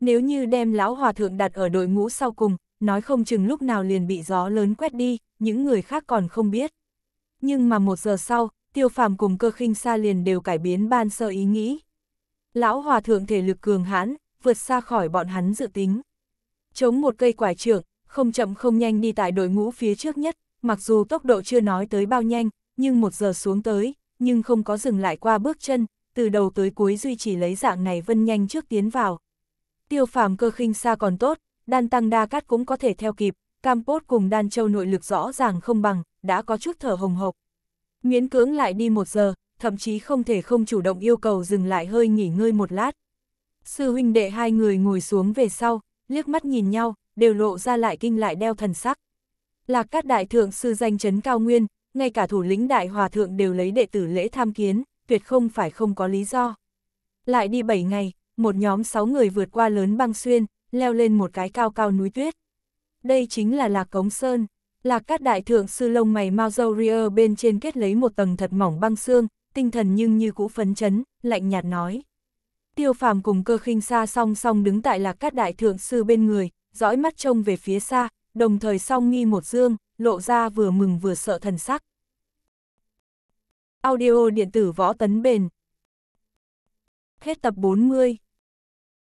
Nếu như đem lão hòa thượng đặt ở đội ngũ sau cùng, nói không chừng lúc nào liền bị gió lớn quét đi, những người khác còn không biết nhưng mà một giờ sau, tiêu phàm cùng cơ khinh xa liền đều cải biến ban sơ ý nghĩ. Lão hòa thượng thể lực cường hãn, vượt xa khỏi bọn hắn dự tính. Chống một cây quải trưởng, không chậm không nhanh đi tại đội ngũ phía trước nhất, mặc dù tốc độ chưa nói tới bao nhanh, nhưng một giờ xuống tới, nhưng không có dừng lại qua bước chân, từ đầu tới cuối duy trì lấy dạng này vân nhanh trước tiến vào. Tiêu phàm cơ khinh xa còn tốt, đan tăng đa cát cũng có thể theo kịp, cam Campos cùng đan châu nội lực rõ ràng không bằng, đã có chút thở hồng hộc. Miễn cưỡng lại đi một giờ, thậm chí không thể không chủ động yêu cầu dừng lại hơi nghỉ ngơi một lát. Sư huynh đệ hai người ngồi xuống về sau, liếc mắt nhìn nhau, đều lộ ra lại kinh lại đeo thần sắc. Lạc các đại thượng sư danh chấn cao nguyên, ngay cả thủ lĩnh đại hòa thượng đều lấy đệ tử lễ tham kiến, tuyệt không phải không có lý do. Lại đi 7 ngày, một nhóm 6 người vượt qua lớn băng xuyên, leo lên một cái cao cao núi tuyết. Đây chính là Lạc Cống Sơn. Lạc Cát Đại Thượng Sư lông mày Mao Dâu Ria bên trên kết lấy một tầng thật mỏng băng xương, tinh thần nhưng như cũ phấn chấn, lạnh nhạt nói. Tiêu phàm cùng cơ khinh xa song song đứng tại lạc cát đại thượng sư bên người, dõi mắt trông về phía xa, đồng thời song nghi một dương, lộ ra vừa mừng vừa sợ thần sắc. Audio điện tử võ tấn bền Hết tập 40